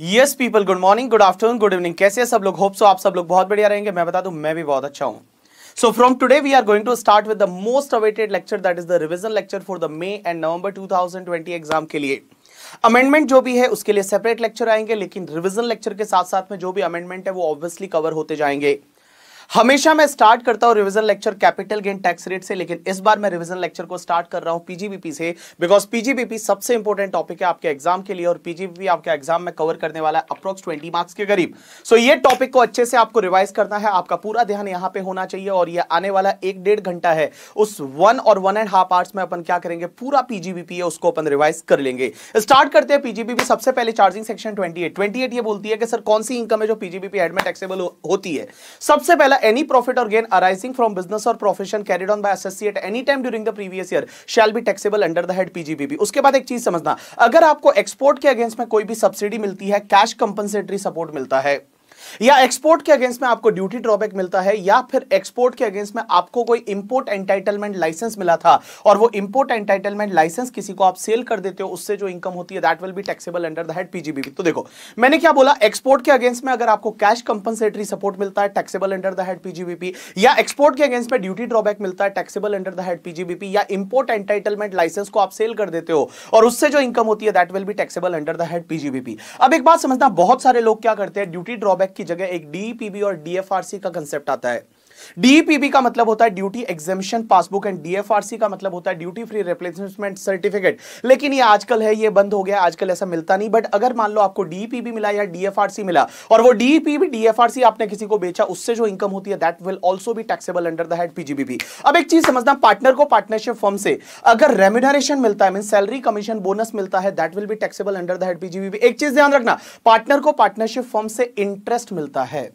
Yes people good morning good afternoon good evening कैसे है सब लोग होप सो आप सब लोग बहुत बढ़िया रहेंगे मैं बता दूं मैं भी बहुत अच्छा हूं so from today we are going to start with the most awaited lecture that is the revision lecture for the May and November 2020 exam के लिए अमेंडमेंट जो भी है उसके लिए सेपरेट लेक्चर आएंगे लेकिन रिविजन लेक्चर के साथ साथ में जो भी अमेंडमेंट है वो ऑब्वियसली कवर होते जाएंगे हमेशा मैं स्टार्ट करता हूं revision lecture capital gain tax rate से लेकिन इस बार मैं रिवीजन लेक्चर को स्टार्ट कर रहा हूं पीजीबीपी से बिकॉज पीजीबीपी सबसे इंपॉर्टेंट टॉपिक है आपके एग्जाम के लिए और पीजीबीपी आपके एग्जाम में कवर करने वाला है अप्रोक्स ट्वेंटी मार्क्स के करीब सो so, ये टॉपिक को अच्छे से आपको रिवाइज करना है आपका पूरा ध्यान यहां पर होना चाहिए और यह आने वाला एक डेढ़ घंटा है उस वन और वन एंड हाफ आवर्स में अपन क्या करेंगे पूरा पीजीबीपी है उसको अपन रिवाइज कर लेंगे स्टार्ट करते हैं पीजीबीपी सबसे पहले चार्जिंग सेक्शन ट्वेंटी एट ये बोलती है कि सर कौन सी इनकम है जो पीजीबीपी हेड में टैक्सेबल होती है सबसे पहला एनी प्रॉफिट और गेन अराइजिंग फ्रॉम बिजनेस और profession carried on by associate any time during the previous year shall be taxable under the head PGBB उसके बाद एक चीज समझना अगर आपको एक्सपोर्ट के अगेंस्ट में कोई भी सब्सिडी मिलती है कैश कंपनसेटरी सपोर्ट मिलता है या एक्सपोर्ट के अगेंस्ट में आपको ड्यूटी ड्रॉबैक मिलता है या फिर एक्सपोर्ट के अगेंस्ट में आपको कोई इंपोर्ट एंटाइटलमेंट लाइसेंस मिला था और वो इंपोर्ट एंटाइटलमेंट लाइसेंस किसी को आप सेल कर देते हो उससे जो इनकम होती है that will be taxable under the head PGBB तो देखो मैंने क्या बोला एक्सपोर्ट के अगेंस्ट में अगर आपको कैश कंपनसेटरी सपोर्ट मिलता है taxable under the head PGBP या एक्सपोर्ट के अगेंस्ट में ड्यूटी ड्रॉबैक मिलता है taxable under the head PGBP या इंपोर्ट एंटाइटलमेंट लाइसेंस को आप सेल कर देते हो और उससे जो इनकम होती है that will be taxable under the head PGBP अब एक बात समझना बहुत सारे लोग क्या करते हैं ड्यूटी ड्रॉबैक की की जगह एक डीपीबी और डीएफआरसी का कंसेप्ट आता है डीपीपी का मतलब होता है duty exemption passbook and DFRC का मतलब होता है ड्यूटी फ्री रिप्लेसमेंट सर्टिफिकेट लेकिन ये आजकल है ये बंद हो गया आजकल ऐसा मिलता नहीं बट अगर मान लो आपको डीपीपी मिला या डीएफआरसी मिला और वो डीपीपी डीएफआरसी आपने किसी को बेचा उससे जो इनकम होती है दैट विल ऑल्सो भी taxable under the head PGBP अब एक चीज समझना पार्टनर को पार्टनरशिप फॉर्म से अगर रेम्यूनरेशन मिलता है मीन सैलरी कमीशन बोनस मिलता है दैट विल भी taxable under the head PGBP एक चीज ध्यान रखना पार्टनर को पार्टनरशिप फॉर्म से इंटरेस्ट मिलता है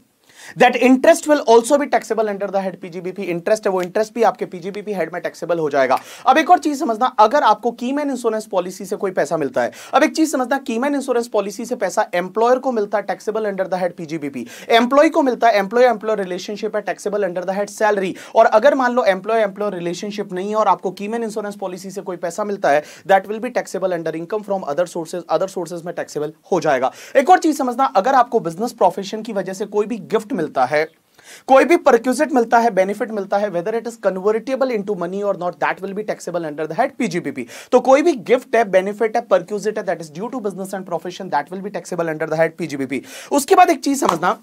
दैट इंटरेस्ट विल ऑल्सो भी taxable under the head PGBP interest है वो इंटरेस्ट भी आपके पीजीबीपी हेड में टैक्सेबल हो जाएगा अब एक और चीज समझना अगर आपको कीमैन इंश्योरेंस पॉलिसी से कोई पैसा मिलता है अब एक चीज समझना कीमैन इंश्योरेंस पॉलिसी से पैसा एम्प्लॉयर को मिलता है taxable under the head PGBP employee को मिलता है एम्प्लॉय एम्प्लॉय रिलेशनशिप है taxable under the head salary और अगर मान लो एम्प्लॉय एम्प्लॉय रिलेशनशिप नहीं है और आपको कीमैन इंश्योरेंस पॉलिसी से कोई पैसा मिलता है that will be taxable under income from other sources other sources में टैक्सेबल हो जाएगा एक और चीज समझना अगर आपको बिजनेस प्रोफेशन की वजह से कोई भी गिफ्ट मिलता है कोई भी परक्यूजिट मिलता है बेनिफिट मिलता है whether it is convertible into money और not that will be taxable under the head PGBP तो कोई भी गिफ्ट है बेनिफिट है परक्यूजिट है that is due to business and profession that will be taxable under the head PGBP उसके बाद एक चीज समझना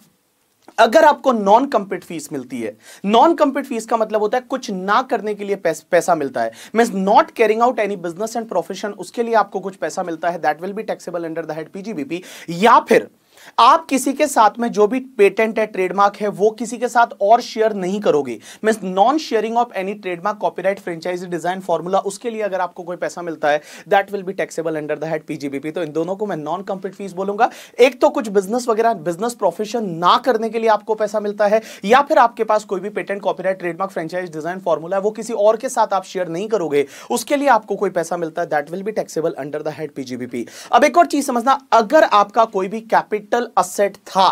अगर आपको नॉन कंपिट फीस मिलती है नॉन कंपिट फीस का मतलब होता है कुछ ना करने के लिए पैस, पैसा मिलता है mean not carrying out any business and profession उसके लिए आपको कुछ पैसा मिलता है that will be taxable under the head PGBP या फिर आप किसी के साथ में जो भी पेटेंट है ट्रेडमार्क है वो किसी के साथ और शेयर नहीं करोगे mean non sharing of any trademark copyright franchise design formula उसके लिए अगर आपको कोई पैसा मिलता है that will be taxable under the head PGBP तो इन दोनों को मैं नॉन कंप्लीट फीस बोलूंगा एक तो कुछ बिजनेस वगैरह बिजनेस प्रोफेशन ना करने के लिए आपको पैसा मिलता है या फिर आपके पास कोई भी patent copyright trademark franchise design formula है वो किसी और के साथ आप शेयर नहीं करोगे उसके लिए आपको कोई पैसा मिलता है that will be taxable under the head PGBP अब एक और चीज समझना अगर आपका कोई भी कैपिटल कैपिटल असेट था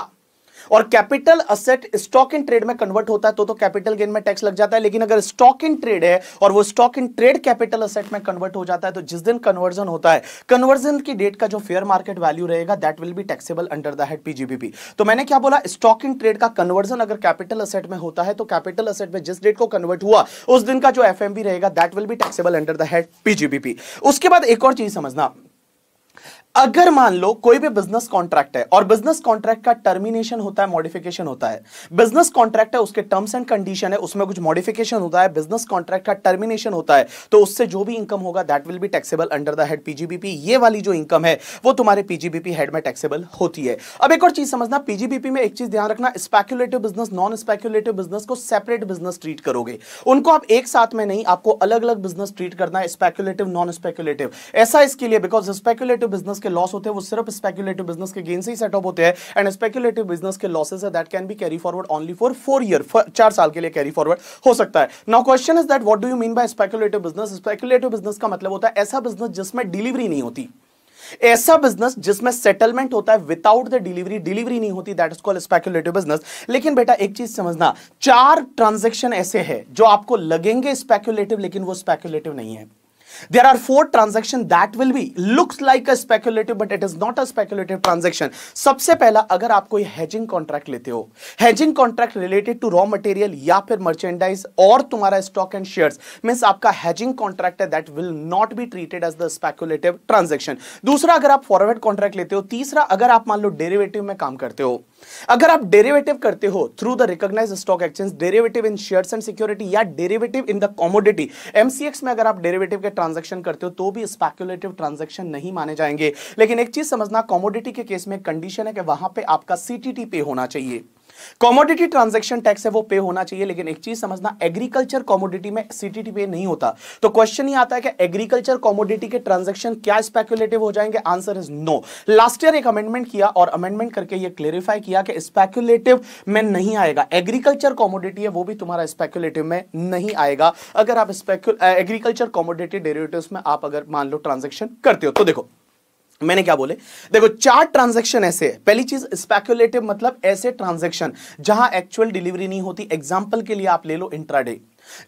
और capital asset stock in trade में कन्वर्ट होता है तो तो कैपिटल गेन में टैक्स लग जाता है लेकिन अगर स्टॉक इन ट्रेड है और वो stock in trade capital asset में कन्वर्ट हो जाता है तो जिस दिन कन्वर्जन होता है कन्वर्जन की डेट का जो फेयर मार्केट वैल्यू रहेगा that will be taxable under the head PGBP तो मैंने क्या बोला स्टॉक इन ट्रेड का कन्वर्जन अगर कैपिटल असेट में होता है तो कैपिटल असेट में जिस डेट को कन्वर्ट हुआ उस दिन का जो एफ रहेगा that will be taxable under the head PGBP उसके बाद एक और चीज समझना अगर मान लो कोई भी बिजनेस कॉन्ट्रैक्ट है और बिजनेस कॉन्ट्रैक्ट का टर्मिनेशन होता है मॉडिफिकेशन होता है बिजनेस कॉन्ट्रैक्ट है उसके टर्म्स एंड कंडीशन है उसमें कुछ मॉडिफिकेशन होता है बिजनेस कॉन्ट्रैक्ट का टर्मिनेशन होता है तो उससे जो भी इनकम होगा that will be taxable under the head PGBP ये वाली जो इनकम है वो तुम्हारे पीजीबीपी हेड में टैक्सेबल होती है अब एक और चीज समझना पीजीबीपी में एक चीज ध्यान रखना speculative business non speculative business को सेपरेट बिजनेस ट्रीट करोगे उनको आप एक साथ में नहीं आपको अलग अलग बिजनेस ट्रीट करना है स्पेक्यूलेटिव नॉन स्पेक्यूलेटिव ऐसा इसके लिए बिकॉज स्पेक्यूलेटिव बिजनेस के लॉस होते हैं वो सिर्फ स्पेक्यूलेटिव बिजनेस के गेन से ही सेटअप होते हैं एंड स्पेक्यूलेटिव बिजनेस के लॉसेस है that can be carry forward only for four year चार साल के लिए कैरी फॉरवर्ड हो सकता है now question is that what do you mean by speculative business speculative business का मतलब होता है ऐसा बिजनेस जिसमें डिलीवरी नहीं होती ऐसा बिजनेस जिसमें सेटलमेंट होता है विदाउट द डिलीवरी डिलीवरी नहीं होती that is called speculative business लेकिन बेटा एक चीज समझना चार ट्रांजैक्शन ऐसे हैं जो आपको लगेंगे स्पेकुलेटिव लेकिन वो स्पेकुलेटिव नहीं है there are four transaction that will be looks like a speculative but it is not a speculative transaction sabse pehla agar aap koi hedging contract lete ho hedging contract related to raw material ya fir merchandise aur tumhara stock and shares means aapka hedging contract hai that will not be treated as the speculative transaction dusra agar aap forward contract lete ho teesra agar aap maan lo derivative mein kaam karte ho अगर आप derivative करते हो through the recognise stock exchange derivative in shares and security या derivative in the commodity MCX में अगर आप derivative के transaction करते हो तो भी स्पेकुलेटिव ट्रांजेक्शन नहीं माने जाएंगे लेकिन एक चीज समझना कॉमोडिटी के केस में कंडीशन है कि वहां पे आपका सीटीटी पे होना चाहिए कॉमोडिटी ट्रांजेक्शन टैक्स है वो पे होना चाहिए लेकिन एक चीज समझना एग्रीकल्चर कॉमोडिटी में सीटीटी पे नहीं होता तो क्वेश्चन ये आता है कि एग्रीकल्चर कॉमोडिटी के ट्रांजेक्शन क्या स्पेकुलेटिव हो जाएंगे answer is no last year एक अमेंडमेंट किया और अमेंडमेंट करके ये क्लेरिफाई किया कि स्पेकुलेटिव में नहीं आएगा एग्रीकल्चर कॉमोडिटी है वो भी तुम्हारा स्पेकुलेटिव में नहीं आएगा अगर आप स्पेक्यू एग्रीकल्चर कॉमोडिटी डेरिवेटिव्स में आप अगर मान लो ट्रांजेक्शन करते हो तो देखो मैंने क्या बोले देखो चार ट्रांजेक्शन ऐसे पहली चीज स्पेकुलेटिव मतलब ऐसे ट्रांजेक्शन जहां एक्चुअल डिलीवरी नहीं होती एग्जांपल के लिए आप ले लो इंट्राडे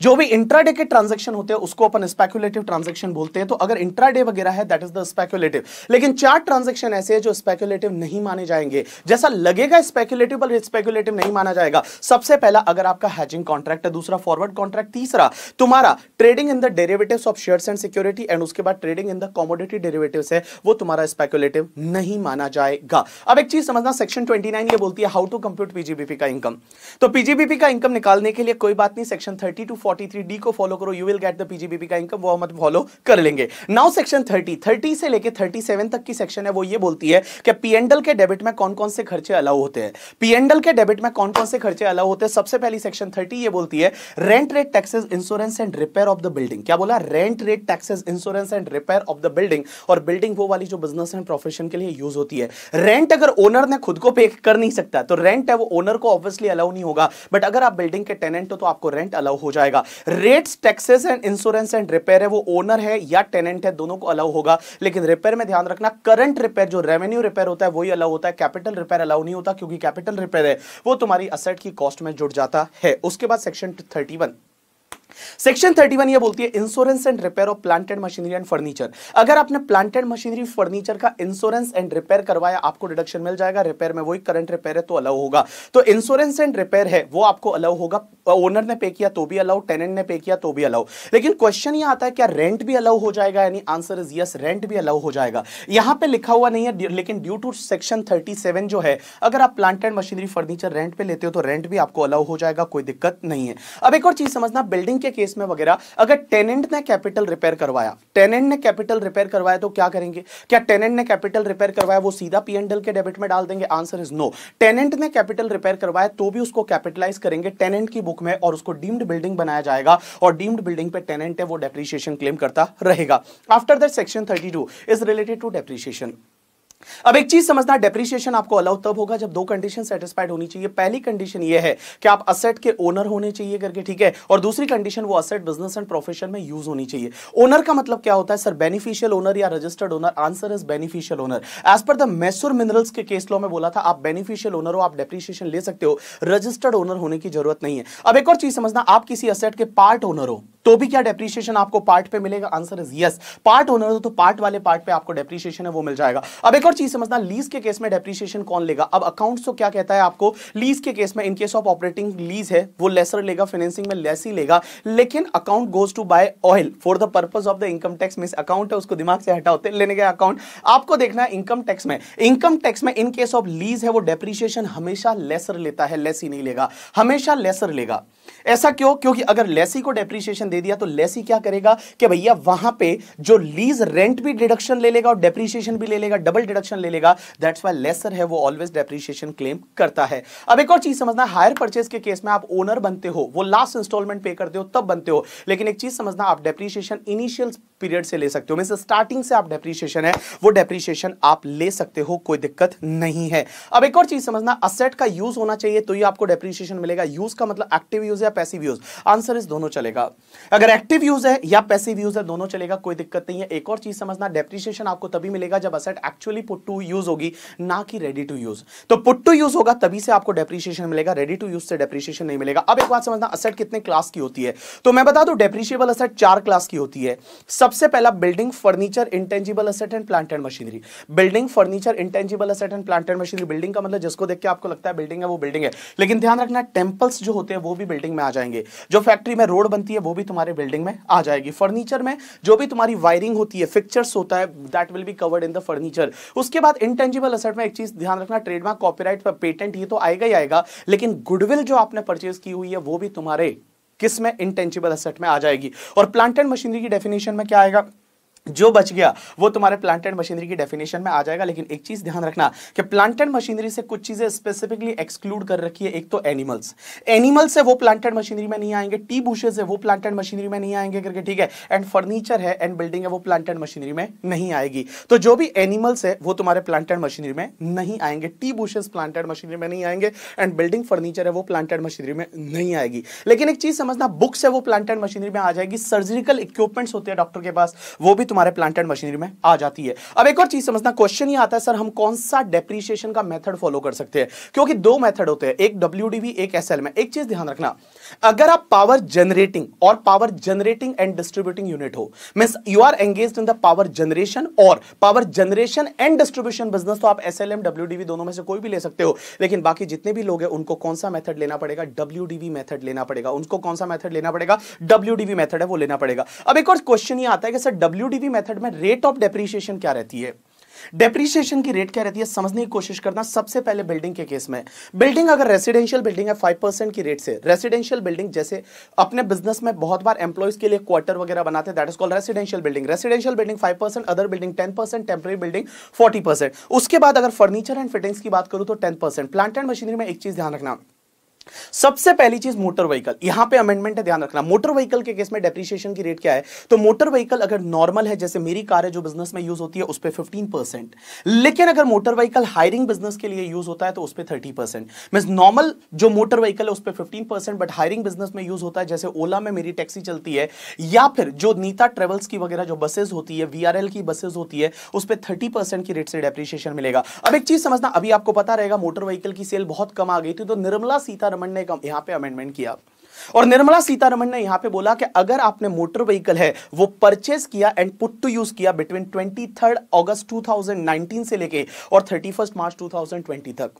जो भी इंट्राडे के ट्रांजेक्शन होते हैं उसको अपन स्पेकुलेटिव ट्रांजेक्शन बोलते हैं तो अगर इंट्राडे वगैरह है दैट इज द स्पेकुलेटिव लेकिन चार ट्रांजेक्शन ऐसे हैं जो स्पेकुलेटिव नहीं माने जाएंगे जैसा लगेगा स्पेकुलेटिव पर स्पेकुलेटिव नहीं माना जाएगा सबसे पहला अगर आपका हैजिंग कॉन्ट्रैक्ट है दूसरा फॉरवर्ड कॉन्ट्रैक्ट तीसरा तुम्हारा trading in the derivative of share and security and उसके बाद trading in the commodity derivative है वो तुम्हारा स्पेकुलेटिव नहीं माना जाएगा अब एक चीज समझना सेक्शन ट्वेंटी ये बोलती है हाउ टू कंप्यूट पीजीबीपी का इनकम तो पीजीबीपी का इनकम निकालने के लिए कोई बात नहीं section thirty thirty two forty three D को फॉलो करो you will get the PGBP का इनकम वो हम फॉलो कर लेंगे नाउ सेक्शन थर्टी थर्टी से लेकर थर्टी सेवन तक की सेक्शन है वो ये बोलती है कि पीएनडल के डेबिट में कौन कौन से खर्चे अलाउ होते हैं पीएनडल के डेबिट में कौन कौन से खर्चे अलाउ होते हैं सबसे पहली सेक्शन थर्टी ये बोलती है rent rate taxes insurance and repair of the building क्या बोला rent rate taxes insurance and repair of the building और बिल्डिंग वो वाली जो बिजनेस एंड प्रोफेशन के लिए यूज होती है रेंट अगर ओनर ने खुद को पे कर नहीं सकता तो रेंट है वो ओनर को ऑब्वियसली अलाउ नहीं होगा बट अगर आप बिल्डिंग के टेनेंट हो तो आपको रेंट अलाउ हो जाएगा rates taxes and insurance and repair है वो ओनर है या टेनेंट है दोनों को अलाउ होगा लेकिन रिपेयर में ध्यान रखना करंट रिपेयर जो रेवेन्यू रिपेयर होता है वही अलाउ होता है कैपिटल रिपेयर अलाउ नहीं होता क्योंकि कैपिटल रिपेयर है वो तुम्हारी असेट की कॉस्ट में जुड़ जाता है उसके बाद सेक्शन थर्टी वन सेक्शन 31 ये बोलती है insurance and repair of planted machinery and furniture अगर आपने प्लांटेड मशीनरी फर्नीचर का इंश्योरेंस एंड रिपेयर करवाया आपको डिडक्शन मिल जाएगा रिपेयर में वही करंट रिपेयर है तो अलाउ होगा तो इंश्योरेंस एंड रिपेयर है वो आपको अलाउ होगा ओनर ने पे किया तो भी अलाउ टेनेंट ने पे किया तो भी अलाउ लेकिन क्वेश्चन ये आता है क्या रेंट भी अलाउ हो जाएगा यानी आंसर इज यस रेंट भी अलाउ हो जाएगा यहां पर लिखा हुआ नहीं है लेकिन ड्यू टू सेक्शन थर्टी जो है अगर आप प्लांटेड मशीनरी फर्नीचर रेंट पर लेते हो तो रेंट भी आपको अलाउ हो जाएगा कोई दिक्कत नहीं है अब एक और चीज समझना बिल्डिंग के केस में वगैरह अगर टेनेंट ने कैपिटल रिपेयर करवाया टेनेंट ने कैपिटल रिपेयर करवाया तो क्या करेंगे क्या टेनेंट ने कैपिटल रिपेयर करवाया वो सीधा पी एंड के डेबिट में डाल देंगे आंसर इज नो टेनेंट ने कैपिटल रिपेयर करवाया तो भी उसको कैपिटलाइज करेंगे टेनेंट की बुक में और उसको डीम्ड बिल्डिंग बनाया जाएगा और डीम्ड बिल्डिंग पे टेनेंट है वो डेप्रिशिएशन क्लेम करता रहेगा after that section thirty is related to depreciation अब एक चीज समझना डेप्रिसिएशन आपको अलाउ तब होगा जब दो कंडीशन सेटिस्फाइड होनी चाहिए पहली कंडीशन ये है कि आप असेट के ओनर होने चाहिए करके ठीक है और दूसरी कंडीशन वो असेट बिजनेस एंड प्रोफेशन में यूज होनी चाहिए ओनर का मतलब क्या होता है सर बेनिफिशियल ओनर या registered owner answer is beneficial owner as per the Mysore minerals के केस लॉ में बोला था आप बेनिफिशियल ओनर हो आप डेप्रिसिएशन ले सकते हो रजिस्टर्ड ओनर होने की जरूरत नहीं है अब एक और चीज समझना आप किसी असेट के पार्ट ओनर हो तो भी क्या डेप्रिसिएशन आपको पार्ट पे मिलेगा answer is yes part owner हो तो पार्ट वाले पार्ट पे आपको डेप्रिसिएशन है वो मिल जाएगा अब एक और चीज समझना लीज के केस में डेप्रीशिएशन कौन लेगा अब अकाउंट्स तो क्या कहता है आपको लीज के केस में इनकेस ऑफ ऑपरेटिंग लीज है वो लेसर लेगा फाइनेंसिंग में लेस ही लेगा लेकिन account goes to buy oil for the purpose of the income tax mean account है उसको दिमाग से हटा होते लेने का अकाउंट आपको देखना है इनकम टैक्स में इनकम टैक्स में इनकेस ऑफ लीज है वो डेप्रीशिएशन हमेशा लेसर लेता है लेस ही नहीं लेगा हमेशा लेसर लेगा ऐसा क्यों क्योंकि अगर लेसी को डेप्रीशिएशन दे दिया तो लेसी क्या करेगा कि भैया वहां पे जो लीज रेंट भी डिडक्शन ले लेगा और डेप्रीशिएशन भी ले लेगा डबल डिडक्शन ले लेगा दैट्स वाई लेसर है वो ऑलवेज डेप्रीशिएशन क्लेम करता है अब एक और चीज समझना हायर परचेज के केस में आप ओनर बनते हो वो लास्ट इंस्टॉलमेंट पे करते हो तब बनते हो लेकिन एक चीज समझना आप डेप्रीशिएशन इनिशियल पीरियड से ले सकते हो मीन्स स्टार्टिंग से आप डेप्रीशिएशन है वो डेप्रीशिएशन आप ले सकते हो कोई दिक्कत नहीं है अब एक और चीज समझना असेट का यूज होना चाहिए तो ही आपको डेप्रीशिएशन मिलेगा यूज का मतलब एक्टिव यूज या पैसिव यूज आंसर इस दोनों चलेगा अगर एक्टिव यूज है या पैसिव यूज है दोनों चलेगा कोई दिक्कत नहीं है एक और चीज समझना डेप्रीशिएशन आपको तभी मिलेगा जब asset actually put to use होगी ना कि रेडी टू यूज तो पुट टू यूज होगा तभी से आपको डेप्रीशिएशन मिलेगा रेडी टू यूज से डेप्रीशिएशन नहीं मिलेगा अब एक बात समझना असेट कितने क्लास की होती है तो मैं बता दू डेप्रीशिएबल असेट चार क्लास की होती है सबसे पहला building furniture intangible asset and plant and machinery building furniture intangible asset and plant and machinery building का मतलब जिसको देख के आपको लगता है बिल्डिंग है वो बिल्डिंग है लेकिन ध्यान रखना टेम्पल्स जो होते हैं वो भी बिल्डिंग में आ जाएंगे जो फैक्ट्री में रोड बनती है वो भी तुम्हारे बिल्डिंग में आ जाएगी फर्नीचर में जो भी तुम्हारी वायरिंग होती है फिक्चर्स होता है that will be covered in the furniture उसके बाद इंटेंजिबल असेट में एक चीज ध्यान रखना ट्रेडमार्क कॉपीराइट पेटेंट ये तो आएगा ही आएगा लेकिन गुडविल जो आपने परचेज की हुई है वो भी तुम्हारे किस में इंटेंजिबल असेट में आ जाएगी और प्लांट एंड मशीनरी की डेफिनेशन में क्या आएगा जो बच गया वो तुम्हारे प्लांट एंड मशीनरी की डेफिनेशन में आ जाएगा लेकिन एक चीज ध्यान रखना कि प्लांट एंड मशीनरी से कुछ चीजें स्पेसिफिकली एक्सक्लूड कर रखी है एक तो एनिमल्स एनिमल्स से वो प्लांट एंड मशीनरी में नहीं आएंगे टी बुशेज है वो प्लांट एंड मशीनरी में नहीं आएंगे करके ठीक है एंड फर्नीचर है एंड बिल्डिंग है वो प्लांट एंड मशीनरी में नहीं आएगी तो जो भी एनिमल्स है वो तुम्हारे प्लांट एंड मशीनरी में नहीं आएंगे tea bushes plant and machinery में नहीं आएंगे एंड बिल्डिंग फर्नीचर है वो प्लांट एंड मशीनरी में नहीं आएगी लेकिन एक चीज समझना बुक्स है वो प्लांट एंड मशीनरी में आ जाएगी सर्जिकल इक्विपमेंट्स होते हैं डॉक्टर के पास वो भी तुम्हारे प्लांट एंड मशीनरी में आ जाती है अब एक और चीज समझना क्वेश्चन ये आता है सर हम कौन सा डेप्रीशिएशन का मेथड फॉलो कर सकते हैं क्योंकि दो मेथड होते हैं एक डब्ल्यू एक एस में एक चीज ध्यान रखना अगर आप पावर जनरेटिंग और power generating and distributing unit हो mean you are engage in the power generation और power generation and distribution business तो आप एस एल दोनों में से कोई भी ले सकते हो लेकिन बाकी जितने भी लोग हैं उनको कौन सा मेथड लेना पड़ेगा डब्ल्यू मेथड लेना पड़ेगा उनको कौन सा मेथड लेना पड़ेगा डब्ल्यू मेथड है वो लेना पड़ेगा अब एक और क्वेश्चन ये आता है कि सर डब्ल्यू भी मेथड में रेट ऑफ डेप्रीशिएशन क्या रहती है डेप्रीशिएशन की रेट क्या रहती है समझने की कोशिश करना सबसे पहले बिल्डिंग के केस में बिल्डिंग अगर रेसिडेंशियल बिल्डिंग है फाइव परसेंट की रेट से रेसिडेंशियल बिल्डिंग जैसे अपने बिजनेस में बहुत बार एम्प्लॉयज के लिए क्वार्टर वगैरह बनाते हैं that is called residential building residential building five percent other building ten percent temporary building forty percent उसके बाद अगर फर्नीचर एंड फिटिंग्स की बात करूँ तो ten percent plant and machinery में एक चीज ध्यान रखना सबसे पहली चीज मोटर व्हीकल यहां पे अमेंडमेंट है ध्यान रखना मोटर व्हीकल के केस में डेप्रिशिएशन की रेट क्या है तो मोटर व्हीकल अगर नॉर्मल है जैसे मेरी कार है जो बिजनेस में यूज होती है उस पर फिफ्टीन परसेंट लेकिन अगर मोटर व्हीकल हायरिंग बिजनेस के लिए यूज होता है तो उस पर थर्टी परसेंट मीन नॉर्मल जो मोटर व्हीकल है उस पर fifteen percent but hiring business में यूज होता है जैसे ओला में मेरी टैक्सी चलती है या फिर जो नीता ट्रेवल्स की वगैरह जो बसेज होती है वी की बसेज होती है उस पर थर्टी परसेंट की रेट से डेप्रिशिएशन मिलेगा अब एक चीज समझना अभी आपको पता रहेगा मोटर व्हीकल की सेल बहुत कम आ गई थी तो निर्मला सीता सीतारमन ने यहाँ पे अमेंडमेंट किया और निर्मला सीतारमण ने यहां पे बोला कि अगर आपने मोटर व्हीकल है वो परचेस किया एंड पुट टू यूज किया बिटवीन ट्वेंटी अगस्त 2019 से लेके और 31 मार्च 2020 तक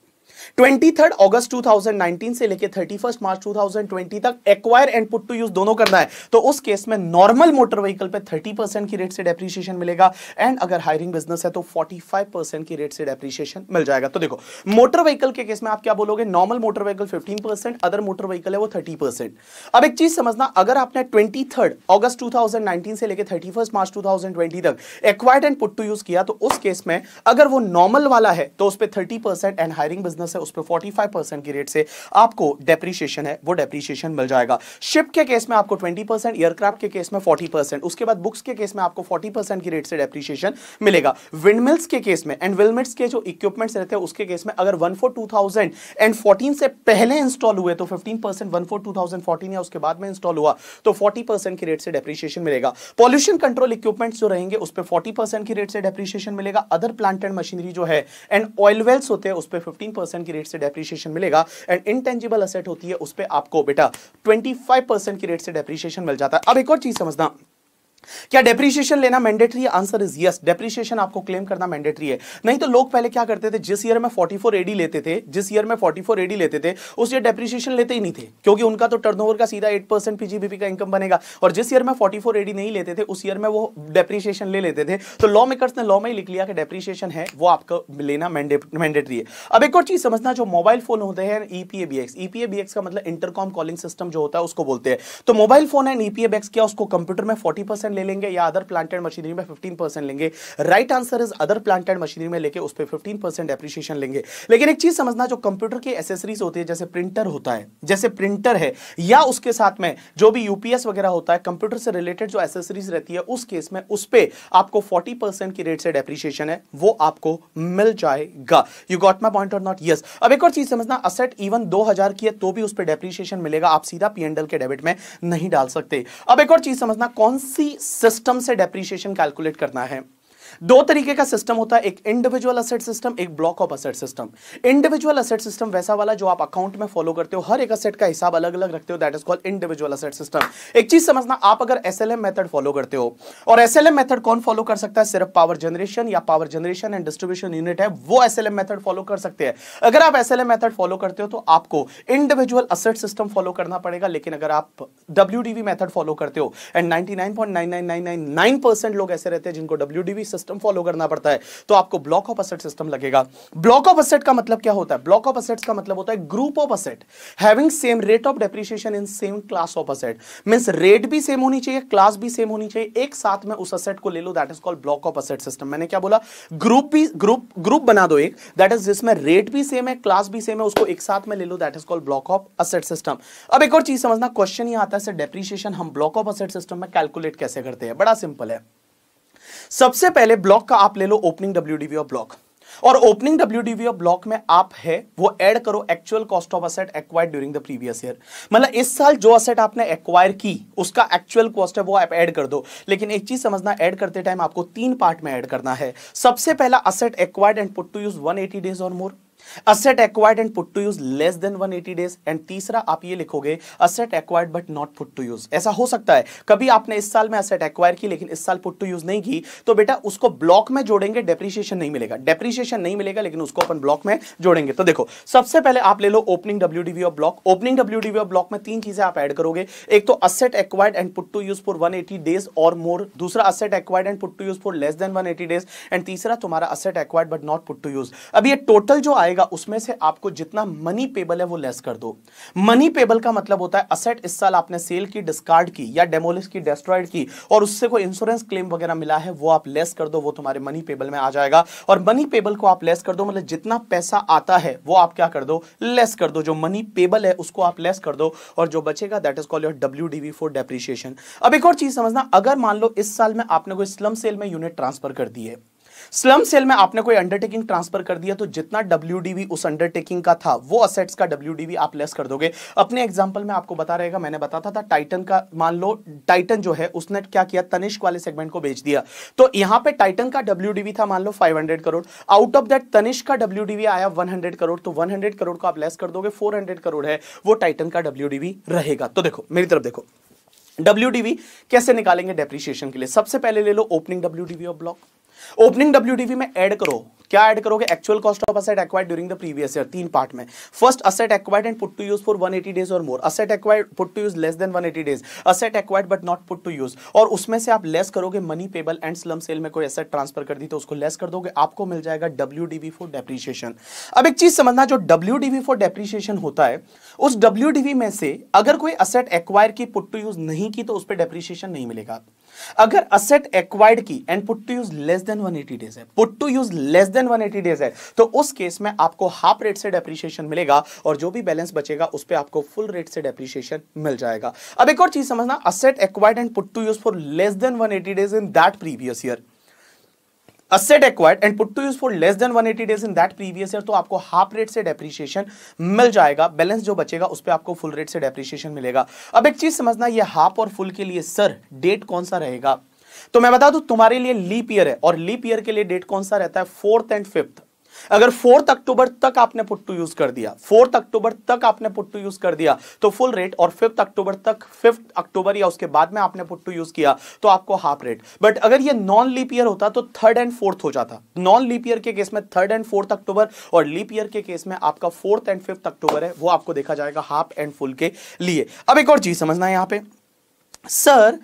twenty third August two thousand nineteen से लेकर thirty first March two thousand twenty तक acquire and put to use दोनों करना है तो उस केस में नॉर्मल मोटर व्हीकल पे थर्टी परसेंट की रेट से डेप्रीशिएशन मिलेगा एंड अगर हायरिंग बिजनेस है तो फोर्टी फाइव परसेंट की रेट से डेप्रीशिएशन मिल जाएगा तो देखो मोटर व्हीकल के केस में आप क्या बोलोगे normal motor vehicle fifteen percent other motor vehicle है वो थर्टी परसेंट अब एक चीज समझना अगर आपने twenty third August two thousand nineteen से लेकर thirty first March two thousand twenty तक acquired and put to use किया तो उस केस में अगर वो नॉर्मल वाला है तो उस पर thirty percent and hiring business है उस पर फोर्टी परसेंट की रेट से आपको डेप्रीशिएशन है वो डेप्रीशिएशन मिल जाएगा शिप के केस में आपको ट्वेंटी परसेंट एयरक्राफ्ट के केस में फोर्टी परसेंट उसके बाद बुक्स के केस में आपको फोर्टी परसेंट की रेट से डेप्रीशिएशन मिलेगा विंडमिल्स के केस में एंड विलमिट्स के जो इक्विपमेंट्स रहते हैं उसके केस में अगर one four two thousand and fourteen से पहले इंस्टॉल हुए तो fifteen percent one four two thousand fourteen या उसके बाद में इंस्टॉल हुआ तो फोर्टी परसेंट की रेट से डेप्रीशिएशन मिलेगा पॉल्यूशन कंट्रोल इक्विपमेंट्स जो रहेंगे उस पर फोर्टी परसेंट की रेट से डेप्रीशिएशन मिलेगा अदर प्लांट एंड मशीनरी जो है एंड ऑयल वेल्स होते हैं उस पर फिफ्टीन की रेट से डेप्रीशिएशन मिलेगा एंड इनटेंजिबल असेट होती है उस पर आपको बेटा ट्वेंटी की रेट से डेप्रीशिएशन मिल जाता है अब एक और चीज़ समझना क्या डेप्रिशिएशन लेना मैंडेटरी है आंसर इज यस डेप्रिशिएशन आपको क्लेम करना मैंडेटरी है नहीं तो लोग पहले क्या करते थे जिस ईयर में 44 एडी लेते थे जिस ईयर में 44 एडी लेते थे उस ईयर डेप्रिशिएशन लेते ही नहीं थे क्योंकि उनका तो टर्नओवर का सीधा 8 परसेंट पीजीबीपी का इनकम बनेगा और जिस ईयर में 44 एडी नहीं लेते थे उस ईयर में वो डेप्रिशिएशन ले लेते थे तो लॉ मेकर्स ने लॉ में ही लिख लिया कि डेप्रिशिएशन है वो आपको लेना मैंडेटरी है अब एक और चीज समझना जो मोबाइल फोन होते हैं ईपीए ईपीएबीएक्स ईपीएबीएक्स का मतलब इंटरकॉम कॉलिंग सिस्टम जो होता है उसको बोलते हैं तो मोबाइल फोन एंड ईपीएबीएक्स क्या उसको कंप्यूटर में फोर्टी परसेंट ले लेंगे या अदर प्लांटेड मशीनरी में फिफ्टीन परसेंट लेंगे right answer is other planted machinery में लेके उस पर फिफ्टीन परसेंट एप्रिशिएशन लेंगे लेकिन एक चीज समझना जो कंप्यूटर की एसेसरीज होती है जैसे प्रिंटर होता है जैसे प्रिंटर है या उसके साथ में जो भी यूपीएस वगैरह होता है कंप्यूटर से रिलेटेड जो एसेसरीज रहती है उस केस में उस पर आपको फोर्टी परसेंट की रेट से डेप्रिशिएशन है वो आपको मिल जाएगा यू गॉट माई पॉइंट और नॉट यस अब एक और चीज समझना असेट इवन दो हजार की है तो भी उस पर डेप्रिशिएशन मिलेगा आप सीधा पीएनडल के डेबिट में नहीं डाल सकते अब एक और चीज समझना कौन सी सिस्टम से डेप्रीशिएशन कैलकुलेट करना है दो तरीके का सिस्टम होता है एक इंडिविजुअल असेट सिस्टम एक block of asset system individual asset system वैसा वाला जो आप अकाउंट में फॉलो करते हो हर एक असेट का हिसाब अलग अलग रखते हो that is called individual asset system एक चीज समझना आप अगर एस मेथड फॉलो करते हो और एस मेथड कौन फॉलो कर सकता है सिर्फ पावर जनरेशन या power generation and distribution unit है वो एस मेथड फॉलो कर सकते हैं अगर आप एस मेथड फॉलो करते हो तो आपको इंडिविजुअल असेट सिस्टम फॉलो करना पड़ेगा लेकिन अगर आप डब्ल्यू मेथड फॉलो करते हो एंड नाइनटी लोग ऐसे रहते हैं जिनको डब्ल्यू सिस्टम सिस्टम फॉलो करना पड़ता है तो आपको ब्लॉक ऑफ असेट सिस्टम लगेगा ब्लॉक ऑफ असेट का मतलब क्या होता है ब्लॉक ऑफ असेट का मतलब होता है group of asset having same rate of depreciation in same class of asset means rate भी सेम होनी चाहिए क्लास भी सेम होनी चाहिए एक साथ में उस असेट को ले लो that is called block of asset system मैंने क्या बोला ग्रुप भी ग्रुप ग्रुप बना दो एक दैट इज जिसमें रेट भी सेम है क्लास भी सेम है उसको एक साथ में ले लो that is called block of asset system अब एक और चीज समझना क्वेश्चन ये आता है डेप्रिशिएशन हम ब्लॉक ऑफ असेट सिस्टम में कैलकुलेट कैसे करते हैं बड़ा सिंपल है सबसे पहले ब्लॉक का आप ले लो ओपनिंग डब्ल्यू ऑफ ब्लॉक और ओपनिंग डब्ल्यू ऑफ ब्लॉक में आप है वो ऐड करो actual cost of asset acquire during the previous year मतलब इस साल जो असेट आपने एक्वायर की उसका एक्चुअल कॉस्ट है वो आप ऐड कर दो लेकिन एक चीज समझना ऐड करते टाइम आपको तीन पार्ट में ऐड करना है सबसे पहला asset acquired and put to use 180 days और more asset acquired and put to use less than 180 days and तीसरा आप ये लिखोगे asset acquired but not put to use ऐसा हो सकता है कभी आपने इस साल में असेट एक्वायर की लेकिन इस साल पुट टू यूज नहीं की तो बेटा उसको ब्लॉक में जोड़ेंगे डेप्रिशिएशन नहीं मिलेगा डेप्रिशिएशन नहीं मिलेगा लेकिन उसको अपन ब्लॉक में जोड़ेंगे तो देखो सबसे पहले आप ले लो opening W DV of block opening W DV of block में तीन चीजें आप एड करोगे एक तो asset acquired and put to use for 180 days और मोर दूसरा asset acquired and put to use for less than 180 days and तीसरा तुम्हारा asset acquired but not put to use अब ये टोटल जो आएगा आएगा उसमें से आपको जितना मनी पेबल है वो लेस कर दो मनी पेबल का मतलब होता है असेट इस साल आपने सेल की डिस्कार्ड की या डेमोलिस की डेस्ट्रॉइड की और उससे कोई इंश्योरेंस क्लेम वगैरह मिला है वो आप लेस कर दो वो तुम्हारे मनी पेबल में आ जाएगा और मनी पेबल को आप लेस कर दो मतलब जितना पैसा आता है वो आप क्या कर दो लेस कर दो जो मनी पेबल है उसको आप लेस कर दो और जो बचेगा that is called your W for depreciation अब एक और चीज समझना अगर मान लो इस साल में आपने कोई स्लम सेल में यूनिट ट्रांसफर कर दी है स्लम सेल में आपने कोई अंडरटेकिंग ट्रांसफर कर दिया तो जितना डब्ल्यू उस अंडरटेकिंग का था वो असेट्स का डब्ल्यू आप लेस कर दोगे अपने एग्जाम्पल में आपको बता रहेगा मैंने बताता था टाइटन का मान लो टाइटन जो है उसने क्या किया तनिष्क वाले सेगमेंट को बेच दिया तो यहाँ पे टाइटन का डब्ल्यू था मान लो five crore out of that तनिष्क का डब्ल्यू आया वन करोड़ तो वन करोड़ को आप लेस कर दोगे फोर करोड़ है वो टाइटन का डब्ल्यू रहेगा तो देखो मेरी तरफ देखो डब्ल्यू कैसे निकालेंगे डेप्रिशिएशन के लिए सबसे पहले ले लो opening W of block opening W में ऐड करो क्या ऐड करोगे actual cost of asset acquired during the previous year तीन पार्ट में first asset acquired and put to use for 180 days और more asset acquired put to use less than 180 days asset acquired but not put to use और उसमें से आप less करोगे money payable and slump sale में कोई asset transfer कर दी तो उसको लेस कर दोगे आपको मिल जाएगा डब्ल्यू फॉर डेप्रीशिएशन अब एक चीज समझना जो डब्ल्यू फॉर डेप्रीशिएशन होता है उस डब्ल्यू में से अगर कोई असेट एक्वायर की पुट टू यूज नहीं की तो उस पर डेप्रीशिएशन नहीं मिलेगा अगर असेट एक्वायर्ड की and put to use less than 180 days है put to use less than 180 days है तो उस केस में आपको हाफ रेट से डेप्रिशिएशन मिलेगा और जो भी बैलेंस बचेगा उस पर आपको फुल रेट से डेप्रिशिएशन मिल जाएगा अब एक और चीज समझना asset acquired and put to use for less than 180 days in that previous year asset acquired and put to use for less than 180 days in that previous year तो आपको हाफ रेट से डेप्रिशिएशन मिल जाएगा balance जो बचेगा उस पर आपको फुल रेट से डेप्रिशिएशन मिलेगा अब एक चीज समझना ये हाफ और फुल के लिए सर डेट कौन सा रहेगा तो मैं बता दूं तुम्हारे लिए लीप ईयर है और लीप ईयर के लिए डेट कौन सा रहता है फोर्थ एंड फिफ्थ अगर फोर्थ अक्टूबर तक आपने पुट्टू यूज कर दिया फोर्थ अक्टूबर तक आपने पुट्टू यूज कर दिया तो फुल रेट और फिफ्थ अक्टूबर तक फिफ्थ अक्टूबर या उसके बाद में आपने पुट्टू यूज किया तो आपको हाफ रेट बट अगर ये नॉन लीप ईयर होता तो थर्ड एंड फोर्थ हो जाता नॉन लीप ईयर के केस में थर्ड एंड फोर्थ अक्टूबर और लीप ईयर के केस में आपका फोर्थ एंड फिफ्थ अक्टूबर है वो आपको देखा जाएगा हाफ एंड फुल के लिए अब एक और चीज समझना है यहां पर सर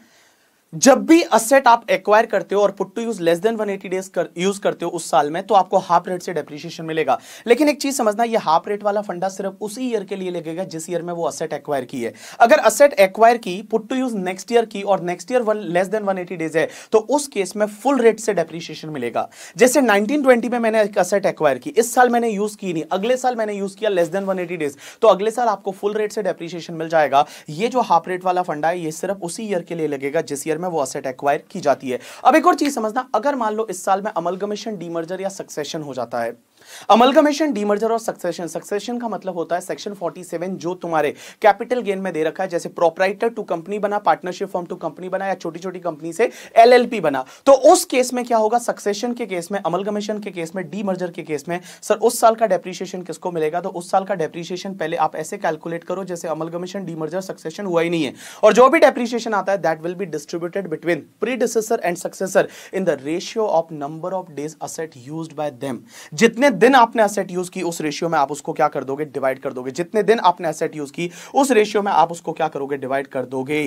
जब भी असेट आप एक्वायर करते हो और put to use less than 180 days कर, यूज करते हो उस साल में तो आपको हाफ रेट से डेप्रिशिएशन मिलेगा लेकिन एक चीज समझना ये हाफ रेट वाला फंडा सिर्फ उसी ईयर के लिए लगेगा जिस ईयर में वो असेट एक्वायर की है अगर असेट एक्वायर की put to use next year की और next year less than one days है तो उस केस में फुल रेट से डेप्रिशिएशन मिलेगा जैसे नाइनटीन में मैंने एक असेट एक्वायर की इस साल मैंने यूज की नहीं अगले साल मैंने यूज किया लेस देन वन डेज तो अगले साल आपको फुल रेट से डेप्रिशिएशन मिल जाएगा ये जो हाफ रेट वाला फंडा है ये सिर्फ उसी ईयर के लिए लगेगा जिस ईयर में वो असेट एक्वायर की जाती है अब एक और चीज समझना अगर मान लो इस साल में अमलगमेशन डीमर्जर या सक्सेशन हो जाता है अमलगमेशन डीमर्जर और सक्सेशन सक्सेशन का मतलब होता है सेक्शन 47 जो तुम्हारे कैपिटल गेन में दे रखा है जैसे प्रोपराइटर टू कंपनी बना पार्टनरशिप फॉर्म टू कंपनी बना या छोटी छोटी कंपनी से एलएलपी बना तो उस केस में क्या होगा सक्सेशन के केस में अमलगमेशन के केस में डीमर्जर के केस में सर उस साल का डेप्रीशिएशन किसको मिलेगा तो उस साल का डेप्रीशिएशन पहले आप ऐसे कैलकुलेट करो जैसे अमलगमेशन डीमर्जर सक्सेशन हुआ ही नहीं है और जो भी डेप्रीशिएशन आता है that will be distributed between predecessor and successor in the ratio of number of days asset used by them जितने दिन आपने एसेट यूज की उस रेशियो में आप उसको क्या कर दोगे डिवाइड कर दोगे जितने दिन आपने एसेट यूज की उस रेशियो में आप उसको क्या करोगे डिवाइड कर दोगे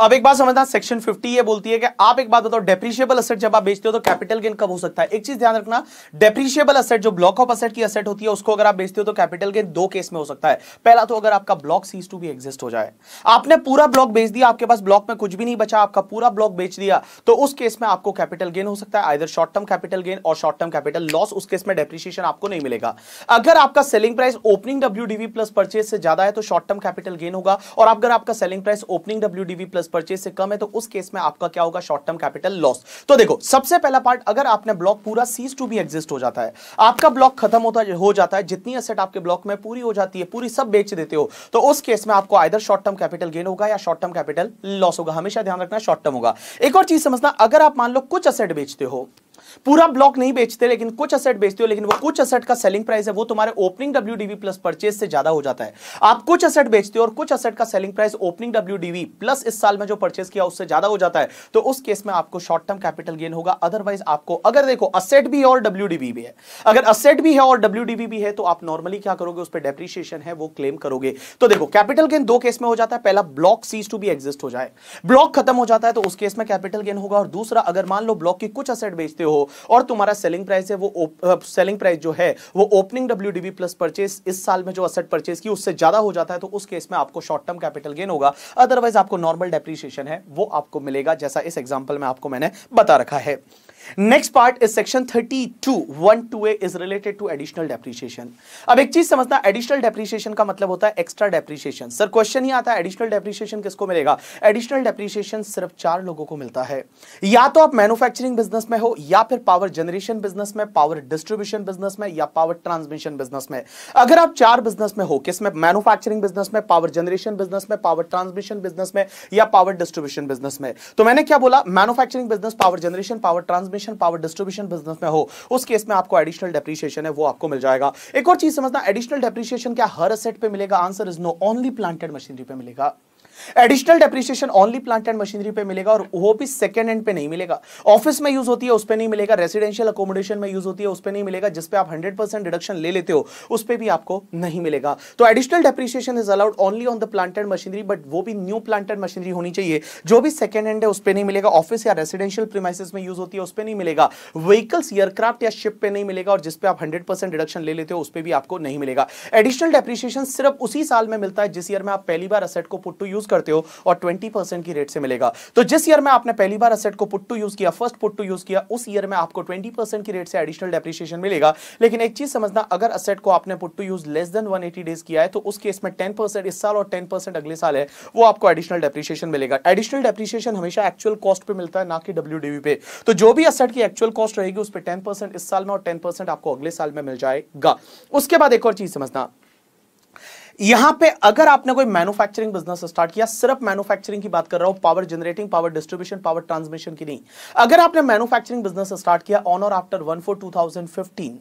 अब एक बात समझना सेक्शन 50 ये बोलती है कि आप एक बात बताओ डेप्रिशिएबल असेट जब आप बेचते हो तो कैपिटल गेन कब हो सकता है एक चीज ध्यान रखना डेप्रिशिएबल असेट जो ब्लॉक ऑफ असेट की असेट होती है उसको अगर आप बेचते हो तो कैपिटल गेन दो केस में हो सकता है पहला तो अगर आपका ब्लॉक सीज टू भी एग्जिस्ट हो जाए आपने पूरा ब्लॉक बेच दिया आपके पास ब्लॉक में कुछ भी नहीं बचा आपका पूरा ब्लॉक बेच दिया तो उस केस में आपको कैपिटल गेन हो सकता है either short term capital gain और शॉर्ट टर्म कैपिटल लॉस उस केस में डेप्रिशिएशन आपको नहीं मिलेगा अगर आपका selling price opening W plus purchase से ज्यादा है तो शॉर्ट टर्म कैपिटल गेन होगा और अगर आपका selling price opening W plus purchase purchase से कम है तो उस केस में आपका क्या होगा शॉर्ट टर्म कैपिटल लॉस तो देखो सबसे पहला पार्ट अगर आपने ब्लॉक पूरा सीज टू भी एग्जिस्ट हो जाता है आपका ब्लॉक खत्म होता हो जाता है जितनी असेट आपके ब्लॉक में पूरी हो जाती है पूरी सब बेच देते हो तो उस केस में आपको either short term capital gain होगा या शॉर्ट टर्म कैपिटल लॉस होगा हमेशा ध्यान रखना शॉर्ट टर्म होगा एक और चीज समझना अगर आप मान लो कुछ असेट बेचते हो पूरा ब्लॉक नहीं बेचते लेकिन कुछ असेट बेचते हो लेकिन वो कुछ असेट का सेलिंग प्राइस है वो तुम्हारे ओपनिंग डब्ल्यू प्लस परचेज से ज्यादा हो जाता है आप कुछ असेट बेचते हो और कुछ असेट का selling price opening W plus इस साल में जो परचेज किया उससे ज्यादा हो जाता है तो उस केस में आपको शॉर्ट टर्म कैपिटल गेन होगा अदरवाइज आपको अगर देखो असेट भी है और डब्ल्यू भी है अगर असेट भी है और डब्ल्यू भी है तो आप नॉर्मली क्या करोगे उस पर डेप्रिशिएशन है वो क्लेम करोगे तो देखो कैपिटल गेन दो केस में हो जाता है पहला block cease to be exist हो जाए ब्लॉक खत्म हो जाता है तो उस केस में कैपिटल गेन होगा और दूसरा अगर मान लो ब्लॉक की कुछ असेट बेचते हो हो और तुम्हारा सेलिंग प्राइस है वो सेलिंग प्राइस जो है वो ओपनिंग डब्ल्यू प्लस परचेस इस साल में जो असेट परचेस की उससे ज्यादा हो जाता है तो उस केस में आपको शॉर्ट टर्म कैपिटल गेन होगा अदरवाइज आपको नॉर्मल डेप्रिशिएशन है वो आपको मिलेगा जैसा इस एग्जाम्पल में आपको मैंने बता रखा है next part is section 32 one two A is related to additional depreciation अब एक चीज समझना एडिशनल डेप्रिसिएशन का मतलब होता है एक्स्ट्रा डेप्रिसिएशन सर क्वेश्चन ही आता है एडिशनल डेप्रिसिएशन किसको मिलेगा एडिशनल डेप्रिसिएशन सिर्फ चार लोगों को मिलता है या तो आप मैन्युफैक्चरिंग बिजनेस में हो या फिर पावर जनरेशन बिजनेस में पावर डिस्ट्रीब्यूशन बिजनेस में या पावर ट्रांसमिशन बिजनेस में अगर आप चार बिजनेस में हो किसमें मैनुफैक्चरिंग बिजनेस में पावर जनरेशन बिजनेस में पावर ट्रांसमिशन बिजनेस में या पावर डिस्ट्रीब्यूशन बिजनेस में तो मैंने क्या बोला manufacturing business power generation power transmission transmission power distribution business में हो उस केस में आपको एडिशनल डेप्रीशिएशन है वो आपको मिल जाएगा एक और चीज समझना एडिशनल डेप्रीशिएशन क्या हर असेट पे मिलेगा answer is no only planted machinery पे मिलेगा additional depreciation only plant and machinery पे मिलेगा और वो भी सेकंड हैंड पे नहीं मिलेगा ऑफिस में यूज होती है उस पर नहीं मिलेगा रेसिडेंशियल अकोमोडेशन में यूज होती है उस पर नहीं मिलेगा जिसपे आप हंड्रेड परसेंट डिडक्शन ले लेते हो उस पर भी आपको नहीं मिलेगा तो additional depreciation is allowed only on the plant and machinery but वो भी न्यू प्लांट एंड मशीनरी होनी चाहिए जो भी सेकंड हैंड है उस पर नहीं मिलेगा ऑफिस या रेसिडेंशियल प्रीमाइसिस में यूज होती है उस पर नहीं मिलेगा व्हीकल्स एयरक्राफ्ट या शिप पे नहीं मिलेगा और जिस आप हंड्रेड परसेंट डिडक्शन ले लेते हो उस पर भी आपको नहीं मिलेगा एडिशनल डेप्रिसिएशन सिर्फ उसी साल में मिलता है जिस ईयर में आप पहली बार असेट को पुट टू यूज करते हो और ट्वेंटी परसेंट की रेट से मिलेगा तो जिस ईयर में आपने पहली बार असेट को पुट टू यूज किया फर्स्ट पुट टू यूज किया उस ईयर में आपको ट्वेंटी परसेंट की रेट से एडिशनल डेप्रिशिएशन मिलेगा लेकिन एक चीज समझना अगर असेट को आपने put to use less than one days किया है तो उस केस में टेन इस साल और टेन अगले साल है वो आपको एडिशनल डेप्रिशिएशन मिलेगा एडिशनल डेप्रिशिएशन हमेशा एक्चुअल कॉस्ट पे मिलता है ना कि डब्ल्यू पे तो जो भी असेट की एक्चुअल कॉस्ट रहेगी उस पर टेन इस साल में और टेन आपको अगले साल में मिल जाएगा उसके बाद एक और चीज समझना यहां पे अगर आपने कोई मैन्युफैक्चरिंग बिजनेस स्टार्ट किया सिर्फ मैन्युफैक्चरिंग की बात कर रहा हूं power generating power distribution power transmission की नहीं अगर आपने मैन्युफैक्चरिंग बिजनेस स्टार्ट किया ऑन और after one four two thousand fifteen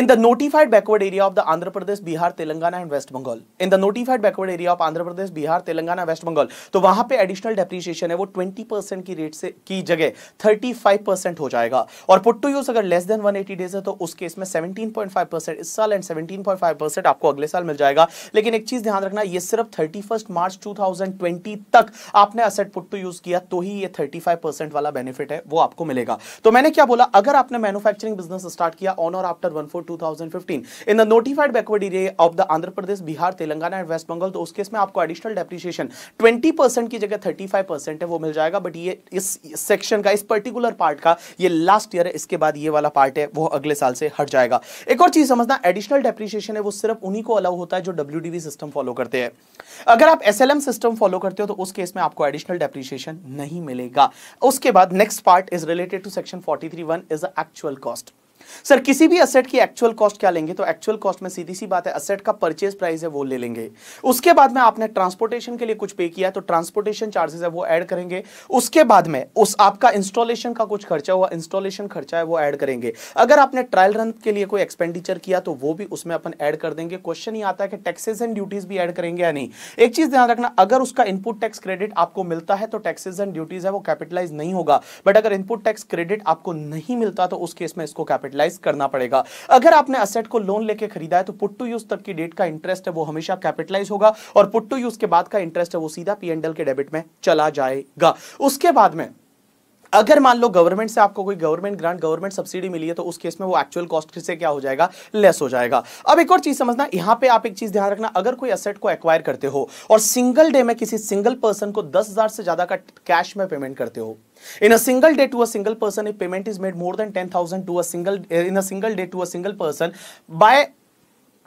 in the notified backward area of the Andhra Pradesh, Bihar, Telangana and West Bengal. In the notified backward area of Andhra Pradesh, Bihar, Telangana, West Bengal. तो वहां पे additional depreciation है वो 20 percent की rate से की जगह 35 percent हो जाएगा और पुट टू यूज अगर लेस देन 180 डेज है तो उस केस में 17.5 परसेंट इस साल एंड 17.5 परसेंट आपको अगले साल मिल जाएगा लेकिन एक चीज ध्यान रखना ये सिर्फ 31 मार्च 2020 तक आपने असेट पुट टू यूज किया तो ही ये 35 परसेंट वाला बेनिफिट है वो आपको मिलेगा तो मैंने क्या बोला अगर आपने मैन्युफैक्चरिंग बिजनेस स्टार्ट किया ऑन और after one 2015 in the notified backward area of the Andhra Pradesh Bihar Telangana and West Bengal तो उस केस में आपको एडिशनल डेप्रिशिएशन 20 परसेंट की जगह 35 परसेंट है वो मिल जाएगा बट ये इस सेक्शन का इस पर्टिकुलर पार्ट का ये लास्ट ईयर है इसके बाद ये वाला पार्ट है वो अगले साल से हट जाएगा एक और चीज समझना एडिशनल डेप्रिशिएशन है वो सिर्फ उन्हीं को अलाउ होता है जो डब्ल्यू सिस्टम फॉलो करते हैं अगर आप एस सिस्टम फॉलो करते हो तो उस केस में आपको एडिशनल डेप्रिशिएशन नहीं मिलेगा उसके बाद next part is related to section 43 one is actual cost sir किसी भी असेट की एक्चुअल कॉस्ट क्या लेंगे तो एक्चुअल कॉस्ट में सीधी सी बात है असेट का परचेज प्राइस है वो ले लेंगे उसके बाद में आपने ट्रांसपोर्टेशन के लिए कुछ पे किया तो ट्रांसपोर्टेशन चार्जेस है वो ऐड करेंगे उसके बाद में उस आपका इंस्टॉलेशन का कुछ खर्चा हुआ इंस्टॉलेशन खर्चा है वो ऐड करेंगे अगर आपने ट्रायल रन के लिए कोई एक्सपेंडिचर किया तो वो भी उसमें अपन ऐड कर देंगे क्वेश्चन ये आता है कि टैक्सेस एंड ड्यूटीज भी ऐड करेंगे या नहीं एक चीज ध्यान रखना अगर उसका इनपुट टैक्स क्रेडिट आपको मिलता है तो टैक्सेस एंड ड्यूटीज है वो कैपिटलाइज नहीं होगा बट अगर इनपुट टैक्स क्रेडिट आपको नहीं मिलता तो उस केस में इसको कैपिटल कैपिटलाइज करना पड़ेगा अगर आपने असेट को लोन लेके खरीदा है तो पुट टू यूज तक की डेट का इंटरेस्ट है वो हमेशा कैपिटलाइज होगा और पुट टू यूज के बाद का इंटरेस्ट है वो सीधा पी के डेबिट में चला जाएगा उसके बाद में अगर मान लो गवर्नमेंट से आपको कोई गवर्नमेंट ग्रांट गवर्नमेंट सब्सिडी मिली है तो उस केस में वो एक्चुअल कॉस्ट से क्या हो जाएगा लेस हो जाएगा अब एक और चीज समझना यहां पे आप एक चीज ध्यान रखना अगर कोई असेट को एक्वायर करते हो और सिंगल डे में किसी सिंगल पर्सन को दस हजार से ज्यादा का कैश में पेमेंट करते हो in single day to to a person payment is made more than ten thousand to to a single in a single day by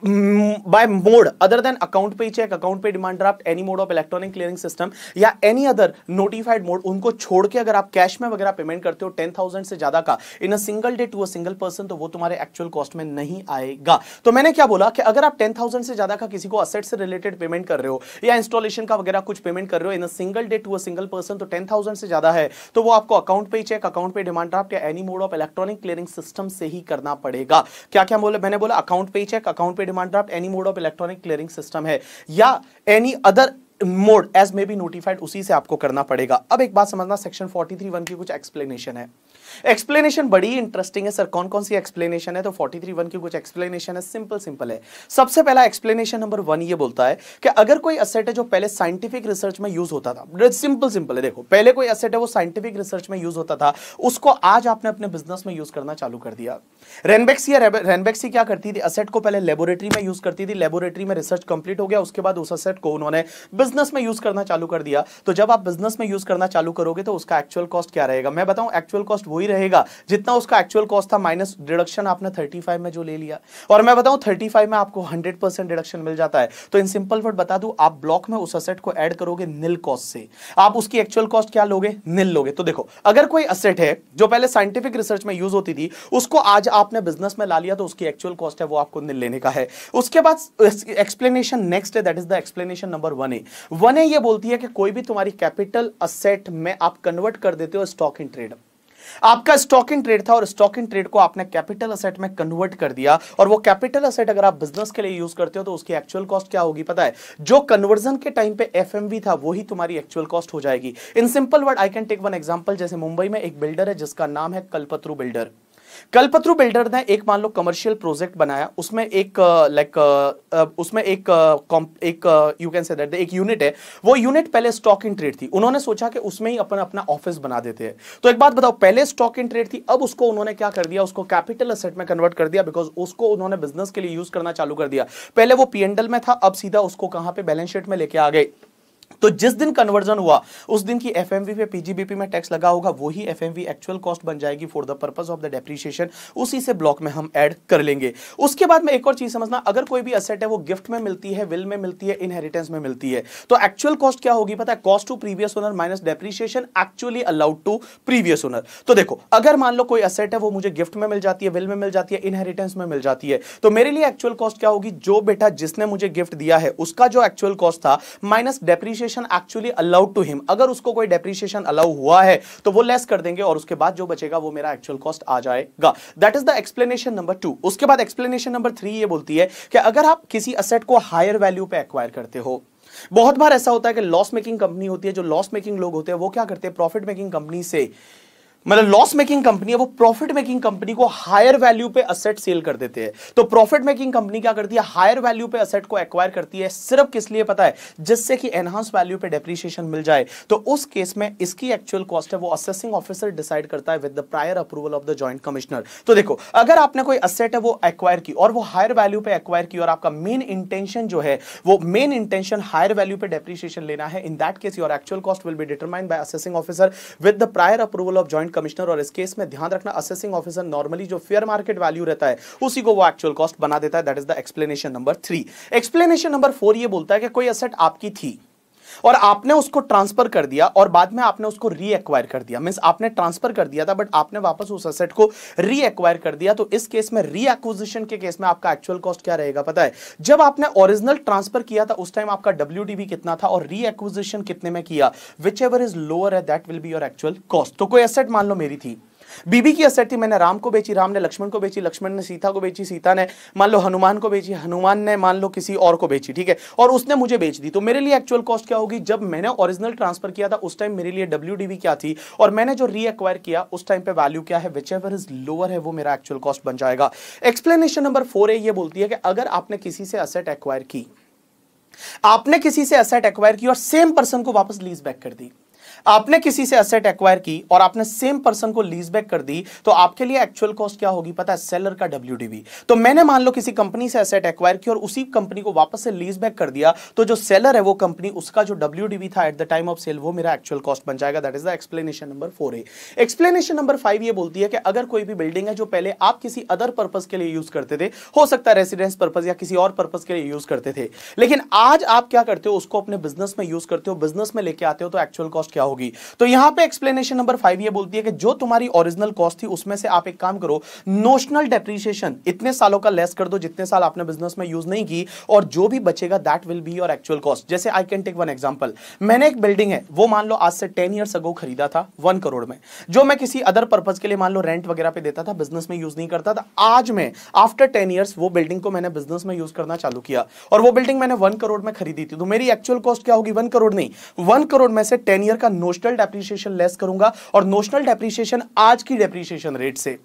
Mm, by mode other than account पे cheque account पे demand draft any mode of electronic clearing system या any other notified mode उनको छोड़ के अगर आप cash में वगैरह पेमेंट करते हो टेन थाउजेंड से ज्यादा का in a single day to a single person तो वो तुम्हारे एक्चुअल कॉस्ट में नहीं आएगा तो मैंने क्या बोला कि अगर आप टेन थाउजेंड से ज्यादा का किसी को असेट से रिलेटेड पेमेंट कर रहे हो या इंस्टॉलेशन का वगैरह कुछ पेमेंट कर रहे हो in a single day to a single person तो टेन थाउजेंड से ज्यादा है तो वो आपको अकाउंट पे चेक अकाउंट पे डिमांड ड्राफ्ट या any mode of electronic clearing system से ही करना पड़ेगा क्या क्या बोले मैंने बोला अकाउंट पे चेक अकाउंट पे demand draft any mode of electronic clearing system है या any other mode as may be notified उसी से आपको करना पड़ेगा अब एक बात समझना सेक्शन फोर्टी थ्री वन की कुछ एक्सप्लेनेशन है एक्सप्लेनेशन बड़ी इंटरेस्टिंग है सर कौन कौन सी एक्सप्लेनेशन है तो फोर्टी थ्री वन की कुछ एक्सप्लेनेशन है सिंपल सिंपल है सबसे पहला एक्सप्लेनेशन नंबर वन ये बोलता है कि अगर कोई असेट है जो पहले साइंटिफिक रिसर्च में यूज होता था सिंपल मतलब सिंपल है देखो पहले कोई असेट है वो साइंटिफिक रिसर्च में यूज होता था उसको आज आपने अपने बिजनेस में यूज करना चालू कर दिया रेनबेक्सी या रेनबेक्सी क्या करती थी असेट को पहले लेबोरेटरी में यूज करती थी लेबोरेटरी में रिसर्च कंप्लीट हो गया उसके बाद उस असेट को उन्होंने बिजनेस में यूज करना चालू कर दिया तो जब आप बिजनेस में यूज करना चालू करोगे तो उसका एक्चुअल कॉस्ट क्या रहेगा मैं बताऊं एक्चुअल कॉस्ट वही रहेगा जितना उसका एक्चुअल कॉस्ट था माइनस डिडक्शन आपने 35 में जो ले लिया और मैं बताऊं 35 में आपको 100 परसेंट डिडक्शन मिल जाता है तो इन सिंपल वर्ड बता दू आप ब्लॉक में उस असेट को एड करोगे निल कॉस्ट से आप उसकी एक्चुअल कॉस्ट क्या लोगे निल लोगे तो देखो अगर कोई असेट है जो पहले साइंटिफिक रिसर्च में यूज होती थी उसको आज आपने बिजनेस में ला लिया तो उसकी एक्चुअल कॉस्ट है वो आपको निल लेने का है उसके बाद एक्सप्लेनेशन नेक्स्ट है that is the explanation number one A one A ये बोलती है कि कोई भी तुम्हारी कैपिटल असेट में आप कन्वर्ट कर देते हो स्टॉक इन ट्रेड आपका स्टॉक इन ट्रेड था और स्टॉक इन ट्रेड को आपने कैपिटल असेट में कन्वर्ट कर दिया और वो कैपिटल असेट अगर आप बिजनेस के लिए यूज करते हो तो उसकी एक्चुअल कॉस्ट क्या होगी पता है जो कन्वर्जन के टाइम पे एफ था वही तुम्हारी एक्चुअल कॉस्ट हो जाएगी in simple word I can take one example जैसे मुंबई में एक बिल्डर है जिसका नाम है कलपत्रु बिल्डर कलपत्रु बिल्डर ने एक मान लो कमर्शियल प्रोजेक्ट बनाया उसमें एक लाइक उसमें एक एक यू कैन से दैट एक यूनिट है वो यूनिट पहले स्टॉक इन ट्रेड थी उन्होंने सोचा कि उसमें ही अपन अपना ऑफिस बना देते हैं तो एक बात बताओ पहले स्टॉक इन ट्रेड थी अब उसको उन्होंने क्या कर दिया उसको कैपिटल असेट में कन्वर्ट कर दिया बिकॉज उसको उन्होंने बिजनेस के लिए यूज करना चालू कर दिया पहले वो पीएनडल में था अब सीधा उसको कहां पे बैलेंस शीट में लेके आ गए तो जिस दिन कन्वर्जन हुआ उस दिन की एफ पे पीजीबीपी में टैक्स लगा होगा वही एफ एक्चुअल कॉस्ट बन जाएगी for the purpose of the depreciation उसी से ब्लॉक में हम ऐड कर लेंगे उसके बाद में एक और चीज समझना अगर कोई भी असेट है वो गिफ्ट में मिलती है विल में मिलती है इनहेरिटेंस में मिलती है तो एक्चुअल कॉस्ट क्या होगी पता है cost to previous owner minus depreciation actually allowed to previous owner तो देखो अगर मान लो कोई असेट है वो मुझे गिफ्ट में मिल जाती है विल में मिल जाती है इनहेरिटेंस में मिल जाती है तो मेरे लिए एक्चुअल कॉस्ट क्या होगी जो बेटा जिसने मुझे गिफ्ट दिया है उसका जो एक्चुअल कॉस्ट था minus depreci depreciation actually allowed to him अगर उसको कोई डेप्रिसिएशन अलाउ हुआ है तो वो लेस कर देंगे और उसके बाद जो बचेगा वो मेरा एक्चुअल कॉस्ट आ जाएगा that is the explanation number two उसके बाद एक्सप्लेनेशन नंबर थ्री ये बोलती है कि अगर आप किसी असेट को हायर वैल्यू पे एक्वायर करते हो बहुत बार ऐसा होता है कि लॉस मेकिंग कंपनी होती है जो लॉस मेकिंग लोग होते हैं वो क्या करते हैं प्रॉफिट मेकिंग कंपनी से मतलब लॉस मेकिंग कंपनी है वो प्रॉफिट मेकिंग कंपनी को हायर वैल्यू पे असेट सेल कर देते हैं तो प्रॉफिट मेकिंग कंपनी क्या करती है हायर वैल्यू पे असेट को एक्वायर करती है सिर्फ किस लिए पता है जिससे कि एनहांस वैल्यू पे डेप्रिशिएशन मिल जाए तो उस केस में इसकी एक्चुअल कॉस्ट है वो असेसिंग ऑफिसर डिसाइड करता है with the prior approval of the joint commissioner तो देखो अगर आपने कोई असेट है वो एक्वायर की और वो हायर वैल्यू पे एक्वायर की और आपका मेन इंटेंशन जो है वो मेन इंटेंशन हायर वैल्यू पे डेप्रिशिएशन लेना है in that case your actual cost will be determined by assessing officer with the prior approval of joint government commissioner और इस केस में ध्यान रखना असेसिंग ऑफिसर नॉर्मली जो फेयर मार्केट वैल्यू रहता है उसी को वो एक्चुअल कॉस्ट बना देता है that is the explanation number three explanation number four ये बोलता है कि कोई असेट आपकी थी और आपने उसको ट्रांसफर कर दिया और बाद में आपने उसको रीएक्वायर कर दिया मीन्स आपने ट्रांसफर कर दिया था बट आपने वापस उस असेट को रीएक्वायर कर दिया तो इस केस में रीएक्विजिशन के केस में आपका एक्चुअल कॉस्ट क्या रहेगा पता है जब आपने ओरिजिनल ट्रांसफर किया था उस टाइम आपका डब्ल्यू कितना था और रीएक्विजिशन कितने में किया विच एवर इज लोअर है that will be your actual cost तो कोई एसेट मान लो मेरी थी बीबी की असर थी मैंने राम को बेची राम ने लक्ष्मण को बेची लक्ष्मण ने सीता को बेची सीता ने मान लो हनुमान को बेची हनुमान ने मान लो किसी और को बेची ठीक है और उसने मुझे बेच दी तो मेरे लिए एक्चुअल कॉस्ट क्या होगी जब मैंने ओरिजिनल ट्रांसफर किया था उस टाइम मेरे लिए डब्ल्यू क्या थी और मैंने जो रीअक्वायर किया उस टाइम पे वैल्यू क्या है विच एवर इज लोअर है वो मेरा एक्चुअल कॉस्ट बन जाएगा एक्सप्लेनेशन नंबर फोर ये बोलती है कि अगर आपने किसी से असेट एक्वायर की आपने किसी से असेट एक्वायर की और सेम पर्सन को वापस लीज बैक कर दी आपने किसी से असेट एक्वायर की और आपने सेम पर्सन को लीज बैक कर दी तो आपके लिए एक्चुअल कॉस्ट क्या होगी पता है सेलर का डब्ल्यू तो मैंने मान लो किसी कंपनी से असेट एक्वायर की और उसी कंपनी को वापस से लीज बैक कर दिया तो जो सेलर है वो कंपनी उसका जो डब्ल्यू था at the time of sale वो मेरा एक्चुअल कॉस्ट बन जाएगा that is the explanation number four A explanation number five ये बोलती है कि अगर कोई भी बिल्डिंग है जो पहले आप किसी अदर पर्पज के लिए यूज करते थे हो सकता है रेसिडेंस पर्पज या किसी और पर्पज के लिए यूज करते थे लेकिन आज आप क्या करते हो उसको अपने बिजनेस में यूज करते हो बिजनेस में लेके आते हो तो एक्चुअल कॉस्ट क्या होगी तो यहां पे एक्सप्लेनेशन नंबर फाइव ये बोलती है कि जो तुम्हारी ओरिजिनल कॉस्ट थी उसमें से आप एक काम करो नोशनल डेप्रीशिएशन इतने सालों का लेस कर दो जितने साल आपने बिजनेस में यूज नहीं की और जो भी बचेगा that will be your actual cost जैसे I can take one example मैंने एक बिल्डिंग है वो मान लो आज से टेन ईयर्स अगो खरीदा था वन करोड़ में जो मैं किसी अदर पर्पज के लिए मान लो रेंट वगैरह पे देता था बिजनेस में यूज नहीं करता था आज में आफ्टर टेन ईयर्स वो बिल्डिंग को मैंने बिजनेस में यूज करना चालू किया और वो बिल्डिंग मैंने वन करोड़ में खरीदी थी तो मेरी एक्चुअल कॉस्ट क्या होगी वन करोड़ नहीं वन करोड़ में से टेन ईयर का नोशनल डेप्रीशिएशन लेस करूंगा और नोशनल डेप्रीशिएशन आज की डेप्रीशिएशन रेट से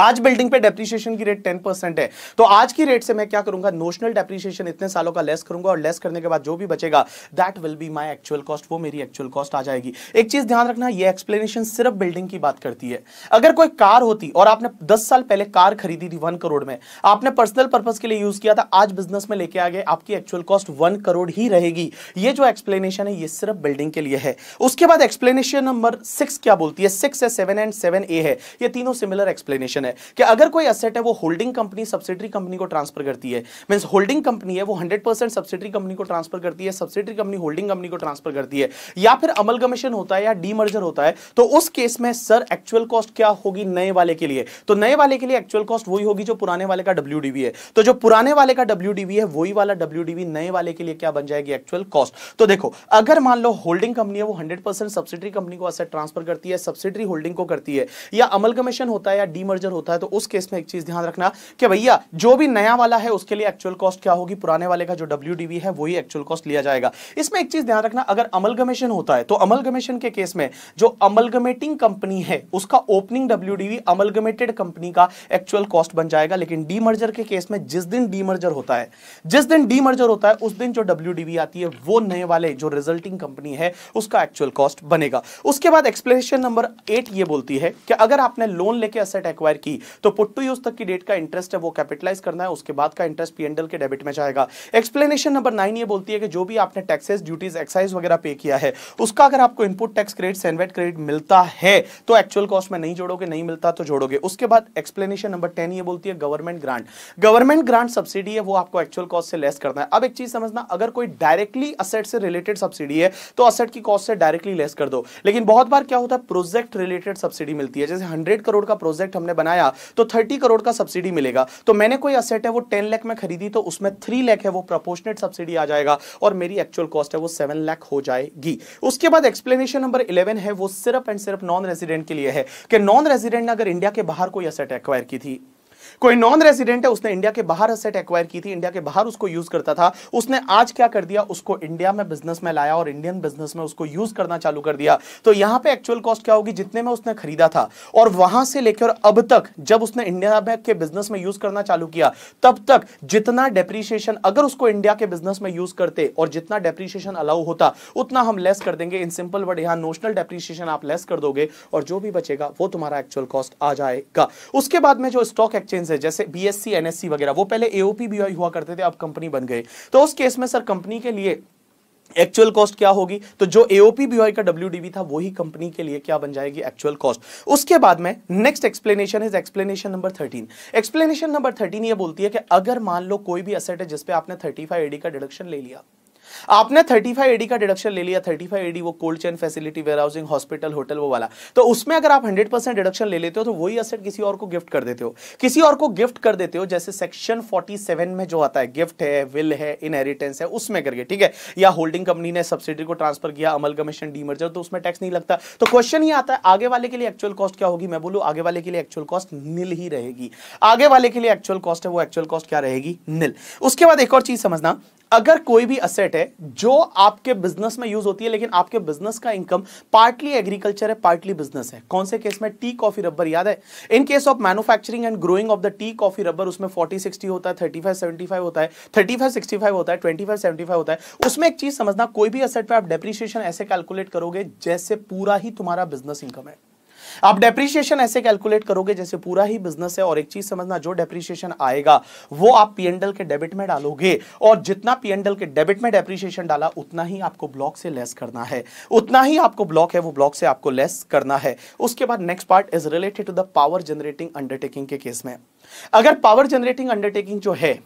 आज बिल्डिंग पे डेप्रिसिएशन की रेट टेन परसेंट है तो आज की रेट से मैं क्या करूंगा नोशनल डेप्रिसिएशन इतने सालों का लेस करूंगा और लेस करने के बाद जो भी बचेगा that will be my actual cost वो मेरी एक्चुअल कॉस्ट आ जाएगी एक चीज ध्यान रखना ये एक्सप्लेनेशन सिर्फ बिल्डिंग की बात करती है अगर कोई कार होती और आपने दस साल पहले कार खरीदी थी वन करोड़ में आपने पर्सनल पर्पज के लिए यूज किया था आज बिजनेस में लेके आ गए आपकी एक्चुअल कॉस्ट वन करोड़ ही रहेगी ये जो एक्सप्लेनेशन है ये सिर्फ बिल्डिंग के लिए है उसके बाद एक्सप्लेनेशन नंबर सिक्स क्या बोलती है सिक्स है सेवन एंड सेवन ए है ये तीनों सिमिलर एक्सप्लेनेशन क्वेश्चन है कि अगर कोई असेट है वो होल्डिंग कंपनी सब्सिडरी कंपनी को ट्रांसफर करती है मीन्स होल्डिंग कंपनी है वो हंड्रेड परसेंट सब्सिडरी कंपनी को ट्रांसफर करती है सब्सिडरी कंपनी होल्डिंग कंपनी को ट्रांसफर करती है या फिर अमलगमेशन होता है या डीमर्जर होता है तो उस केस में सर एक्चुअल कॉस्ट क्या होगी नए वाले के लिए तो नए वाले के लिए एक्चुअल कॉस्ट वही होगी जो पुराने वाले का डब्ल्यू है तो जो पुराने वाले का डब्ल्यू है वही वाला डब्ल्यू नए वाले के लिए क्या बन जाएगी एक्चुअल कॉस्ट तो देखो अगर मान लो होल्डिंग कंपनी है वो हंड्रेड सब्सिडरी कंपनी को असेट ट्रांसफर करती है सब्सिडरी होल्डिंग को करती है या अमलगमेशन होता है या डीमर्जर होता है तो उस केस में एक चीज ध्यान रखना कि भैया जो भी नया वाला है उसके लिए एक्चुअल कॉस्ट क्या होगी पुराने वाले का जो डब्ल्यू है वही एक्चुअल कॉस्ट लिया जाएगा इसमें एक चीज ध्यान रखना अगर अमलगमेशन होता है तो अमलगमेशन के केस में जो अमलगमेटिंग कंपनी है उसका ओपनिंग डब्ल्यू अमलगमेटेड कंपनी का एक्चुअल कॉस्ट बन जाएगा लेकिन डीमर्जर के केस में जिस दिन डीमर्जर होता है जिस दिन डीमर्जर होता है उस दिन जो डब्ल्यू आती है वो नए वाले जो रिजल्टिंग कंपनी है उसका एक्चुअल कॉस्ट बनेगा उसके बाद एक्सप्लेनेशन नंबर एट ये बोलती है कि अगर आपने लोन लेके असेट एक्वायर की तो पुट टू यूज तक की डेट का इंटरेस्ट है वो कैपिटलाइज करना है उसके बाद का इंटरेस्ट पीएनडल के डेबिट में जाएगा एक्सप्लेनेशन नंबर नाइन ये बोलती है कि जो भी आपने टैक्सेस ड्यूटीज एक्साइज वगैरह पे किया है उसका अगर आपको input tax credit CENVAT credit मिलता है तो एक्चुअल कॉस्ट में नहीं जोड़ोगे नहीं मिलता तो जोड़ोगे उसके बाद एक्सप्लेनेशन नंबर टेन ये बोलती है government grant government grant subsidy है वो आपको एक्चुअल कॉस्ट से लेस करना है अब एक चीज समझना अगर कोई डायरेक्टली असेट से रिलेटेड सब्सिडी है तो असेट की कॉस्ट से डायरेक्टली लेस कर दो लेकिन बहुत बार क्या होता है प्रोजेक्ट रिलेटेड सब्सिडी मिलती है जैसे हंड्रेड करोड़ का प्रोजेक्ट हमने बनाया तो थर्टी करोड़ का सब्सिडी मिलेगा तो मैंने कोई असेट है वो टेन लैख में खरीदी तो उसमें थ्री लैख है वो प्रोपोर्शनेट सब्सिडी आ जाएगा और मेरी एक्चुअल कॉस्ट है वो सेवन लैख हो जाएगी उसके बाद एक्सप्लेनेशन नंबर इलेवन है वो सिर्फ एंड सिर्फ नॉन रेजिडेंट के लिए है कि नॉन रेजिडेंट ने अगर इंडिया के बाहर कोई असेट एक्वायर की थी कोई नॉन रेसिडेंट है उसने इंडिया के बाहर असेट एक्वायर की थी इंडिया के बाहर उसको यूज करता था उसने आज क्या कर दिया उसको इंडिया में बिजनेस में लाया और इंडियन बिजनेस में उसको यूज करना चालू कर दिया तो यहां पर एक्चुअल कॉस्ट क्या होगी जितने में उसने खरीदा था और वहां से लेकर अब तक जब उसने इंडिया के बिजनेस में यूज करना चालू किया तब तक जितना डेप्रीशिएशन अगर उसको इंडिया के बिजनेस में यूज करते और जितना डेप्रीशिएशन अलाउ होता उतना हम लेस कर देंगे इन सिंपल वर्ड यहां नोशनल डेप्रीशिएशन आप लेस कर दोगे और जो भी बचेगा वो तुम्हारा एक्चुअल कॉस्ट आ जाएगा उसके बाद में जो स्टॉक एक्सचेंज है जैसे बीएससी एनएससी वगैरह वो पहले एओपी भी हुआ करते थे अब कंपनी बन गए तो उस केस में सर कंपनी के लिए एक्चुअल कॉस्ट क्या होगी तो जो एओपी बीवाई का डब्ल्यू था वही कंपनी के लिए क्या बन जाएगी एक्चुअल कॉस्ट उसके बाद में next explanation is explanation number thirteen explanation number thirteen ये बोलती है कि अगर मान लो कोई भी असेट है जिसपे आपने थर्टी फाइव एडी का डिडक्शन ले लिया आपने 35 एडी का डिडक्शन ले लिया 35 एडी वो cold chain facility warehousing hospital hotel वो वाला तो उसमें अगर आप 100 परसेंट डिडक्शन ले लेते हो तो वही असेट किसी और को गिफ्ट कर देते हो किसी और को गिफ्ट कर देते हो जैसे सेक्शन 47 में जो आता है गिफ्ट है विल है इनहेरिटेंस है उसमें करके ठीक है या होल्डिंग कंपनी ने सब्सिडी को ट्रांसफर किया अमल कमीशन डीमर्जर तो उसमें टैक्स नहीं लगता तो क्वेश्चन ही आता है आगे वाले के लिए एक्चुअल कॉस्ट क्या होगी मैं बोलू आगे वाले के लिए एक्चुअल कॉस्ट नील ही रहेगी आगे वाले के लिए एक्चुअल कॉस्ट है वो एक्चुअल कॉस्ट क्या रहेगी नील उसके बाद एक और चीज समझना अगर कोई भी असेट है जो आपके बिजनेस में यूज होती है लेकिन आपके बिजनेस का इनकम पार्टली एग्रीकल्चर है पार्टली बिजनेस है कौन से केस में टी कॉफी रबर याद है in case of manufacturing and growing of the tea coffee rubber उसमें फोर्टी सिक्सटी होता है थर्टी फाइव सेवेंटी फाइव होता है थर्टी फाइव सिक्सटी फाइव होता है ट्वेंटी फाइव सेवेंटी फाइव होता है उसमें एक चीज समझना कोई भी असेट पर आप डेप्रिशिएशन ऐसे कैलकुलेट करोगे जैसे पूरा ही तुम्हारा बिजनेस इनकम है आप डेप्रीशिएशन ऐसे कैलकुलेट करोगे जैसे पूरा ही बिजनेस है और एक चीज समझना जो डेप्रीशिएशन आएगा वो आप पीएनडल के डेबिट में डालोगे और जितना पीएनडल के डेबिट में डेप्रीशिएशन डाला उतना ही आपको ब्लॉक से लेस करना है उतना ही आपको ब्लॉक है वो ब्लॉक से आपको लेस करना है उसके बाद next part is related to the power generating undertaking के केस में अगर पावर जनरेटिंग अंडरटेकिंग जो है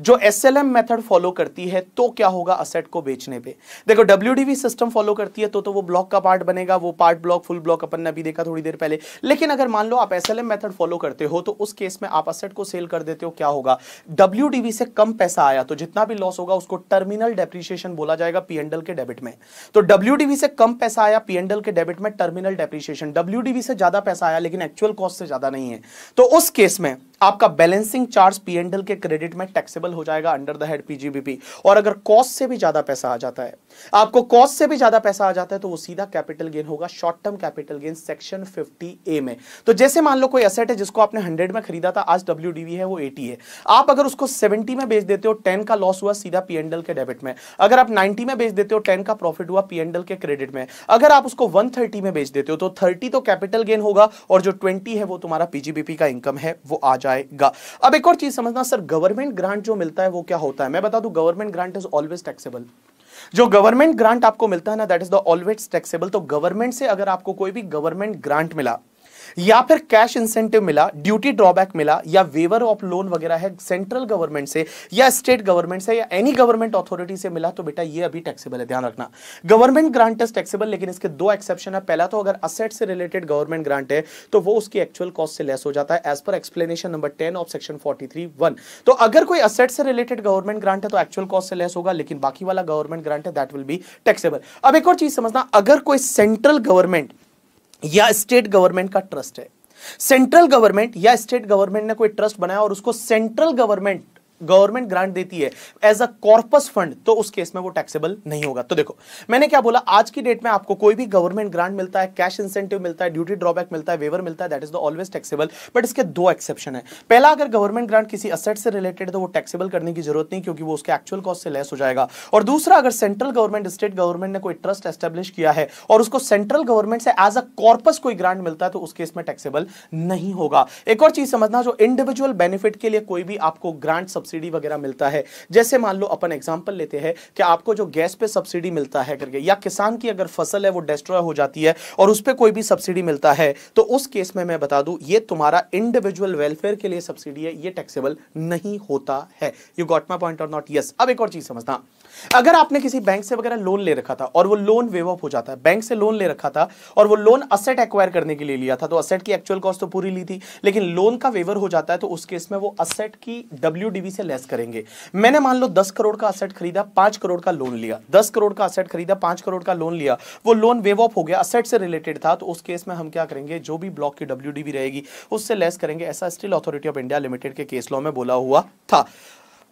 जो S L M method follow करती है तो क्या होगा असेट को बेचने पे देखो डब्ल्यू सिस्टम फॉलो करती है तो तो वो ब्लॉक का पार्ट बनेगा वो पार्ट ब्लॉक फुल ब्लॉक अपन ने अभी देखा थोड़ी देर पहले लेकिन अगर मान लो आप S L M method follow करते हो तो उस केस में आप असेट को सेल कर देते हो क्या होगा डब्ल्यू से कम पैसा आया तो जितना भी लॉस होगा उसको टर्मिनल डेप्रीशिएशन बोला जाएगा पीएनडल के डेबिट में तो डब्ल्यू से कम पैसा आया पीएनडल के डेबिट में टर्मिनल डेप्रीशिएशन डब्ल्यू से ज्यादा पैसा आया लेकिन एक्चुअल कॉस्ट से ज्यादा नहीं है तो उस केस में आपका बैलेंसिंग चार्ज पी एंडल के क्रेडिट में टैक्सेबल हो जाएगा अंडर द हेड पीजीबीपी और अगर कॉस्ट से भी ज्यादा पैसा आ जाता है आपको कॉस्ट से भी ज्यादा पैसा आ जाता है तो वो सीधा कैपिटल गेन होगा short term capital gain section 50 A में तो जैसे मान लो कोई असेट है जिसको आपने 100 में खरीदा था आज डब्ल्यू है वो 80 है आप अगर उसको 70 में बेच देते हो 10 का लॉस हुआ सीधा पी एंडल के डेबिट में अगर आप 90 में बेच देते हो 10 का प्रॉफिट हुआ पी एंडल के क्रेडिट में अगर आप उसको 130 में बेच देते हो तो 30 तो कैपिटल गेन होगा और जो 20 है वो तुम्हारा पीजीबीपी का इनकम है वो आ जाए जाएगा अब एक और चीज समझना सर गवर्नमेंट ग्रांट जो मिलता है वो क्या होता है मैं बता दू government grant is always taxable जो गवर्नमेंट ग्रांट आपको मिलता है ना that is the always taxable तो गवर्नमेंट से अगर आपको कोई भी गवर्नमेंट ग्रांट मिला या फिर कैश इंसेंटिव मिला ड्यूटी ड्रॉबैक मिला या वेवर ऑफ लोन वगैरह है सेंट्रल गवर्नमेंट से या स्टेट गवर्नमेंट से या एनी गवर्नमेंट अथॉरिटी से मिला तो बेटा ये अभी टैक्सेबल है ध्यान रखना गवर्नमेंट ग्रांट इज टैक्सेबल लेकिन इसके दो एक्सेप्शन है पहला तो अगर असेट से रिलेटेड गवर्नमेंट ग्रांट है तो वो उसकी एक्चुअल कॉस्ट से लेस हो जाता है एज पर explanation number ten of section forty three one तो अगर कोई असेट से रिलेटेड गवर्नमेंट ग्रांट है तो एक्चुअल कॉस्ट से लेस होगा लेकिन बाकी वाला गवर्नमेंट ग्रांट है दैट विल बी टैक्सेबल अब एक और चीज समझना अगर कोई सेंट्रल गवर्नमेंट या स्टेट गवर्नमेंट का ट्रस्ट है सेंट्रल गवर्नमेंट या स्टेट गवर्नमेंट ने कोई ट्रस्ट बनाया और उसको सेंट्रल गवर्नमेंट गवर्नमेंट ग्रांट देती है एज अ कॉर्पस फंड तो उस केस में वो टैक्सेबल नहीं होगा तो देखो मैंने क्या बोला आज की डेट में आपको कोई भी गवर्नमेंट ग्रांट मिलता है कैश इंसेंटिव मिलता है ड्यूटी ड्रॉबैक मिलता है वेवर मिलता है that is the always taxable but इसके दो एक्सेप्शन है पहला अगर गवर्नमेंट ग्रांट किसी असेट से रिलेटेड है तो वो टैक्सेबल करने की जरूरत नहीं क्योंकि वो उसके एक्चुअल कॉस्ट से लेस हो जाएगा और दूसरा अगर सेंट्रल गवर्नमेंट स्टेट गवर्नमेंट ने कोई ट्रस्ट एस्टेब्लिश किया है और उसको सेंट्रल गवर्नमेंट से एज अ कॉर्पस कोई ग्रांट मिलता है तो उस केस में टैक्सेबल नहीं होगा एक और चीज समझना जो इंडिविजुअल बेनिफिट के लिए कोई भी आपको ग्रांट सब सब्सिडी वगैरह मिलता है जैसे मान लो अपन एग्जाम्पल लेते हैं कि आपको जो गैस पे सब्सिडी मिलता है करके या किसान की अगर फसल है वो डिस्ट्रॉय हो जाती है और उस पर कोई भी सब्सिडी मिलता है तो उस केस में मैं बता दूं ये तुम्हारा इंडिविजुअल वेलफेयर के लिए सब्सिडी है ये टैक्सेबल नहीं होता है यू गॉट माई पॉइंट और नॉट यस अब एक और चीज समझना अगर आपने किसी बैंक से वगैरह लोन ले रखा था और वो लोन वेव ऑफ हो जाता है बैंक से लोन ले रखा था और वो लोन असेट एक्वायर करने के लिए लिया था तो असेट की एक्चुअल कॉस्ट तो पूरी ली थी लेकिन लोन का वेवर हो जाता है तो उस केस में वो असेट की डब्ल्यू से लेस करेंगे मैंने मान लो दस करोड़ का असेट खरीदा पांच करोड़ का लोन लिया दस करोड़ का असेट खरीदा पांच करोड़ का लोन लिया वो लोन वेव ऑफ हो गया असेट से रिलेटेड था तो उस केस में हम क्या करेंगे जो भी ब्लॉक की डब्ल्यू रहेगी उससे लेस करेंगे ऐसा steel authority of India limited के केस लॉ में बोला हुआ था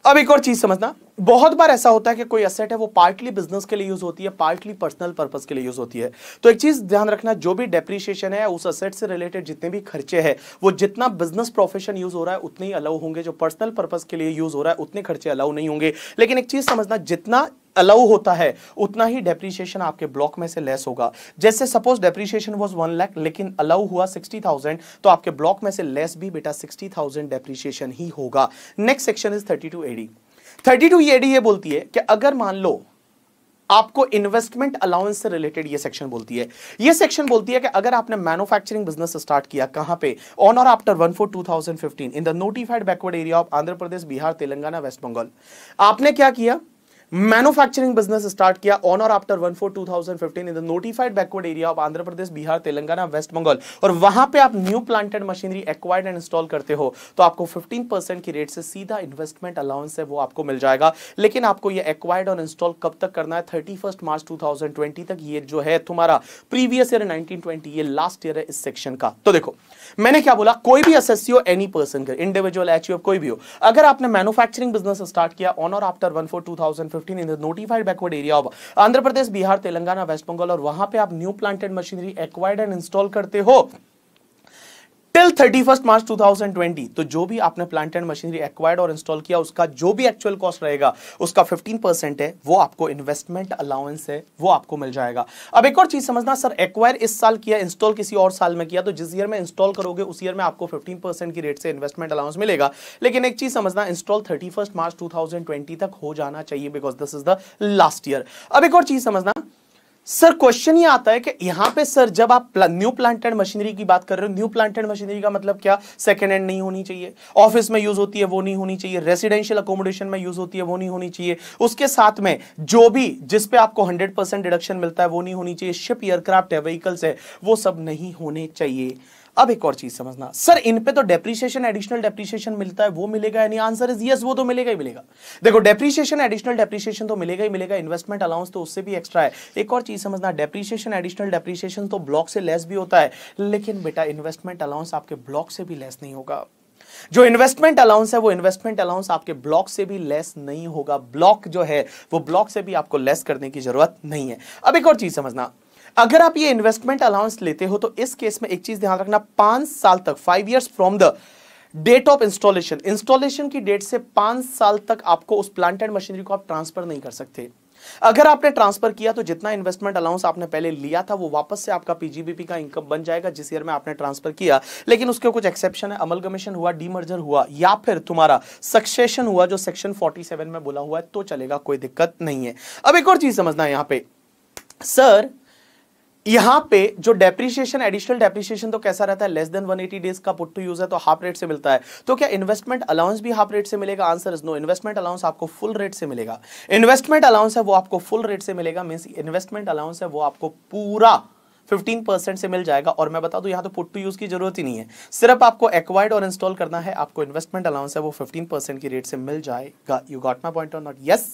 अब एक और चीज समझना बहुत बार ऐसा होता है कि कोई असेट है वो पार्टली बिजनेस के लिए यूज होती है पार्टली पर्सनल पर्पस के लिए यूज होती है तो एक चीज ध्यान रखना जो भी डेप्रिशिएशन है उस असेट से रिलेटेड जितने भी खर्चे हैं वो जितना बिजनेस प्रोफेशन यूज हो रहा है उतने ही अलाउ होंगे जो पर्सनल पर्पज के लिए यूज हो रहा है उतने खर्चे अलाउ नहीं होंगे लेकिन एक चीज समझना जितना अलाउ होता है उतना ही डेप्रीशिएशन आपके ब्लॉक में से लेस होगा जैसे suppose depreciation was one lakh लेकिन अलाउ हुआ सिक्सटी थाउजेंड तो आपके ब्लॉक में से लेस भी बेटा सिक्सटी थाउजेंड डेप्रीशिएशन ही होगा next section is thirty two AD thirty two AD ये बोलती है कि अगर मान लो आपको इन्वेस्टमेंट अलाउंस से रिलेटेड ये सेक्शन बोलती है ये सेक्शन बोलती है कि अगर आपने मैन्युफैक्चरिंग बिजनेस स्टार्ट किया कहां पे ऑन और after one four two thousand fifteen in the notified backward area of Andhra Pradesh Bihar Telangana West Bengal आपने क्या किया मैन्युफैक्चरिंग बिजनेस स्टार्ट किया ऑन और after one four two thousand fifteen in the notified backward area of Andhra Pradesh Bihar Telangana West Bengal और वहां पे आप new planted machinery acquired and install करते हो तो आपको फिफ्टीन परसेंट की रेट से सीधा इन्वेस्टमेंट अलाउंस है वो आपको मिल जाएगा लेकिन आपको ये एक्वायर्ड और इंस्टॉल कब तक करना है thirty first March two thousand twenty तक ये जो है तुम्हारा प्रीवियस ईयर नाइनटीन ट्वेंटी ये लास्ट ईयर है इस सेक्शन का तो देखो मैंने क्या बोला कोई भी एस हो एनी पर्सन इंडिविजुअल एच कोई भी हो अगर आपने मैनुफैक्चरिंग बिजनेस स्टार्ट किया ऑन और after one four two thousand 2015 in the notified backward area of Andhra Pradesh, Bihar, Telangana, West Bengal और वहां पे आप new planted machinery acquired and install करते हो टिल थर्टी फर्स्ट मार्च 2020 तो जो भी आपने प्लांट एंड मशीनरी एक्वायर्ड और इंस्टॉल किया उसका जो भी एक्चुअल कॉस्ट रहेगा उसका 15 परसेंट है वो आपको इन्वेस्टमेंट अलाउंस है वो आपको मिल जाएगा अब एक और चीज समझना सर एक्वायर इस साल किया इंस्टॉल किसी और साल में किया तो जिस ईयर में इंस्टॉल करोगे उस ईयर में आपको फिफ्टीन की रेट से इन्वेस्टमेंट अलाउंस मिलेगा लेकिन एक चीज समझना इंस्टॉल थर्टी मार्च टू तक हो जाना चाहिए because this is the last year अब एक और चीज समझना सर क्वेश्चन ये आता है कि यहां पे सर जब आप प्ला, न्यू प्लांटेड मशीनरी की बात कर रहे हो न्यू प्लांटेड मशीनरी का मतलब क्या सेकेंड हैंड नहीं होनी चाहिए ऑफिस में यूज होती है वो नहीं होनी चाहिए रेसिडेंशियल अकोमोडेशन में यूज होती है वो नहीं होनी चाहिए उसके साथ में जो भी जिसपे आपको हंड्रेड परसेंट डिडक्शन मिलता है वो नहीं होनी चाहिए शिप एयरक्राफ्ट है व्हीकल्स है वो सब नहीं होने चाहिए अब एक और चीज समझना सर इन पे तो डेप्रीशिएशन एडिशनल डेप्रीशिएशन मिलता है वो मिलेगा यानी आंसर इज यस वो तो मिलेगा ही मिलेगा देखो डेप्रीशिएशन एडिशनल डेप्रीशिएशन तो मिलेगा ही मिलेगा इन्वेस्टमेंट अलाउंस तो उससे भी एक्स्ट्रा है एक और चीज समझना डेप्रीशिएशन एडिशनल डेप्रीशिएशन तो ब्लॉक से लेस भी होता है लेकिन बेटा इन्वेस्टमेंट अलाउंस आपके ब्लॉक से भी लेस नहीं होगा जो इन्वेस्टमेंट अलाउंस है वो इन्वेस्टमेंट अलाउंस आपके ब्लॉक से भी लेस नहीं होगा ब्लॉक जो है वो ब्लॉक से भी आपको लेस करने की जरूरत नहीं है अब एक और चीज समझना अगर आप ये इन्वेस्टमेंट अलाउंस लेते हो तो इस केस में एक चीज ध्यान रखना पांच साल तक five years from the date of installation installation की डेट से पांच साल तक आपको उस प्लांट एंड मशीनरी को आप ट्रांसफर नहीं कर सकते अगर आपने ट्रांसफर किया तो जितना इन्वेस्टमेंट अलाउंस आपने पहले लिया था वो वापस से आपका पीजीबीपी का इनकम बन जाएगा जिस ईयर में आपने ट्रांसफर किया लेकिन उसके कुछ एक्सेप्शन है अमल कमीशन हुआ डीमर्जर हुआ या फिर तुम्हारा सक्सेशन हुआ जो सेक्शन 47 में बोला हुआ है तो चलेगा कोई दिक्कत नहीं है अब एक और चीज समझना है यहां पर सर यहां पे जो डेप्रिसिएशन एडिशनल डेप्रिसिएशन तो कैसा रहता है लेस देन 180 डेज का पुट टू यूज है तो हाफ रेट से मिलता है तो क्या इन्वेस्टमेंट अलाउंस भी हाफ रेट से मिलेगा answer is no investment allowance आपको फुल रेट से मिलेगा इन्वेस्टमेंट अलाउंस है वो आपको फुल रेट से मिलेगा मीन्स इन्वेस्टमेंट अलाउंस है वो आपको पूरा 15 परसेंट से मिल जाएगा और मैं बता दूं यहाँ तो पुट टू यूज की जरूरत ही नहीं है सिर्फ आपको एक्वायर्ड और इंस्टॉल करना है आपको इन्वेस्टमेंट अलाउंस है वो 15 की रेट से मिल जाएगा यू गॉट माई पॉइंट और नॉट यस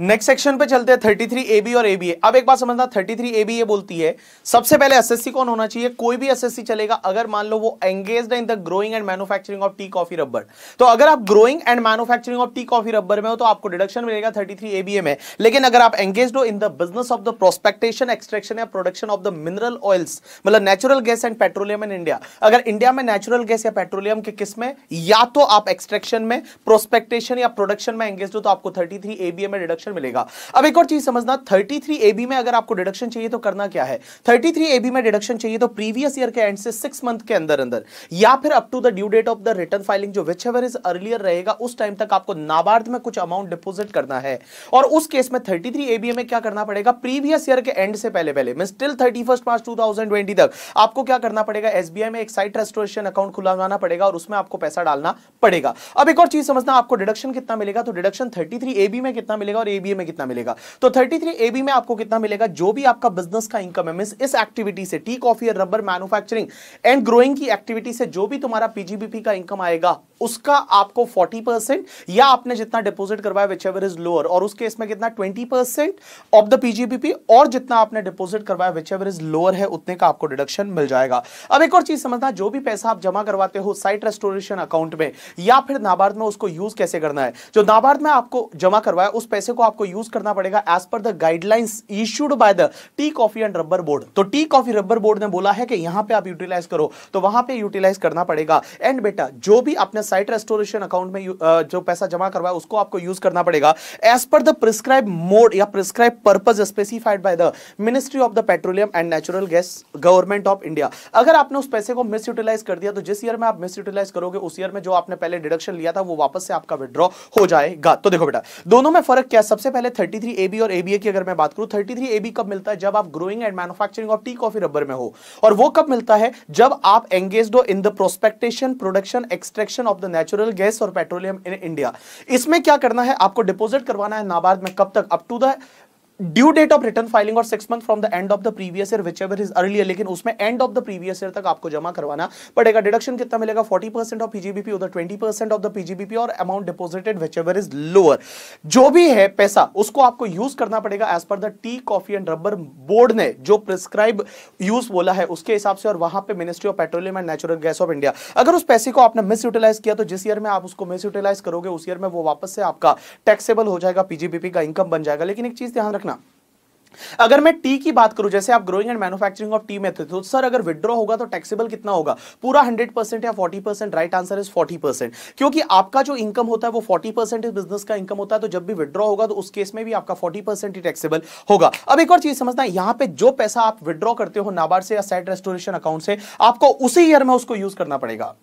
नेक्स्ट सेक्शन पे चलते हैं 33 एबी और एबीए अब एक बात समझना 33 ए बोलती है सबसे पहले एसएससी कौन होना चाहिए कोई भी एसएससी चलेगा अगर मान लो वो engage in the growing and manufacturing of tea coffee rubber तो अगर आप growing and manufacturing of tea coffee rubber में हो तो आपको डिडक्शन मिलेगा 33 ए में लेकिन अगर आप एंगेज हो in the business of the prospection extraction या production of the mineral oils मतलब natural gas and petroleum in India अगर इंडिया में नेचुरल गैस या पेट्रोलियम के किस में या तो आप एक्सट्रेक्शन में प्रोस्पेक्टेशन या प्रोडक्शन में एंगेज हो तो आपको थर्टी एबीए में डिडक्शन डिडक्शन मिलेगा अब एक और चीज समझना थर्टी थ्री ए बी में अगर आपको डिडक्शन चाहिए तो करना क्या है थर्टी थ्री ए बी में डिडक्शन चाहिए तो प्रीवियस ईयर के एंड से सिक्स मंथ के अंदर अंदर या फिर up to the due date of the return filing जो विच एवर इज अर्लियर रहेगा उस टाइम तक आपको नाबार्ड में कुछ अमाउंट डिपोजिट करना है और उस केस में थर्टी थ्री ए बी में क्या करना पड़ेगा प्रीवियस ईयर के एंड से पहले पहले mean till thirty first March two thousand twenty तक आपको क्या करना पड़ेगा एसबीआई में एक साइट रेस्टोरेशन अकाउंट खुलवाना पड़ेगा और उसमें आपको पैसा डालना पड़ेगा अब एक और चीज समझना आपको डिडक्शन कितना मिलेगा तो deduction thirty three A B में कितना मिलेगा और एबीए में कितना मिलेगा तो 33 एबी में आपको कितना मिलेगा जो भी आपका बिजनेस का इनकम है मिस इस एक्टिविटी से टी कॉफी और रबर मैन्युफैक्चरिंग एंड ग्रोइंग की एक्टिविटी से जो भी तुम्हारा पीजीबीपी का इनकम आएगा उसका आपको 40 परसेंट या आपने जितना डिपॉजिट करवाया विच एवर इज लोअर और उस केस में कितना 20 परसेंट ऑफ द पीजीबीपी और जितना आपने डिपॉजिट करवाया विच एवर इज लोअर है उतने का आपको डिडक्शन मिल जाएगा अब एक और चीज समझना जो भी पैसा आप जमा करवाते हो साइट रेस्टोरेशन अकाउंट में या फिर नाबार्ड में उसको यूज कैसे करना है जो नाबार्ड में आपको जमा करवाया उस पैसे को को आपको यूज करना पड़ेगा as per the guidelines issued by the tea coffee and rubber board तो टी कॉफी रबर बोर्ड ने बोला है कि यहां पे आप यूटिलाइज करो तो वहां पे यूटिलाइज करना पड़ेगा एंड बेटा जो भी अपने साइट रेस्टोरेशन अकाउंट में जो पैसा जमा करवाया उसको आपको यूज करना पड़ेगा as per the prescribe mode या prescribe purpose specified by the ministry of the petroleum and natural gas government of India अगर आपने उस पैसे को मिस यूटिलाइज कर दिया तो जिस ईयर में आप मिस यूटिलाइज करोगे उस ईयर में जो आपने पहले डिडक्शन लिया था वो वापस से आपका विद्रॉ हो जाएगा तो देखो बेटा दोनों में फर्क कैसा सबसे पहले 33 एबी और एबीए की अगर मैं बात करूं 33 एबी कब मिलता है जब आप growing and manufacturing of tea coffee rubber में हो और वो कब मिलता है जब आप एंगेज हो in the prospection production extraction of the natural gas और पेट्रोलियम इन इंडिया इसमें क्या करना है आपको डिपोजिट करवाना है नाबार्ड में कब तक up to the due date of return filing or six month from the end of the previous year which ever is earlier लेकिन उसमें end of the previous year तक आपको जमा करवाना पड़ेगा डिडक्शन कितना मिलेगा 40 परसेंट ऑफ पीजीबीपी उधर 20 percent of the PGBP or amount deposited which ever is lower जो भी है पैसा उसको आपको यूज करना पड़ेगा as per the tea coffee and rubber board ने जो प्रिस्क्राइब यूज बोला है उसके हिसाब से और वहां पे ministry of petroleum and natural gas of India अगर उस पैसे को आपने मिस यूटिलाइज किया तो जिस ईयर में आप उसको मिस यूटिलाइज करोगे उस ईयर में वो वापस से आपका टैक्सेबल हो जाएगा पीजीबीपी का इनकम बन जाएगा लेकिन एक चीज ध्यान रखना अगर मैं टी की बात करूं जैसे आप growing and manufacturing of tea में थे तो सर अगर विड्रॉ होगा तो टैक्सेबल कितना होगा पूरा 100 परसेंट या 40 percent right answer is 40 percent क्योंकि आपका जो इनकम होता है वो 40 परसेंट इस बिजनेस का इनकम होता है तो जब भी विड्रॉ होगा तो उस केस में भी आपका फोर्टी परसेंट ही टैक्सेबल होगा अब एक और चीज समझना है यहां पर जो पैसा आप विड्रॉ करते हो नाबार्ड से या सेट रेस्टोरेशन अकाउंट से आपको उसी ईयर में उसको यूज करना पड़ेगा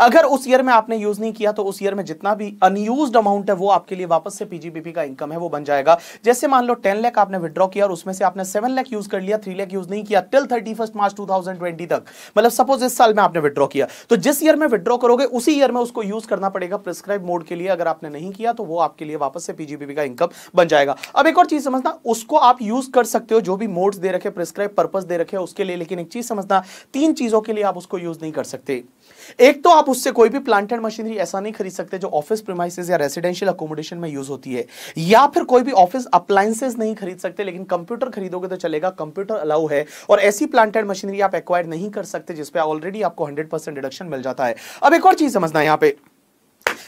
अगर उस ईयर में आपने यूज नहीं किया तो उस ईयर में जितना भी अनयूज अमाउंट है वो आपके लिए वापस से पीजीबीपी का इनकम है वो बन जाएगा जैसे मान लो टेन लैख आपने विद्रॉ किया और उसमें से आपने सेवन लैख यूज कर लिया थ्री लैख यूज नहीं किया टिल थर्टी मार्च टू तक मतलब सपोज इस साल में आपने विद्रॉ किया तो जिस ईयर में विद्रॉ करोगे उसी ईयर में उसको यूज करना पड़ेगा प्रिस्क्राइब मोड के लिए अगर आपने नहीं किया तो वो आपके लिए वापस से पीजीबीपी का इनकम बन जाएगा अब एक और चीज समझना उसको आप यूज कर सकते हो जो भी मोड्स दे रखे प्रिस्क्राइब पर्पज दे रखे उसके लिए लेकिन एक चीज समझना तीन चीजों के लिए आप उसको यूज नहीं कर सकते एक तो आप उससे कोई भी प्लांट एंड मशीनरी ऐसा नहीं खरीद सकते जो ऑफिस प्रीमाइसिस या रेसिडेंशियल अकोमोडेशन में यूज होती है या फिर कोई भी ऑफिस अप्लायंसेज नहीं खरीद सकते लेकिन कंप्यूटर खरीदोगे तो चलेगा कंप्यूटर अलाउ है और ऐसी प्लांट एंड मशीनरी आप एक्वायर नहीं कर सकते जिसपे ऑलरेडी आपको हंड्रेड डिडक्शन मिल जाता है अब एक और चीज समझना है यहाँ पे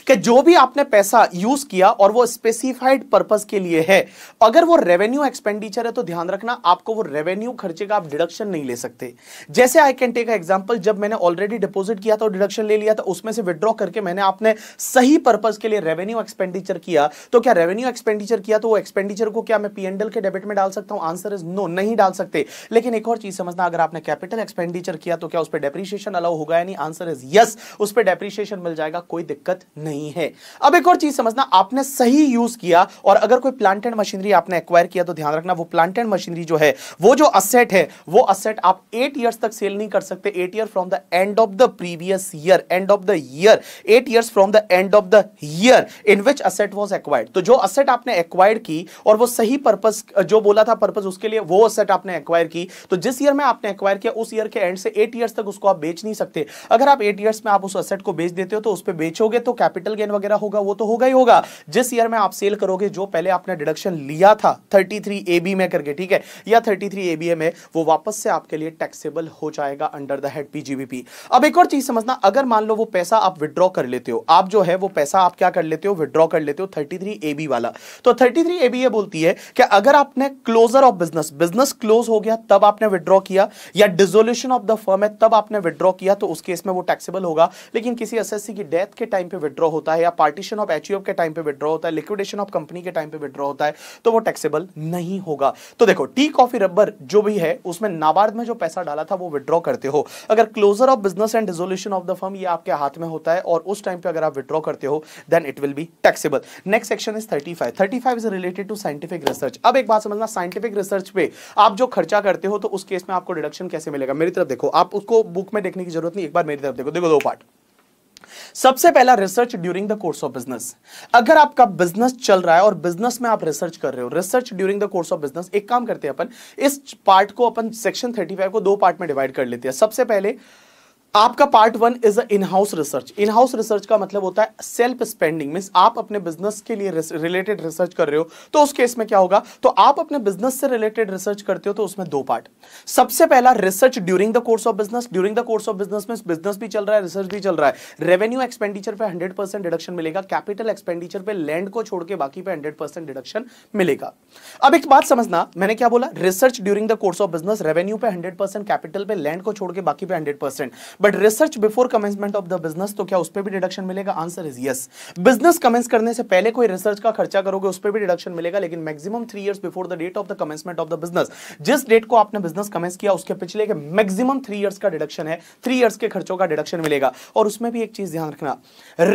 कि जो भी आपने पैसा यूज किया और वो स्पेसिफाइड पर्पज के लिए है अगर वो रेवेन्यू एक्सपेंडिचर है तो ध्यान रखना आपको वो रेवेन्यू खर्चे का आप डिडक्शन नहीं ले सकते जैसे आई कैन टेक एग्जाम्पल जब मैंने ऑलरेडी डिपोजिट किया था और डिडक्शन ले लिया था तो उसमें से विड्रॉ करके मैंने आपने सही पर्पज के लिए रेवेन्यू एक्सपेंडिचर किया तो क्या रेवेन्यू एक्सपेंडिचर किया तो वो एक्सपेंडिचर को क्या मैं पीएनडल के डेबिट में डाल सकता हूं आंसर इज नो नहीं डाल सकते लेकिन एक और चीज समझना अगर आपने कैपिटल एक्सपेंडिचर किया तो क्या उस पर डेप्रिशिएशन अलाउ होगा यानी आंसर इज यस उस पर डेप्रिशिएशन मिल जाएगा कोई दिक्कत नहीं है अब एक और चीज समझना आपने सही यूज किया और अगर कोई प्लांट एंड मशीनरी आपने एक्वायर किया तो ध्यान रखना वो प्लांट एंड मशीनरी जो है वो जो असेट है वो असेट आप एट ईयर्स तक सेल नहीं कर सकते eight year from the end of the previous year end of the year eight years from the end of the year in which asset was acquired तो जो asset आपने acquire की और वो सही पर्पज जो बोला था पर्पज उसके लिए वो असेट आपने एक्वायर की तो जिस ईयर में आपने एक्वायर किया उस ईयर के एंड से एट ईयर्स तक उसको आप बेच नहीं सकते अगर आप एट ईयर्स में आप उस असेट को बेच देते हो तो उस पर बेचोगे तो कैपिटल गेन वगैरह होगा वो तो होगा ही होगा जिस ईयर में आप सेल करोगे जो पहले आपने डिडक्शन लिया था थर्टी थ्री ए बी में करके ठीक है या thirty three A B A में वो वापस से आपके लिए टैक्सेबल हो जाएगा under the head P PGBP अब एक और चीज समझना अगर मान लो वो पैसा आप विड्रॉ कर लेते हो आप जो है वो पैसा आप क्या कर लेते हो विड्रॉ कर लेते हो थर्टी थ्री ए बी वाला तो थर्टी थ्री ए बी ये बोलती है कि अगर आपने closure of business business close हो गया तब आपने विड्रॉ किया या डिजोल्यूशन ऑफ द फर्म है तब आपने विड्रॉ किया तो उस केस में वो टैक्सेबल होगा लेकिन किसी एसएससी की डेथ के टाइम पे विड्रॉ होता है या पार्टीशन ऑफ एच के टाइम पे विड्रॉ होता है लिक्विडेशन ऑफ कंपनी के टाइम पे विड्रॉ होता है तो वो टैक्सेबल नहीं होगा तो देखो टी कॉफी रबर जो भी है उसमें नाबार्ड में जो पैसा डाला था वो विड्रॉ करते हो अगर closure of business and resolution of the firm ये आपके हाथ में होता है और उस टाइम पे अगर आप विड्रॉ करते हो then it will be taxable next section is thirty five is related to scientific research अब एक बात समझना साइंटिफिक रिसर्च पे आप जो खर्चा करते हो तो उस केस में आपको डिडक्शन कैसे मिलेगा मेरी तरफ देखो आप उसको बुक में देखने की जरूरत नहीं एक बार मेरी तरफ देखो देखो दो पार्ट सबसे पहला research during the course of business अगर आपका बिजनेस चल रहा है और बिजनेस में आप रिसर्च कर रहे हो research during the course of business एक काम करते हैं अपन इस पार्ट को अपन सेक्शन थर्टी फाइव को दो पार्ट में डिवाइड कर लेते हैं सबसे पहले आपका part one is in house research in house research का मतलब होता है सेल्फ स्पेंडिंग मीन आप अपने बिजनेस के लिए रिलेटेड रिसर्च कर रहे हो तो उस केस में क्या होगा तो आप अपने बिजनेस से रिलेटेड रिसर्च करते हो तो उसमें दो पार्ट सबसे पहला research during the course of business during the course of business में बिजनेस भी चल रहा है रिसर्च भी चल रहा है रेवेन्यू एक्सपेंडिचर पर हंड्रेड परसेंट डिडक्शन मिलेगा कैपिटल एक्सपेंडिचर पर लैंड को छोड़ के बाकी पे हंड्रेड परसेंट डिडक्शन मिलेगा अब एक बात समझना मैंने क्या बोला research during the course of business revenue पे हंड्रेड परसेंट कैपिटल पे लैंड को छोड़ के बाकी पे hundred percent but research before commencement of the business तो क्या उस पर भी डिडक्शन मिलेगा answer is yes business commence करने से पहले कोई रिसर्च का खर्चा करोगे उस पर भी डिडक्शन मिलेगा लेकिन maximum three years before the date of the commencement of the business जिस डेट को आपने बिजनेस कमेंस किया उसके पिछले के मैक्सिमम थ्री ईयर्स का डिडक्शन है थ्री ईयर्स के खर्चों का डिडक्शन मिलेगा और उसमें भी एक चीज ध्यान रखना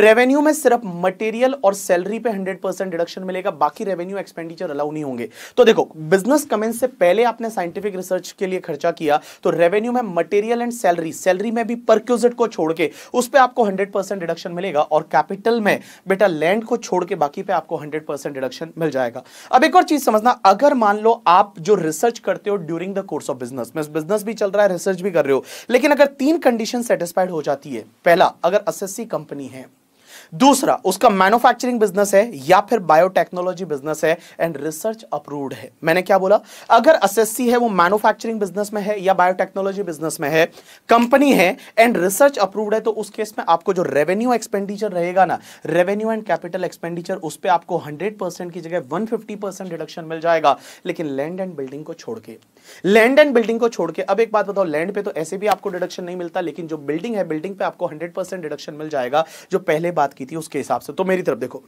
रेवेन्यू में सिर्फ मटेरियल और सैलरी पे हंड्रेड परसेंट डिडक्शन मिलेगा बाकी रेवेन्यू एक्सपेंडिचर अलाउ नहीं होंगे तो देखो बिजनेस कमेंस से पहले आपने साइंटिफिक रिसर्च के लिए खर्चा किया तो रेवेन्यू में मटेरियल एंड सैलरी सैलरी में भी परक्यूजिट को छोड़ के उस पर आपको हंड्रेड परसेंट डिडक्शन मिलेगा और कैपिटल में बेटा लैंड को छोड़ के बाकी पे आपको हंड्रेड परसेंट डिडक्शन मिल जाएगा अब एक और चीज समझना अगर मान लो आप जो रिसर्च करते हो during the course of business mean business भी चल रहा है रिसर्च भी कर रहे हो लेकिन अगर तीन कंडीशन सेटिस्फाइड हो जाती है पहला अगर एस कंपनी है दूसरा उसका मैन्युफैक्चरिंग बिजनेस है या फिर बायोटेक्नोलॉजी बिजनेस है एंड रिसर्च अप्रूव्ड है मैंने क्या बोला अगर एसएससी है वो मैन्युफैक्चरिंग बिजनेस में है या बायोटेक्नोलॉजी बिजनेस में है कंपनी है एंड रिसर्च अप्रूव्ड है तो उस केस में आपको जो रेवेन्यू एक्सपेंडिचर रहेगा ना रेवेन्यू एंड कैपिटल एक्सपेंडिचर उस पर आपको हंड्रेड की जगह वन फिफ्टी रिडक्शन मिल जाएगा लेकिन लैंड एंड बिल्डिंग को छोड़ के लैंड एंड बिल्डिंग को छोड़ के अब एक बात बताओ लैंड पे तो ऐसे भी आपको डिडक्शन नहीं मिलता लेकिन जो बिल्डिंग है बिल्डिंग पे आपको हंड्रेड परसेंट डिडक्शन मिल जाएगा जो पहले बात की थी उसके हिसाब से तो मेरी तरफ देखो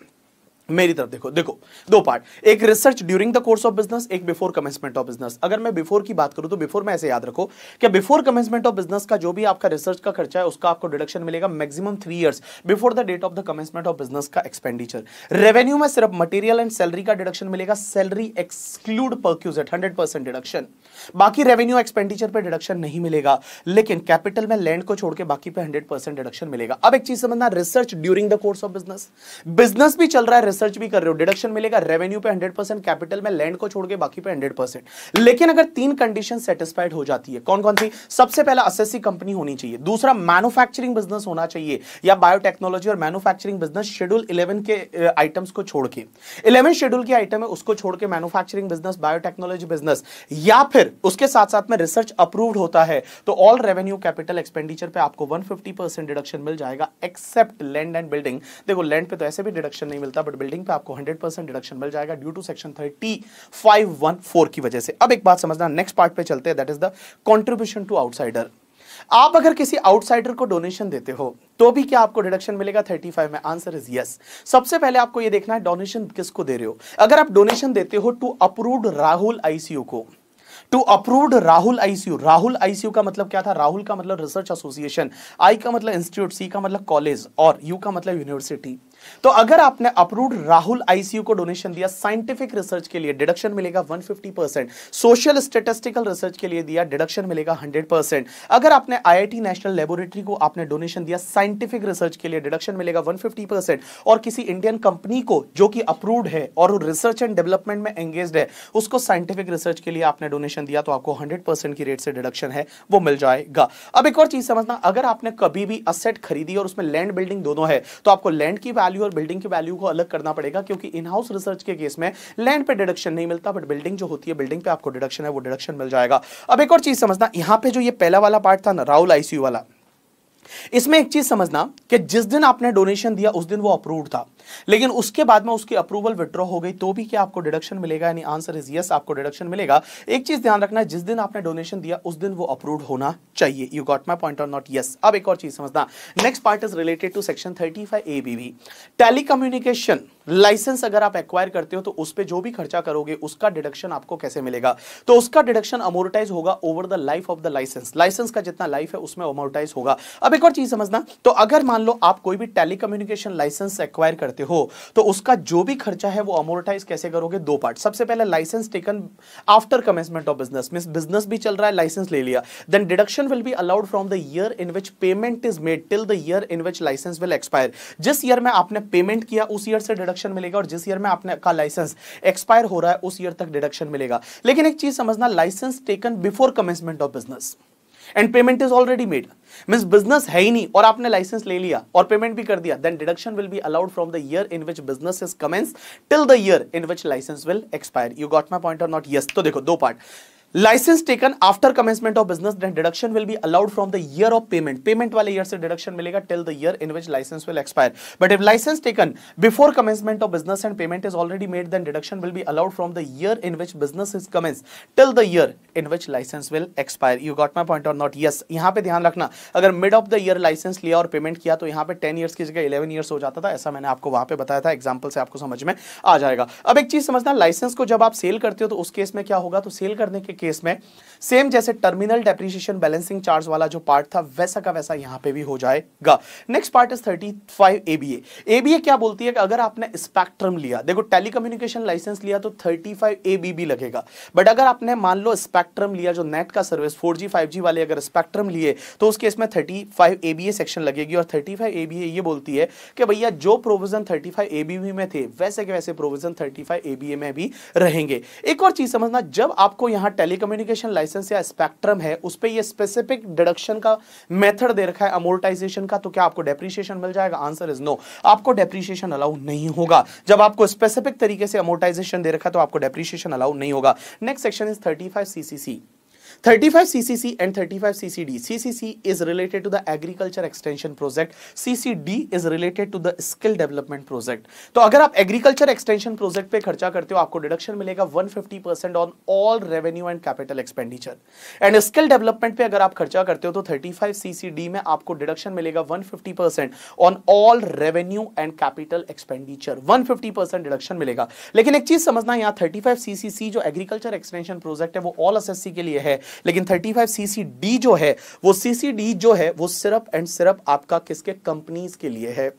मेरी तरफ देखो देखो दो पार्ट एक research during the course of business एक बिफोर कमेंसमेंट ऑफ बिजनेस अगर मैं बिफोर की बात करूं तो बिफोर मैं ऐसे याद रखो कि बिफोर कमेंसमेंट ऑफ बिजनेस का जो भी आपका रिसर्च का खर्चा है उसका आपको डिडक्शन मिलेगा maximum three years before the date of the commencement of business का एक्सपेंडिचर रेवेन्यू में सिर्फ मटेरियल एंड सैलरी का डिडक्शन मिलेगा salary exclude perquisite hundred percent deduction बाकी रेवेन्यू एक्सपेंडिचर पर डिडक्शन नहीं मिलेगा लेकिन कैपिटल में लैंड को छोड़ के बाकी पे हंड्रेड डिडक्शन मिलेगा अब एक चीज समझना research during the course of business business भी चल रहा है रिसर्च भी कर रहे हो डिडक्शन मिलेगा रेवेन्यू पे 100 परसेंट कैपिटल में लैंड को छोड़ के बाकी पे 100 परसेंट लेकिन अगर तीन कंडीशन सेटिस्फाइड हो जाती है कौन कौन सी सबसे पहला असेसी कंपनी होनी चाहिए दूसरा मैनुफैक्चरिंग बिजनेस होना चाहिए या बायोटेक्नोलॉजी और मैनुफैक्चरिंग बिजनेस शेड्यूल इलेवन के आइटम्स को छोड़ के इलेवन शेड्यूल के आइटम है उसको छोड़ के मैनुफैक्चरिंग बिजनेस बायोटेक्नोलॉजी बिजनेस या फिर उसके साथ साथ में रिसर्च अप्रूव्ड होता है तो ऑल रेवेन्यू कैपिटल एक्सपेंडिचर पे आपको 150 परसेंट डिडक्शन मिल जाएगा एक्सेप्ट लैंड एंड बिल्डिंग देखो लैंड पे तो ऐसे भी डिडक्शन नहीं मिलता बट बिल्डिंग बिल्डिंग पे आपको 100 परसेंट डिडक्शन मिल जाएगा due to section thirty five one four की वजह से अब एक बात समझना नेक्स्ट पार्ट पे चलते हैं that is the contribution to outsider आप अगर किसी आउटसाइडर को डोनेशन देते हो तो भी क्या आपको डिडक्शन मिलेगा 35 में आंसर इज यस सबसे पहले आपको यह देखना है डोनेशन किसको दे रहे हो अगर आप डोनेशन देते हो टू अप्रूव्ड राहुल आईसीयू को टू अप्रूव्ड राहुल आईसीयू राहुल आईसीयू का मतलब क्या था राहुल का मतलब रिसर्च एसोसिएशन आई का मतलब इंस्टीट्यूट सी का मतलब कॉलेज और यू का मतलब यूनिवर्सिटी तो अगर आपने अप्रूव्ड राहुल आईसीयू को डोनेशन दिया साइंटिफिक रिसर्च के लिए डिडक्शन मिलेगा 150 परसेंट सोशल स्टेटिस्टिकल रिसर्च के लिए दिया डिडक्शन मिलेगा 100 परसेंट अगर आपने आईआईटी नेशनल लेबोरेटरी को आपने डोनेशन दिया साइंटिफिक रिसर्च के लिए डिडक्शन मिलेगा 150 परसेंट और किसी इंडियन कंपनी को जो कि अप्रूव्ड है और रिसर्च एंड डेवलपमेंट में एंगेज है उसको साइंटिफिक रिसर्च के लिए आपने डोनेशन दिया तो आपको हंड्रेड की रेट से डिडक्शन है वो मिल जाएगा अब एक और चीज समझना अगर आपने कभी भी असेट खरीदी और उसमें लैंड बिल्डिंग दोनों है तो आपको लैंड की वैल्यू वैल्यू और बिल्डिंग की वैल्यू को अलग करना पड़ेगा क्योंकि इन हाउस रिसर्च के केस में लैंड पे डिडक्शन नहीं मिलता बट बिल्डिंग जो होती है बिल्डिंग पे आपको डिडक्शन है वो डिडक्शन मिल जाएगा अब एक और चीज समझना यहां पे जो ये पहला वाला पार्ट था ना राहुल आईसीयू वाला इसमें एक चीज समझना कि जिस दिन आपने डोनेशन दिया उस दिन वो अप्रूव था लेकिन उसके बाद में उसकी अप्रूवल विड्रॉ हो गई तो भी क्या आपको डिडक्शन मिलेगा यानी आंसर इज यस आपको डिडक्शन मिलेगा एक चीज ध्यान रखना है जिस दिन आपने डोनेशन दिया उस दिन वो अप्रूव होना चाहिए you got my point of not yes अब एक और चीज समझना next part is related to section thirty five A B भी टेली लाइसेंस अगर आप एक्वायर करते हो तो उस पर जो भी खर्चा करोगे उसका डिडक्शन आपको कैसे मिलेगा तो उसका डिडक्शन अमोरटाइज होगा over the life of the licence licence का जितना लाइफ है उसमें अमोरटाइज होगा अब एक और चीज समझना तो अगर मान लो आप कोई भी टेलीकम्युनिकेशन लाइसेंस एक्वायर करते करते हो तो उसका जो भी खर्चा है वो अमोर्टाइज कैसे करोगे दो पार्ट सबसे पहले licence taken after commencement of business mean business भी चल रहा है लाइसेंस ले लिया then deduction will be allowed from the year in which payment is made till the year in which licence will expire जिस year में आपने payment किया उस ईयर से डिडक्शन मिलेगा और जिस ईयर में आपने का लाइसेंस एक्सपायर हो रहा है उस ईयर तक डिडक्शन मिलेगा लेकिन एक चीज समझना licence taken before commencement of business and payment is already made mean business है ही नहीं और आपने लाइसेंस ले लिया और पेमेंट भी कर दिया then deduction will be allowed from the year in which business is commence till the year in which licence will expire you got my point और नॉट यस तो देखो दो part licence taken after commencement of business deduction will be allowed from the year of payment payment वाले year से deduction मिलेगा till the year in which licence will expire but if licence taken before commencement of business and payment is already made then deduction will be allowed from the year in which business is commence till the year in which licence will expire you got my point और not yes यहाँ पे ध्यान रखना अगर mid of the year licence लिया और payment किया तो यहाँ पे टेन ईयर्स की जगह इलेवन ईयर्स हो जाता था ऐसा मैंने आपको वहां पर बताया था एग्जाम्पल से आपको समझ में आ जाएगा अब एक चीज समझना लाइसेंस को जब आप सेल करते हो तो उस केस में क्या होगा तो सेल करने के केस में सेम जैसे टर्मिनल डेप्रिसिएशन बैलेंसिंग चार्ज वाला जो पार्ट था वैसा का वैसा यहां पे भी हो जाएगा next part is 35 five ABA ABA क्या बोलती है कि अगर आपने स्पेक्ट्रम लिया देखो टेलीकम्युनिकेशन लाइसेंस लिया तो 35 फाइव ए बी भी लगेगा बट अगर आपने मान लो स्पेक्ट्रम लिया जो नेट का service four G five G वाले अगर स्पेक्ट्रम लिए तो उस केस में थर्टी फाइव एबीए सेक्शन लगेगी और थर्टी फाइव एबीए ये बोलती है कि भैया जो प्रोविजन थर्टी फाइव एबीबी में थे वैसे के वैसे प्रोविजन थर्टी फाइव एबीए में भी रहेंगे एक और चीज समझना जब आपको यहाँ टेली टेलीकम्युनिकेशन लाइसेंस या स्पेक्ट्रम है उस पर यह स्पेसिफिक डिडक्शन का मेथड दे रखा है अमोर्टाइजेशन का तो क्या आपको डेप्रीशिएशन मिल जाएगा आंसर इज नो आपको डेप्रीशिएशन अलाउ नहीं होगा जब आपको स्पेसिफिक तरीके से अमोर्टाइजेशन दे रखा है तो आपको डेप्रीशिएशन अलाउ नहीं होगा next section is thirty five CCC 35 CCC and 35 CCD. CCC is related to the agriculture extension project. CCD is related to the skill development project. तो अगर आप एग्रीकल्चर एक्सटेंशन प्रोजेक्ट पे खर्चा करते हो आपको डिडक्शन मिलेगा 150 percent on all revenue and capital expenditure and skill development पे अगर आप खर्चा करते हो तो 35 सीसीडी में आपको डिडक्शन मिलेगा 150 percent on all revenue and capital expenditure 150 percent deduction मिलेगा लेकिन एक चीज समझना यहाँ थर्टी फाइव सीसीसी जो एग्रीकल्चर एक्सटेंशन प्रोजेक्ट है वो ऑल एस के लिए है लेकिन 35 सीसीडी जो है वो सीसीडी जो है वो सिर्फ एंड सिर्फ आपका किसके कंपनीज के लिए है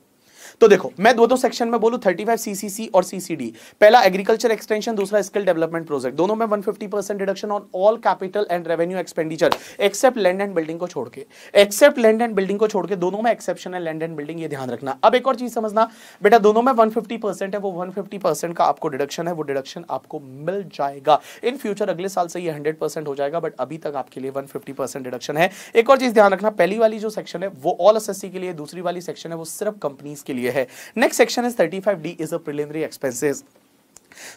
तो देखो मैं दो दो सेक्शन में बोलू थर्टी फाइव सीसीसी और सीसीडी पहला एग्रीकल्चर एक्सटेंशन दूसरा स्किल डेवलपमेंट प्रोजेक्ट दोनों में one fifty percent deduction on all capital and revenue expenditure except land and building को छोड़ के एक्सेप्ट लैंड एंड बिल्डिंग को छोड़ के दोनों में एक्सेप्शन है लैंड एंड बिल्डिंग ये ध्यान रखना अब एक और चीज समझना बेटा दोनों में वन फिफ्टी परसेंट है वो वन फिफ्टी परसेंट का आपको डिडक्शन है वो डिडक्शन आपको मिल जाएगा इन फ्यूचर अगले साल से ये परसेंट हो जाएगा बट अभी तक आपके लिए वन फिफ्टी परसेंट डिडक्शन है एक और चीज ध्यान रखना पहली वाली जो सेक्शन है वो ऑल एस के लिए दूसरी वाली सेक्शन है वो सिर्फ कंपनीज के लिए लिए है next section is thirty five D is a preliminary expenses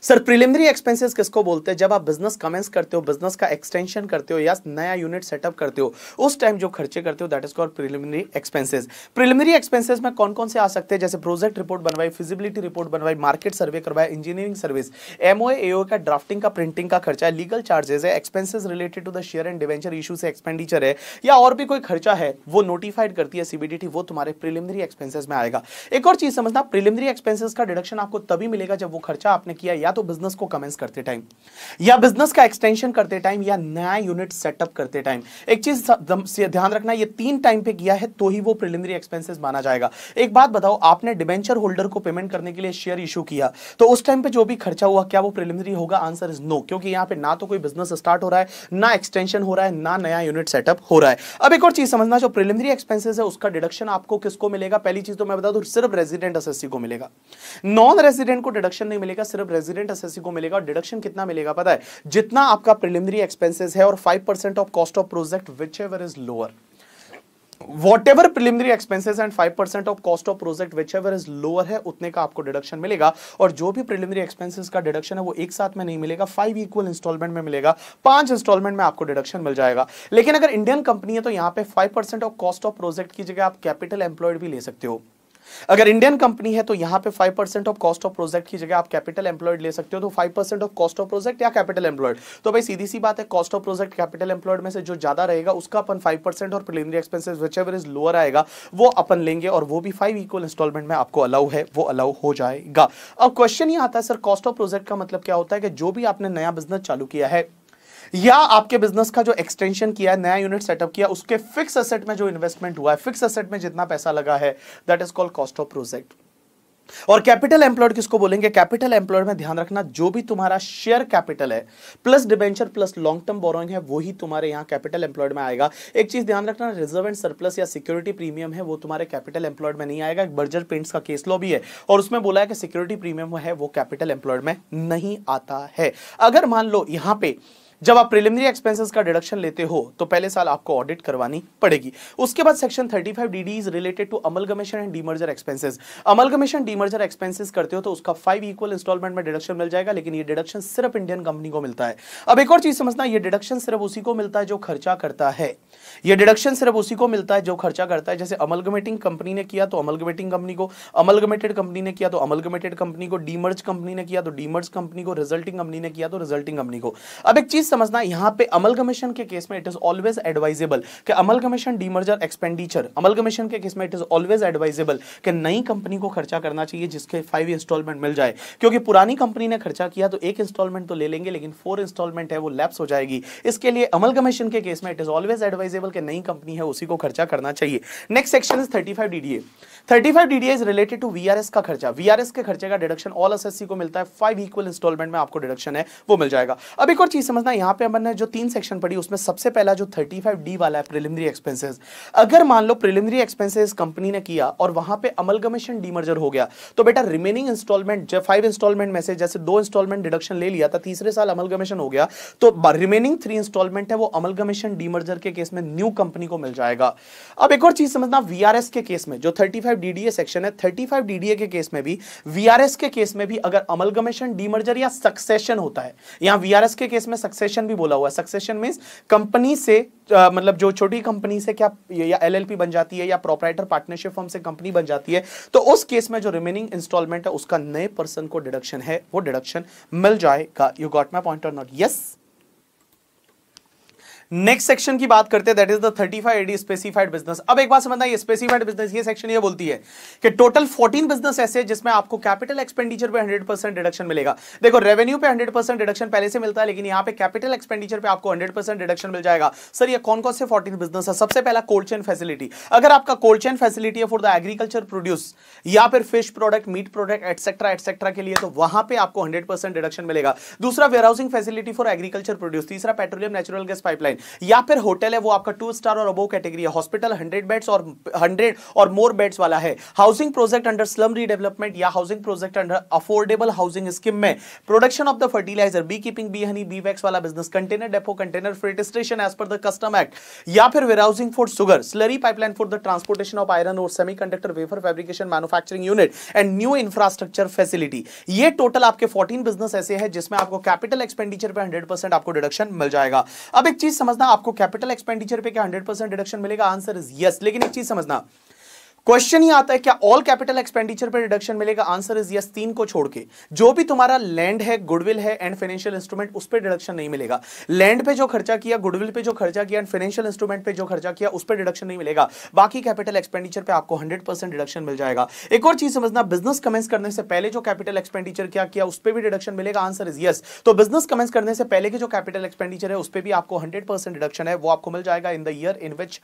sir preliminary expenses किसको बोलते हैं जब आप बिजनेस कमेंस करते हो बिजनेस का एक्सटेंशन करते हो या नया यूनिट सेटअप करते हो उस टाइम जो खर्चे करते हो that is call preliminary expenses preliminary expenses में कौन कौन से आ सकते हैं जैसे प्रोजेक्ट रिपोर्ट बनवाई फिजिबिलिटी रिपोर्ट बनवाई मार्केट सर्वे करवाया इंजीनियरिंग सर्विस एमओ एओ का ड्राफ्टिंग का प्रिंटिंग का खर्चा है लीगल चार्जेस है expenses related to the share and debenture issue से एक्सपेंडिचर है या और भी कोई खर्चा है वो नोटिफाइड करती है सीबीडीटी वो तुम्हारे प्रिलिमिनरी एक्सपेंसेस में आएगा एक और चीज समझना प्रिलिमिनरी एक्सपेंसेस का डिडक्शन आपको तभी मिलेगा जब वो खर्चा आपने किया या तो बिजनेस को कमेंस करते टाइम या बिजनेस का एक्सटेंशन करते टाइम या नया यूनिट सेटअप करते टाइम एक चीज ध्यान रखना ये तीन टाइम पे किया है तो ही वो प्रिलिमिनरी एक्सपेंसेस माना जाएगा एक बात बताओ आपने डिबेंचर होल्डर को पेमेंट करने के लिए शेयर इशू किया तो उस टाइम पे जो भी खर्चा हुआ क्या वो प्रिलिमिनरी होगा आंसर इज नो क्योंकि यहां पर ना तो कोई बिजनेस स्टार्ट हो रहा है ना एक्सटेंशन हो रहा है ना नया यूनिट सेटअप हो रहा है अब एक और चीज समझना जो प्रिलिमिनरी एक्सपेंसेस है उसका डिडक्शन आपको किसको मिलेगा पहली चीज तो मैं बता दू सिर्फ रेजिडेंट असेसी को मिलेगा नॉन रेजिडेंट को डिडक्शन नहीं मिलेगा सिर्फ रेजिडेंट एसएससी को मिलेगा और डिडक्शन कितना मिलेगा पता है जितना आपका प्रिलिमिनरी एक्सपेंसेस है और five percent of cost of project which ever is lower whatever preliminary expenses and five percent of cost of project which ever is lower है उतने का आपको डिडक्शन मिलेगा और जो भी प्रिलिमिनरी एक्सपेंसेस का डिडक्शन है वो एक साथ में नहीं मिलेगा फाइव इक्वल इंस्टॉलमेंट में मिलेगा पांच इंस्टॉलमेंट में आपको डिडक्शन मिल जाएगा लेकिन अगर इंडियन कंपनी है तो यहां पे five percent of cost of project की जगह आप कैपिटल एम्प्लॉयड भी ले सकते हो अगर इंडियन कंपनी है तो यहां पे five percent of cost of project की जगह आप कैपिटल एम्प्लॉयड ले सकते हो तो five percent of cost of project या कैपिटल एम्प्लॉयड तो भाई सीधी सी बात है cost of project capital employed में से जो ज्यादा रहेगा उसका अपन 5% परसेंट और preliminary expenses which ever is lower आएगा वो अपन लेंगे और वो भी फाइव इक्वल इंस्टॉलमेंट में आपको अलाउ है वो अलाउ हो जाएगा अब क्वेश्चन ये आता है सर कॉस्ट ऑफ प्रोजेक्ट का मतलब क्या होता है कि जो भी आपने नया बिजनेस चालू किया है या आपके बिजनेस का जो एक्सटेंशन किया नया यूनिट सेटअप किया उसके फिक्स असेट में जो इन्वेस्टमेंट हुआ है फिक्स असेट में जितना पैसा लगा है that is called cost of project और कैपिटल एम्प्लॉयड किसको बोलेंगे कैपिटल एम्प्लॉयड में ध्यान रखना जो भी तुम्हारा शेयर कैपिटल है plus debenture plus long term borrowing है वो ही तुम्हारे यहां कैपिटल एम्प्लॉयड में आएगा एक चीज ध्यान रखना रिजर्व एंड सरप्लस या सिक्योरिटी प्रीमियम है वो तुम्हारे कैपिटल एम्प्लॉयड में नहीं आएगा बर्जर पेंट्स का केस लो भी है और उसमें बोला है कि सिक्योरिटी प्रीमियम है वो कैपिटल एम्प्लॉयड में नहीं आता है अगर मान लो यहां पर जब आप प्रिलिमिनरी एक्सपेंसेस का डिडक्शन लेते हो तो पहले साल आपको ऑडिट करवानी पड़ेगी उसके बाद section 35 D is related to amalgamation and demerger expenses amalgamation demerger expenses करते हो तो उसका फाइव इक्वल इंस्टॉलमेंट में डिडक्शन मिल जाएगा लेकिन ये डिडक्शन सिर्फ इंडियन कंपनी को मिलता है अब एक और चीज समझना ये डिडक्शन सिर्फ उसी को मिलता है जो खर्चा करता है ये डिडक्शन सिर्फ उसी को मिलता है जो खर्चा करता है जैसे अमलगमेटिंग कंपनी ने किया तो अमलगमेटिंग कंपनी को अमलगमेटेड कंपनी ने किया तो अमलगमेटेड कंपनी को डीमर्ज कंपनी ने किया तो डीमर्ज कंपनी को रिजल्टिंग कंपनी ने किया तो रिजल्टिंग कंपनी को अब एक चीज समझना यहां पे अमल कमीशन के केस में इट इज ऑलवेज एडवाइजेबल कि amalgamation demerger expenditure amalgamation के केस में इट इज ऑलवेज एडवाइजेबल कि नई कंपनी को खर्चा करना चाहिए जिसके फाइव इंस्टॉलमेंट मिल जाए क्योंकि पुरानी कंपनी ने खर्चा किया तो एक इंस्टॉलमेंट तो ले लेंगे लेकिन फोर इंस्टॉलमेंट है वो लैप्स हो जाएगी इसके लिए अमल कमीशन के केस में इट इज ऑलवेज एडवाइजेबल कि नई कंपनी है उसी को खर्चा करना चाहिए next section is thirty five DDA thirty five DDA is related to VRS का खर्चा वीआरएस के खर्चे का डिडक्शन ऑल एसएससी को मिलता है फाइव इक्वल इंस्टॉलमेंट में आपको डिडक्शन है वो मिल जाएगा अब एक और चीज समझना यहाँ पे हमने जो तीन सेक्शन पढ़ी उसमें सबसे पहला जो 35D वाला है प्रिलिमिनरी एक्सपेंसेस अगर मान लो प्रिलिमिनरी एक्सपेंसेस कंपनी ने किया और वहां पे अमलगमेशन डीमर्जर हो गया तो बेटा रिमेनिंग इंस्टॉलमेंट जो फाइव इंस्टॉलमेंट में से जैसे दो इंस्टॉलमेंट डिडक्शन ले लिया था तीसरे साल अमलगमेशन हो गया तो रिमेनिंग थ्री इंस्टॉलमेंट है वो अमलगमेशन डीमर्जर के केस में न्यू कंपनी को मिल जाएगा अब एक और चीज समझना वीआरएस के केस में जो 35 डीडीए सेक्शन है 35 के केस में भी वीआरएस के केस में भी अगर अमलगमेशन डीमर्जर या सक्सेशन होता है यहां वीआरएस के केस में सक्सेशन सक्सेशन भी बोला हुआ है सक्सेशन मीन्स कंपनी से आ, मतलब जो छोटी कंपनी से क्या या एलएलपी बन जाती है या प्रोपराइटर पार्टनरशिप फॉर्म से कंपनी बन जाती है तो उस केस में जो रिमेनिंग इंस्टॉलमेंट है उसका नए पर्सन को डिडक्शन है वो डिडक्शन मिल जाएगा यू गॉट माई पॉइंट और नॉट यस नेक्स्ट सेक्शन की बात करते हैं that is the 35 AD specified business अब एक बात समझना ये स्पेसिफाइड बिजनेस ये सेक्शन ये बोलती है कि टोटल 14 बिजनेस ऐसे हैं जिसमें आपको कैपिटल एक्सपेंडिचर पे 100 परसेंट डिडक्शन मिलेगा देखो रेवेन्यू पे 100 परसेंट डिडक्शन पहले से मिलता है लेकिन यहाँ पे कैपिटल एक्सपेंडिचर पे आपको हंड्रेड परसेंट डिडक्शन मिल जाएगा सर ये कौन कौन से फोर्टीन बिजनेस है सबसे पहला कोल्ड चेन फैसिलिटी अगर आपका कोल्ड चेन फैसिलिटी है फॉर द एग्रीकल्चर प्रोड्यूस या फिर fish product meat product etcetera etcetera के लिए तो वहां पर आपको हंड्रेड डिडक्शन मिलेगा दूसरा warehousing facility for agriculture produce तीसरा पेट्रोलियम नेचुरल गैस पाइपलाइन या फिर होटल है वो आपका टू स्टार और अबो कैटेगरी है हॉस्पिटल हंड्रेड बेड्स और हंड्रेड और मोर बेड्स वाला है housing project under slum redevelopment या housing project under affordable housing scheme में production of the fertiliser beekeeping bee honey bee wax वाला business container depot container freight station as per the custom act या फिर warehousing for sugar slurry pipeline for the transportation of iron और semiconductor wafer fabrication manufacturing unit and new infrastructure facility ये total आपके fourteen business ऐसे है जिसमें आपको capital expenditure पर हंड्रेड परसेंट आपको डिडक्शन मिल जाएगा अब एक चीज समझ समझना आपको कैपिटल एक्सपेंडिचर पे क्या हंड्रेड परसेंट डिडक्शन मिलेगा आंसर इज यस लेकिन एक चीज समझना क्वेश्चन ही आता है क्या ऑल कैपिटल एक्सपेंडिचर पर रिडक्शन मिलेगा आंसर इज यस तीन को छोड़ के जो भी तुम्हारा लैंड है गुडविल है एंड फाइनेंशियल इंस्ट्रूमेंट उस पर डिडक्शन नहीं मिलेगा लैंड पे जो खर्चा किया गुडविल पे जो खर्चा किया एंड फाइनेंशियल इंस्ट्रूमेंट पे जो खर्चा किया उस पर डिडक्शन नहीं मिलेगा बाकी कैपिटल एक्सपेंडिचर पर आपको हंड्रेड डिडक्शन मिल जाएगा एक और चीज समझना बिजनेस कमेंस करने से पहले जो कैपिटल एक्सपेंडिचर क्या किया उस पर भी डिडक्शन मिलेगा आंसर इज यस तो बिजनेस कमेंस करने से पहले के जो कैपिटल एक्सपेंडिचर है उस पर भी आपको हंड्रेड डिडक्शन है वो आपको मिल जाएगा in the year in which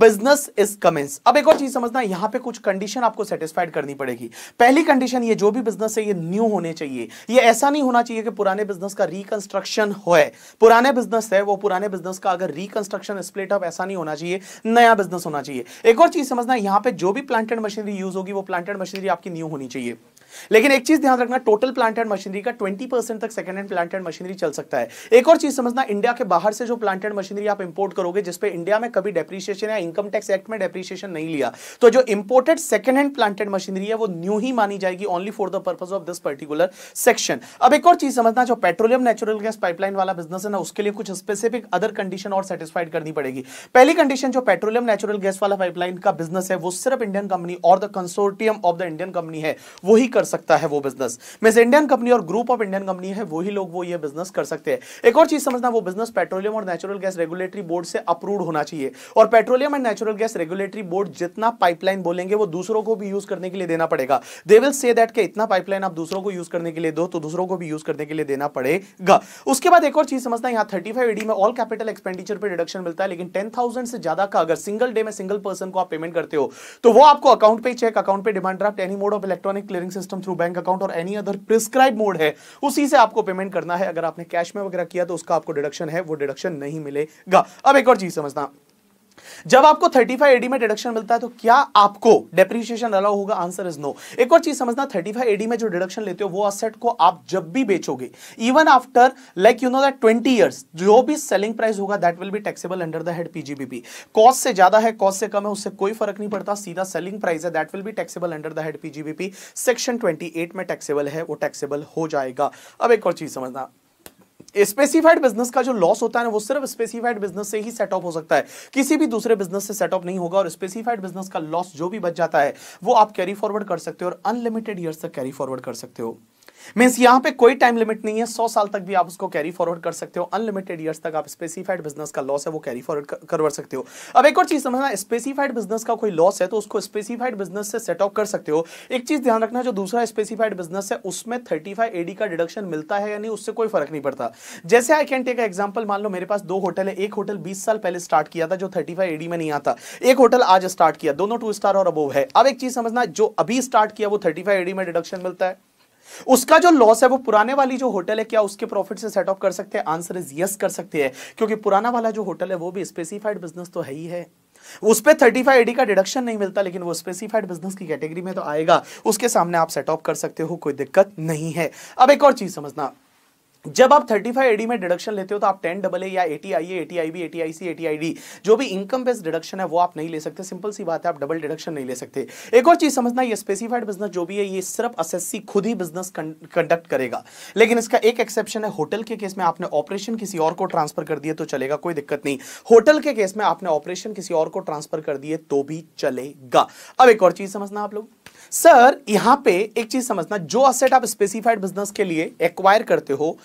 business is commence अब एक और चीज समझना यहां पे कुछ कंडीशन आपको सेटिस्फाइड करनी पड़ेगी पहली कंडीशन ये जो भी बिजनेस है ये न्यू होने चाहिए ये ऐसा नहीं होना चाहिए कि पुराने बिजनेस का रिकंस्ट्रक्शन हो पुराने बिजनेस है वो पुराने बिजनेस का अगर रिकंस्ट्रक्शन स्प्लिट अप ऐसा नहीं होना चाहिए नया बिजनेस होना चाहिए एक और चीज समझना यहां पे जो भी प्लांटेड मशीनरी यूज होगी वो प्लांटेड मशीनरी आपकी न्यू होनी चाहिए लेकिन एक चीज ध्यान रखना टोटल प्लांटेड मशीनरी का 20 परसेंट तक सेकंड हैंड प्लांटेड मशीनरी चल सकता है एक और चीज समझना इंडिया के बाहर से जो प्लांटेड मशीनरी आप इंपोर्ट करोगे जिसपे इंडिया में कभी डेप्रिशिएशन नया इनकम टैक्स एक्ट में डेप्रिशिएशन नहीं लिया तो जो imported second hand planted machinery है वो न्यू ही मानी जाएगी only for the purpose of this particular section अब एक और चीज समझना जो पेट्रोलियम नेचुरल गैस पाइपलाइन वाला बिजनेस है ना उसके लिए कुछ स्पेसिफिक अदर कंडीशन और सेटिस्फाइड करनी पड़ेगी पहली कंडीशन जो पेट्रोलियम नेचुरल गैस वाला पाइपलाइन का बिजनेस है वो सिर्फ इंडियन कंपनी और the consortium of the Indian company है वो ही कर सकता है वो बिजनेस मीन इंडियन कंपनी और ग्रुप ऑफ इंडियन कंपनी है वही लोग वो ये बिजनेस कर सकते हैं एक और चीज समझना वो बिजनेस पेट्रोलियम और नेचुरल गैस रेगुलेटरी बोर्ड से अप्रूव होना चाहिए और petroleum petroleum and natural gas regulatory board जितना पाइपलाइन बोलेंगे वो दूसरों को भी यूज करने के लिए देना पड़ेगा दे विल से दैट के इतना पाइपलाइन आप दूसरों को यूज करने के लिए दो तो दूसरों को भी यूज करने के लिए देना पड़ेगा उसके बाद एक और चीज समझना यहाँ थर्टी फाइव में ऑल कैपिटल एक्सपेंडिचर पर डिडक्शन मिलता है लेकिन टेन से ज्यादा का अगर सिंगल डे में सिंगल पर्सन को आप पेमेंट करते हो तो वो आपको अकाउंट पे चेक अकाउंट पे demand draft any mode of electronic clearing system through bank account और एनी अदर प्रिस्क्राइब मोड है उसी से आपको पेमेंट करना है अगर आपने कैश में वगैरह किया तो उसका आपको डिडक्शन है वो डिडक्शन नहीं मिलेगा अब एक और चीज समझना जब आपको 35 एडी में डिडक्शन मिलता है तो क्या आपको डेप्रिसिएशन अलाउ होगा आंसर इज नो एक और चीज समझना 35 एडी में जो डिडक्शन लेते हो वो असेट को आप जब भी बेचोगे even after like you know that twenty years जो भी सेलिंग प्राइस होगा that will be taxable under the head PGBP cost से ज्यादा है कॉस्ट से कम है उससे कोई फर्क नहीं पड़ता सीधा सेलिंग प्राइस है that will be taxable under the head PGBP section 28 में टैक्सेबल है वो टैक्सेबल हो जाएगा अब एक और चीज समझना स्पेसिफाइड बिजनेस का जो लॉस होता है ना वो सिर्फ स्पेसिफाइड बिजनेस से ही सेटअप हो सकता है किसी भी दूसरे बिजनेस से सेटअप नहीं होगा और स्पेसिफाइड बिजनेस का लॉस जो भी बच जाता है वो आप कैरी फॉरवर्ड कर सकते हो और अनलिमिटेड ईयर्स तक कैरी फॉरवर्ड कर सकते हो मीन्स यहाँ पे कोई टाइम लिमिट नहीं है सौ साल तक भी आप उसको कैरी फॉरवर्ड कर सकते हो अनलिमिटेड ईयर्स तक आप स्पेसिफाइड बिजनेस का लॉस है वो कैरी फॉरवर्ड करवा सकते हो अब एक और चीज समझना स्पेसिफाइड बिजनेस का कोई लॉस है तो उसको स्पेसिफाइड बिजनेस से सेट ऑफ कर सकते हो एक चीज ध्यान रखना जो दूसरा स्पेसिफाइड बिजनेस है उसमें थर्टी फाइव एडी का डिडक्शन मिलता है या नहीं उससे कोई फर्क नहीं पड़ता जैसे आई कैन टेक एग्जाम्पल मान लो मेरे पास दो होटल है एक होटल बीस साल पहले स्टार्ट किया था जो थर्टी फाइव एडी में नहीं आता एक होटल आज स्टार्ट किया दोनों टू स्टार और अबोव है अब एक चीज समझना जो अभी स्टार्ट किया वो थर्टी फाइव एडी में डिडक्शन मिलता है उसका जो लॉस है वो पुराने वाली जो होटल है क्या उसके प्रॉफिट से सेट ऑफ कर सकते हैं आंसर इज यस कर सकते हैं क्योंकि पुराना वाला जो होटल है वो भी स्पेसिफाइड बिजनेस तो है ही है उस पर थर्टी फाइव एडी का डिडक्शन नहीं मिलता लेकिन वो स्पेसिफाइड बिजनेस की कैटेगरी में तो आएगा उसके सामने आप सेट ऑफ कर सकते हो कोई दिक्कत नहीं है अब एक और चीज समझना जब आप 35 एडी में डिडक्शन लेते हो तो आप टेन डबल ए या eighty I A eighty I B eighty I C eighty I D जो भी इनकम बेस्ड डिडक्शन है वो आप नहीं ले सकते सिंपल सी बात है आप डबल डिडक्शन नहीं ले सकते एक और चीज समझना ये स्पेसिफाइड बिजनेस जो भी है ये सिर्फ असएससी खुद ही बिजनेस कंडक्ट करेगा लेकिन इसका एक एक्सेप्शन है होटल के केस में आपने ऑपरेशन किसी और को ट्रांसफर कर दिए तो चलेगा कोई दिक्कत नहीं होटल के केस में आपने ऑपरेशन किसी और को ट्रांसफर कर दिए तो भी चलेगा अब एक और चीज समझना आप लोग सर यहां पे एक चीज समझना जो असेट आप स्पेसिफाइड बिजनेस के लिए एक्वायर करते हो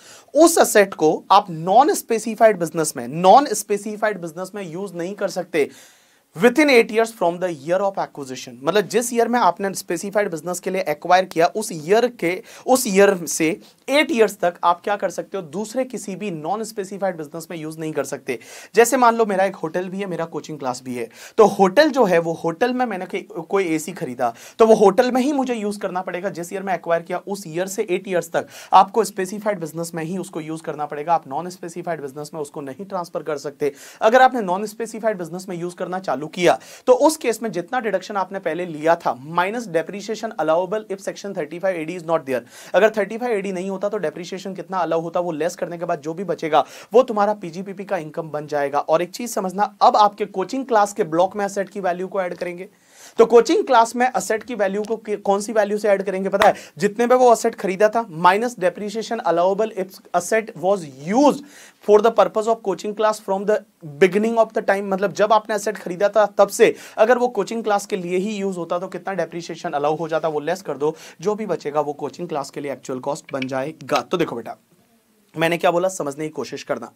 उस असेट को आप नॉन स्पेसिफाइड बिजनेस में नॉन स्पेसिफाइड बिजनेस में यूज नहीं कर सकते with in eight years from the year of acquisition मतलब जिस ईयर में आपने स्पेसिफाइड बिजनेस के लिए एक्वायर किया उस ईयर के उस ईयर से एट ईयर्स तक आप क्या कर सकते हो दूसरे किसी भी नॉन स्पेसिफाइड बिजनेस में यूज नहीं कर सकते जैसे मान लो मेरा एक होटल भी है मेरा कोचिंग क्लास भी है तो होटल जो है वो होटल में मैंने कोई ए सी खरीदा तो वो होटल में ही मुझे यूज करना पड़ेगा जिस ईयर में एक्वायर किया उस ईयर से एट ईयर्स तक आपको स्पेसिफाइड बिजनेस में ही उसको यूज करना पड़ेगा आप नॉन स्पेसिफाइड बिजनेस में उसको नहीं ट्रांसफर कर सकते अगर आपने नॉन स्पेसिफाइड बिजनेस में यूज करना चालू चालू किया तो उस केस में जितना डिडक्शन आपने पहले लिया था minus depreciation allowable if section 35 AD is not there अगर 35 एडी नहीं होता तो डेप्रीशिएशन कितना अलाउ होता वो लेस करने के बाद जो भी बचेगा वो तुम्हारा पीजीपीपी का इनकम बन जाएगा और एक चीज समझना अब आपके कोचिंग क्लास के ब्लॉक में असेट की वैल्यू को एड करेंगे तो कोचिंग क्लास में असेट की वैल्यू को कौन सी वैल्यू से ऐड करेंगे पता है जितने पे वो असेट खरीदा था minus depreciation allowable if asset was used for the purpose of coaching class from the beginning of the time मतलब जब आपने असेट खरीदा था तब से अगर वो कोचिंग क्लास के लिए ही यूज होता तो कितना डेप्रिशिएशन अलाउ हो जाता वो लेस कर दो जो भी बचेगा वो कोचिंग क्लास के लिए एक्चुअल कॉस्ट बन जाएगा तो देखो बेटा मैंने क्या बोला समझने की कोशिश करना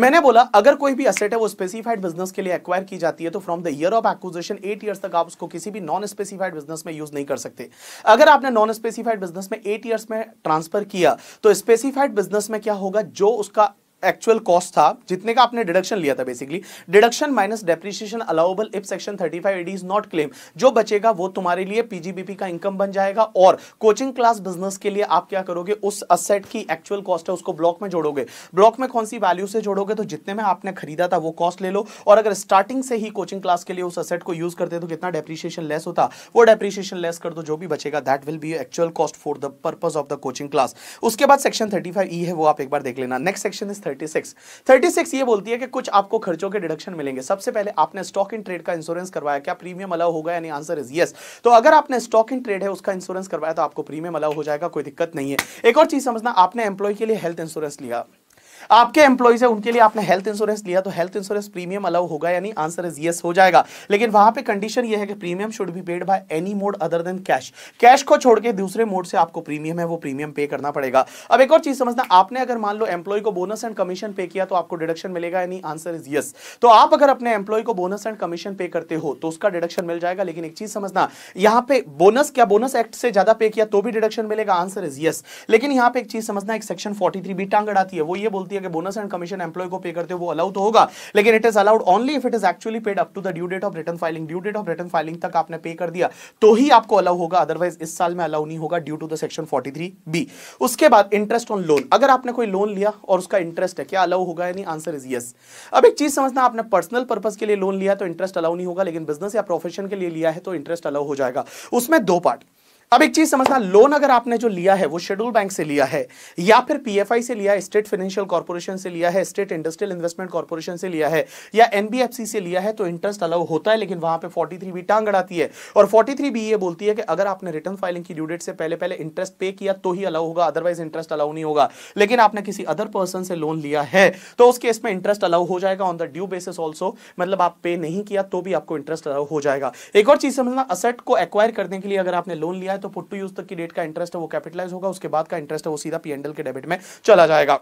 मैंने बोला अगर कोई भी असेट है वो स्पेसिफाइड बिजनेस के लिए एक्वायर की जाती है तो from the year of acquisition eight years तक आप उसको किसी भी नॉन स्पेसिफाइड बिजनेस में यूज नहीं कर सकते अगर आपने नॉन स्पेसिफाइड बिजनेस में एट ईयर्स में ट्रांसफर किया तो स्पेसिफाइड बिजनेस में क्या होगा जो उसका एक्चुअल कॉस्ट था जितने का आपने डिडक्शन लिया था basically deduction minus depreciation allowable if section 35 five is not claim जो बचेगा वो तुम्हारे लिए पीजीबीपी का इनकम बन जाएगा और कोचिंग क्लास बिजनेस के लिए आप क्या करोगे उस असेट की एक्चुअल कॉस्ट है उसको ब्लॉक में जोड़ोगे ब्लॉक में कौन सी वैल्यू से जोड़ोगे तो जितने में आपने खरीदा था वो कॉस्ट ले लो और अगर स्टार्टिंग से ही कोचिंग क्लास के लिए उस असेट को यूज करते तो कितना डेप्रिशिएशन लेस होता वो डेप्रिशिएशन लेस कर दो जो भी बचेगा that will be actual cost for the purpose of the coaching class उसके बाद सेक्शन थर्टी ई है वो आप एक बार देख लेना नेक्स्ट सेक्शन इज 36 36 ये बोलती है कि कुछ आपको खर्चों के डिडक्शन मिलेंगे सबसे पहले आपने स्टॉक इन ट्रेड का इंश्योरेंस करवाया क्या प्रीमियम अलाउ होगा यानी आंसर इज यस तो अगर आपने स्टॉक इन ट्रेड है उसका इंश्योरेंस करवाया तो आपको प्रीमियम अलाउ हो जाएगा कोई दिक्कत नहीं है एक और चीज समझना आपने एम्प्लॉय के लिए हेल्थ इंश्योरेंस लिया आपके एम्प्लॉयज है उनके लिए आपने हेल्थ इंश्योरेंस लिया तो हेल्थ इंश्योरेंस प्रीमियम अलाउ होगा यानी आंसर इज यस हो जाएगा लेकिन वहां पे कंडीशन ये है कि premium should be paid by any mode other than cash cash को छोड़ के दूसरे मोड से आपको प्रीमियम है वो प्रीमियम पे करना पड़ेगा अब एक और चीज समझना आपने अगर मान लो एम्प्लॉय को बोनस एंड कमीशन पे किया तो आपको डिडक्शन मिलेगा यानी आंसर इज यस तो आप अगर अपने एम्प्लॉय को बोनस एंड कमीशन पे करते हो तो उसका डिडक्शन मिल जाएगा लेकिन एक चीज समझना यहाँ पे बोनस क्या बोनस एक्ट से ज्यादा पे किया तो भी डिडक्शन मिलेगा आंसर इज यस लेकिन यहाँ पे एक चीज समझना एक सेक्शन फोर्टी थ्री बी टांग अड़ाती है वो ये बोलते होती है कि बोनस एंड कमीशन एम्प्लॉय को पे करते हो वो अलाउ तो होगा लेकिन it is allowed only if it is actually paid up to the due date of return filing due date of return filing तक आपने पे कर दिया तो ही आपको अलाउ होगा अदरवाइज इस साल में अलाउ नहीं होगा due to the section forty B उसके बाद इंटरेस्ट ऑन लोन अगर आपने कोई लोन लिया और उसका इंटरेस्ट है क्या अलाउ होगा या नहीं आंसर इज यस अब एक चीज समझना आपने पर्सनल पर्पज के लिए लोन लिया तो इंटरेस्ट अलाउ नहीं होगा लेकिन बिजनेस या प्रोफेशन के लिए लिया है तो इंटरेस्ट अलाउ हो जाएगा उसमें दो पार्ट अब एक चीज समझना लोन अगर आपने जो लिया है वो शेड्यूल बैंक से लिया है या फिर पीएफआई से लिया है स्टेट फाइनेंशियल कॉर्पोरेशन से लिया है स्टेट इंडस्ट्रियल इन्वेस्टमेंट कॉर्पोरेशन से लिया है या एनबीएफसी से लिया है तो इंटरेस्ट अलाउ होता है लेकिन वहां पे 43 बी टांग अड़ाती है और 43 बी ये बोलती है कि अगर आपने रिटर्न फाइलिंग की ड्यूडेट से पहले पहले इंटरेस्ट पे किया तो ही अलाउ होगा अदरवाइज इंटरेस्ट अलाउ नहीं होगा लेकिन आपने किसी अदर पर्सन से लोन लिया है तो उस केस में इंटरेस्ट अलाउ हो जाएगा on the due basis also मतलब आप पे नहीं किया तो भी आपको इंटरेस्ट अलाउ हो जाएगा एक और चीज समझना असेट को एक्वायर करने के लिए अगर आपने लोन लिया है तो पुट टू यूज तक की डेट का इंटरेस्ट है वो कैपिटलाइज होगा उसके बाद का इंटरेस्ट है वो सीधा पीएनडल के डेबिट में चला जाएगा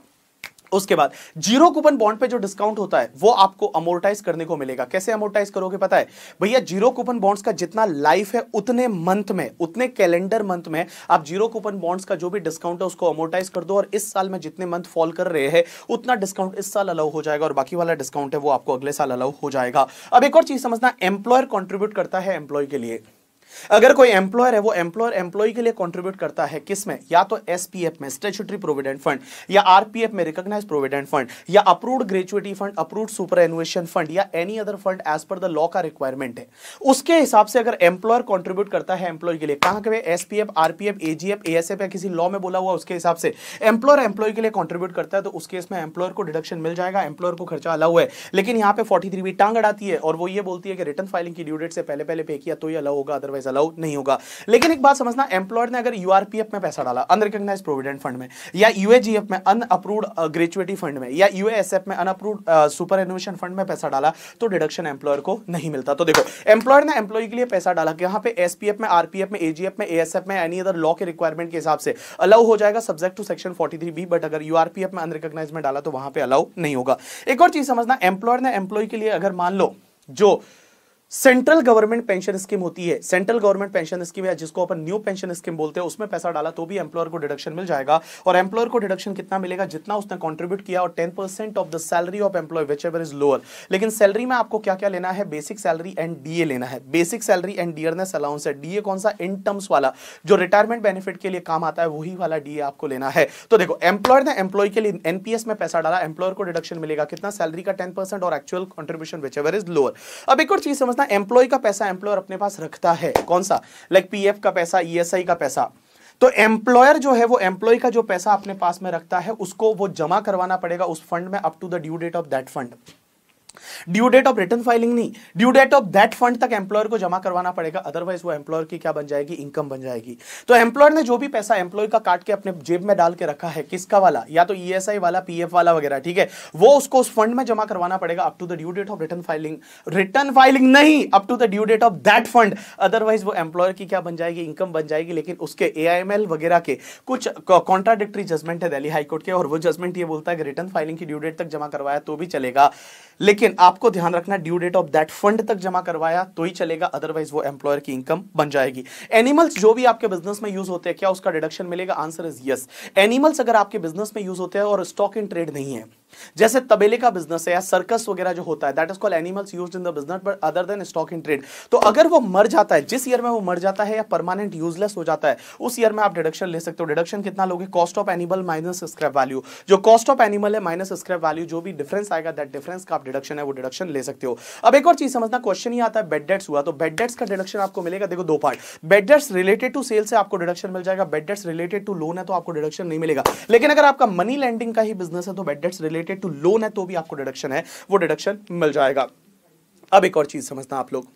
उसके बाद जीरो कूपन बॉन्ड पे जो डिस्काउंट होता है वो आपको अमोर्टाइज करने को मिलेगा कैसे अमोर्टाइज करोगे पता है भैया जीरो कूपन बॉन्ड्स का जितना लाइफ है उतने मंथ में उतने कैलेंडर मंथ में आप जीरो कूपन बॉन्ड्स का जो भी डिस्काउंट है उसको अमोर्टाइज कर दो और इस साल में जितने मंथ फॉल कर रहे हैं उतना डिस्काउंट इस साल अलाउ हो जाएगा और बाकी वाला डिस्काउंट है वो आपको अगले साल अलाउ हो जाएगा अब एक और चीज समझना एम्प्लॉयर कॉन्ट्रीब्यूट करता है एम्प्लॉय के लिए अगर कोई एम्प्लॉयर है वो एम्प्लॉयर एम्प्लॉय के लिए कॉन्ट्रीब्यूट करता है किस में या तो एसपीएफ में स्टेचुटरी प्रोविडेंट फंड या आरपीएफ में रिकॉग्नाइज प्रोविडेंट फंड या approve gratuity fund approve superannuation fund या any other fund as per the law का रिक्वायरमेंट है उसके हिसाब से अगर एम्प्लॉयर कॉन्ट्रीब्यूट करता है एम्प्लॉय के लिए कहां के एसपीएफ आरपीएफ एजीएफ एएसएफ या किसी लॉ में बोला हुआ उसके हिसाब से एम्प्लॉयर एम्प्लॉय के लिए कॉन्ट्रीब्यूट करता है तो उस केस में एम्प्लॉयर को डिडक्शन मिल जाएगा एम्प्लॉयर को खर्चा अलाउ है लेकिन यहाँ पे फोर्टी थ्री टांग अड़ाती है और वो ये बोलती है कि रिटर्न फाइलिंग की ड्यू डेट से पहले पहले पे किया तो ये अलाउ होगा अदरवाइज अलाउ नहीं होगा लेकिन एक बात समझना एम्प्लॉयड ने अगर यूआरपीएफ में पैसा डाला अनरिकग्नाइज प्रोविडेंट फंड में या यूएजीएफ में अन अप्रूव ग्रेचुएटी फंड में या यूएसएफ में unapproved superannuation fund में पैसा डाला तो डिडक्शन एम्प्लॉयर को नहीं मिलता तो देखो एम्प्लॉयड ने एम्प्लॉय के लिए पैसा डाला यहाँ पे एसपीएफ में आरपीएफ में एजीएफ में एएसएफ में एनी अदर लॉ के रिक्वायरमेंट के हिसाब से अलाउ हो जाएगा subject to section forty three B but अगर यूआरपीएफ में अनरिकग्नाइज में डाला तो वहां पर अलाउ नहीं होगा एक और चीज समझना एम्प्लॉयर ने एम्प्लॉय के लिए अगर मान लो जो सेंट्रल गवर्नमेंट पेंशन स्कीम होती है सेंट्रल गवर्नमेंट पेंशन स्कीम या जिसको अपन न्यू पेंशन स्कीम बोलते हैं उसमें पैसा डाला तो भी एम्प्लॉयर को डिडक्शन मिल जाएगा और एम्प्लॉयर को डिडक्शन कितना मिलेगा जितना उसने कॉन्ट्रीब्यूट किया और ten percent of the salary of employee which ever is lower लेकिन सैलरी में आपको क्या क्या लेना है बेसिक सैलरी एंड डीए लेना है basic salary and dearness allowance है डीए कौन सा इन टर्म्स वाला जो रिटायरमेंट बेनिफिट के लिए काम आता है वही वाला डीए आपको लेना है तो देखो एम्प्लॉयर ने एम्प्लॉय के लिए एनपीएस में पैसा डाला एम्प्लॉयर को डिडक्शन मिलेगा कितना सैलरी का टेन और actual contribution which ever is lower अब एक और चीज समझ होता है एम्प्लॉय का पैसा एम्प्लॉयर अपने पास रखता है कौन सा लाइक पीएफ का पैसा ईएसआई e का पैसा तो एम्प्लॉयर जो है वो एम्प्लॉय का जो पैसा अपने पास में रखता है उसको वो जमा करवाना पड़ेगा उस फंड में up to the due date of that fund due date of return filing नहीं due date of that fund तक एम्प्लॉयर को जमा करवाना पड़ेगा अदरवाइज वो एम्प्लॉयर की क्या बन जाएगी इनकम बन जाएगी तो एम्प्लॉयर ने जो भी पैसा एम्प्लॉय का काट के अपने जेब में डाल के रखा है किसका वाला या तो ईएसआई e वाला पीएफ वाला वगैरह ठीक है वो उसको उस फंड में जमा करवाना पड़ेगा up to the due date of return filing return filing नहीं up to the due date of that fund otherwise वो एम्प्लॉयर की क्या बन जाएगी इनकम बन जाएगी लेकिन उसके ए वगैरह के कुछ कॉन्ट्राडिक्टरी जजमेंट है दिल्ली हाईकोर्ट के और वो जजमेंट ये बोलता है कि रिटर्न फाइलिंग की ड्यू डेट तक जमा करवाया तो भी चलेगा लेकिन लेकिन आपको ध्यान रखना due date of that fund तक जमा करवाया तो ही चलेगा अदरवाइज वो एम्प्लॉयर की इनकम बन जाएगी एनिमल्स जो भी आपके बिजनेस में यूज होते हैं क्या उसका डिडक्शन मिलेगा आंसर इज यस एनिमल्स अगर आपके बिजनेस में यूज होते हैं और स्टॉक इन ट्रेड नहीं है जैसे तबेले का बिजनेस है या सर्कस वगैरह जो होता है that is called animals used in the business but other than stock in trade तो अगर वो मर जाता है जिस ईयर में वो मर जाता है या परमानेंट यूजलेस हो जाता है उस ईयर में आप डिडक्शन ले सकते हो डिडक्शन कितना लोगे cost of animal minus scrap value जो कॉस्ट ऑफ एनिमल है माइनस स्क्रैप वैल्यू जो भी डिफरेंस आएगा दैट डिफरेंस का आप डिडक्शन है वो डिडक्शन ले सकते हो अब एक और चीज समझना क्वेश्चन ही आता है बेड डेट्स हुआ तो बेड डेट्स का डिडक्शन आपको मिलेगा देखो दो part bad debts related to sales से आपको डिडक्शन मिल जाएगा bad debts related to loan है तो आपको डिडक्शन नहीं मिलेगा लेकिन अगर आपका मनी लैंडिंग का ही बिजनेस है तो bad debts related related to loan है तो भी आपको डिडक्शन है वो डिडक्शन मिल जाएगा अब एक और चीज समझना आप लोग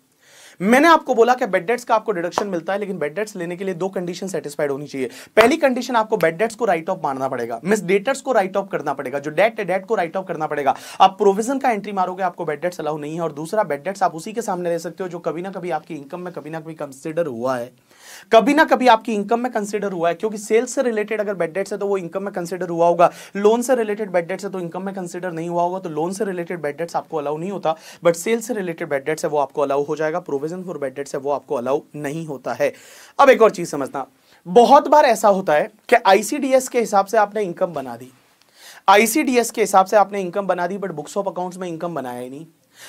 मैंने आपको बोला कि बेड डेट्स का आपको डिडक्शन मिलता है लेकिन बेड डेट्स लेने के लिए दो कंडीशन सेटिस्फाइड होनी चाहिए पहली कंडीशन आपको बेड डेट्स को राइट ऑफ मानना पड़ेगा मिस डेटर्स को राइट ऑफ करना पड़ेगा जो डेट है डेट को राइट ऑफ करना पड़ेगा आप प्रोविजन का एंट्री मारोगे आपको बेड डेट्स अलाउ नहीं है और दूसरा बेड डेट्स आप उसी के सामने ले सकते हो जो कभी ना कभी आपकी इनकम में कभी ना कभी कंसिडर हुआ है कभी ना कभी आपकी इनकम में कंसिडर हुआ है क्योंकि सेल्स से रिलेटेड अगर बेड डेट्स है तो वो इनकम में कंसिडर हुआ होगा लोन से रिलेटेड बेड डेट्स है तो इनकम में कंसिडर नहीं हुआ होगा तो लोन से रिलेटेड बेड डेट्स आपको अलाउ नहीं होता बट सेल्स से रिलेटेड बेड डेट्स है वो आपको अलाउ हो जाएगा प्रोविजन फॉर बेड डेट्स है वो आपको अलाउ नहीं होता है अब एक और चीज समझना बहुत बार ऐसा होता है कि आईसीडीएस के हिसाब से आपने इनकम बना दी आईसीडीएस के हिसाब से आपने इनकम बना दी बट बुक्स ऑफ अकाउंट्स में इनकम बनाया ही नहीं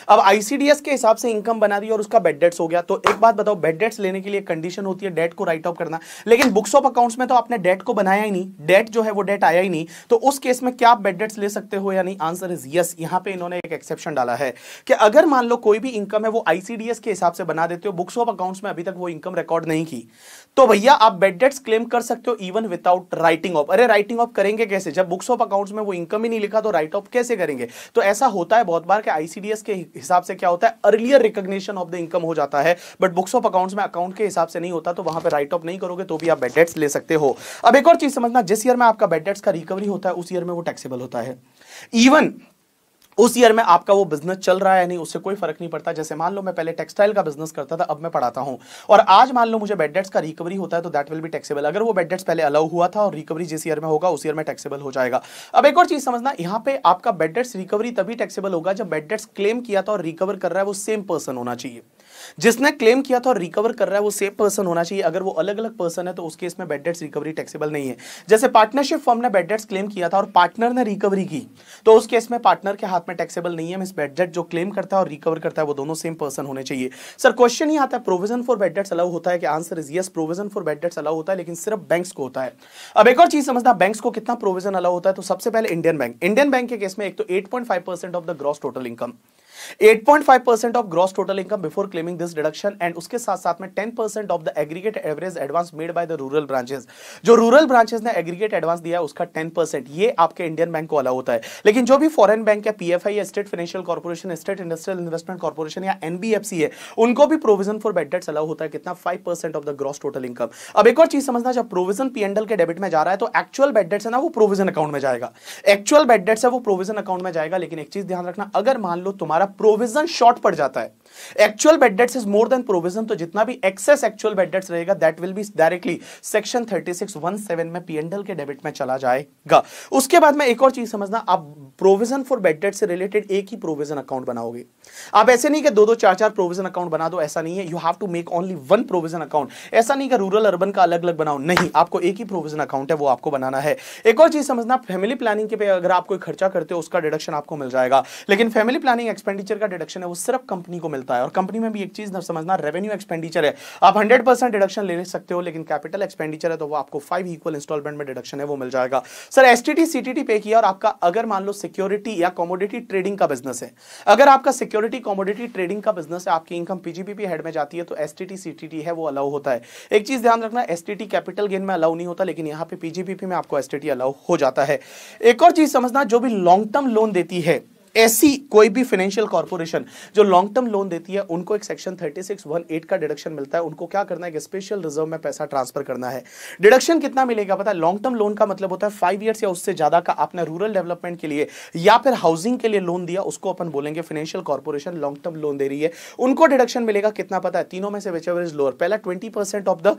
अब आईसीडीएस के हिसाब से इनकम बना दी और उसका बेड डेट्स हो गया तो एक बात बताओ बेड डेट्स लेने के लिए कंडीशन होती है डेट को राइट ऑफ करना लेकिन बुक्स ऑफ अकाउंट्स में तो आपने डेट को बनाया ही नहीं डेट जो है वो डेट आया ही नहीं तो उस केस में क्या बेड डेट्स ले सकते हो या नहीं आंसर इज यस यहां पर इन्होंने एक एक्सेप्शन डाला है कि अगर मान लो कोई भी इनकम है वो आईसीडीएस के हिसाब से बना देते हो बुक्स ऑफ अकाउंट्स में अभी तक वो इनकम रिकॉर्ड नहीं की तो भैया आप बेड डेट्स क्लेम कर सकते हो इवन विदाउट राइटिंग ऑफ अरे राइटिंग ऑफ करेंगे कैसे जब बुक्स ऑफ अकाउंट्स में वो इनकम ही नहीं लिखा तो राइट ऑफ कैसे करेंगे तो ऐसा होता है बहुत बार कि आईसीडीएस के हिसाब से क्या होता है earlier recognition of the income हो जाता है बट बुक्स ऑफ अकाउंट्स में अकाउंट के हिसाब से नहीं होता तो वहां पर राइट ऑफ नहीं करोगे तो भी आप बेड डेट्स ले सकते हो अब एक और चीज समझना जिस ईयर में आपका बेड डेट्स का रिकवरी होता है उस ईयर में वो टैक्सेबल होता है इवन उस ईयर में आपका वो बिजनेस चल रहा है नहीं उससे कोई फर्क नहीं पड़ता जैसे मान लो मैं पहले टेक्सटाइल का बिजनेस करता था अब मैं पढ़ाता हूँ और आज मान लो मुझे बेडेट्स का रिकवरी होता है तो दैट विल भी टैक्सेबल अगर वो बेडेट्स पहले अलाउ हुआ था और रिकवरी जिस ईयर में होगा उस ईयर में टैक्सेबल हो जाएगा अब एक और चीज समझना यहाँ पे आपका बेडेट्स रिकवरी तभी टैक्सेबल होगा जब बेडेट्स क्लेम किया था और रिकवर कर रहा है वो सेम पर्सन होना चाहिए जिसने क्लेम किया था और रिकवर कर रहा है वो सेम पर्सन होना चाहिए अगर वो अलग अलग पर्सन है तो उस केस में बेड डेट्स रिकवरी टैक्सेबल नहीं है जैसे पार्टनरशिप फॉर्म ने बेड डेट्स क्लेम किया था और पार्टनर ने रिकवरी की तो उस केस में पार्टनर के हाथ में टैक्सेबल नहीं है मिस बेड डेट जो क्लेम करता है और रिकवर करता है वो दोनों सेम पर्सन होने चाहिए सर क्वेश्चन ही आता है provision for bad debts allow होता है कि answer is yes provision for bad debts allow होता है लेकिन सिर्फ बैंक्स को होता है अब एक और चीज समझना बैंक्स को कितना प्रोविजन अलाउ होता है तो सबसे पहले इंडियन बैंक इंडियन बैंक के केस में एक तो 8.5 of the gross total income 8.5 percent of gross total income before claiming this deduction and उसके साथ साथ में 10 percent of the aggregate average advance made by the rural branches जो rural branches ने एग्रीगेट एडवांस दिया है उसका 10 परसेंट ये आपके इंडियन बैंक को अलाउ होता है लेकिन जो भी फॉरन बैंक या PFI state financial corporation state industrial investment corporation या एनबीएफसी है उनको भी provision for bad debts allow होता है कितना five of the gross total income अब एक और चीज समझना जब प्रोविजन पीएनडल के डेबिट में जा रहा है तो एक्चुअल बेड डेट्स है ना वो प्रोविजन अकाउंट में जाएगा एक्चुअल बेड डेट्स है वो प्रोविजन अकाउंट में जाएगा लेकिन एक चीज ध्यान रखना अगर मान लो तुम्हारा प्रोविजन शॉर्ट पड़ जाता है actual bad debts is more than provision तो जितना भी एक्सेस एक्चुअल बेड डेट्स रहेगा that will be directly section 3617 में पीएनडल के डेबिट में चला जाएगा उसके बाद में एक और चीज समझना आप प्रोविजन फॉर बेड डेट से रिलेटेड एक ही प्रोविजन अकाउंट बनाओगे आप ऐसे नहीं कि दो दो चार चार प्रोविजन अकाउंट बना दो ऐसा नहीं है you have to make only one provision account ऐसा नहीं कि रूरल अर्बन का अलग अलग बनाओ नहीं आपको एक ही प्रोविजन अकाउंट है वो आपको बनाना है एक और चीज समझना फैमिली प्लानिंग के पे अगर आप कोई खर्चा करते हो उसका डिडक्शन आपको मिल जाएगा लेकिन फैमिली प्लानिंग एक्सपेंडिचर का डिडक्शन है वो सिर्फ कंपनी को मिल मिलता है और कंपनी में भी एक चीज समझना रेवेन्यू एक्सपेंडिचर है आप हंड्रेड परसेंट डिडक्शन ले सकते हो लेकिन कैपिटल एक्सपेंडिचर है तो वो आपको फाइव इक्वल इंस्टॉलमेंट में डिडक्शन है वो मिल जाएगा सर एस टी पे किया और आपका अगर मान लो सिक्योरिटी या कॉमोडिटी ट्रेडिंग का बिजनेस है अगर आपका सिक्योरिटी कॉमोडिटी ट्रेडिंग का बिजनेस है आपकी इनकम पीजीपीपी हेड में जाती है तो एस टी है वो अलाउ होता है एक चीज ध्यान रखना एस कैपिटल गेन में अलाउ नहीं होता लेकिन यहाँ पे पीजीपीपी में आपको एस अलाउ हो जाता है एक और चीज समझना जो भी लॉन्ग टर्म लोन देती है ऐसी कोई भी फाइनेंशियल कॉर्पोरेशन जो लॉन्ग टर्म लोन देती है उनको एक section thirty six one eight का डिडक्शन मिलता है उनको क्या करना है स्पेशल रिजर्व में पैसा ट्रांसफर करना है डिडक्शन कितना मिलेगा पता है लॉन्ग टर्म लोन का मतलब होता है फाइव ईयर्स या उससे ज्यादा का आपने रूरल डेवलपमेंट के लिए या फिर हाउसिंग के लिए लोन दिया उसको अपन बोलेंगे financial corporation long term loan दे रही है उनको डिडक्शन मिलेगा कितना पता है तीनों में से विच एवर इज लोअर पहला twenty percent of the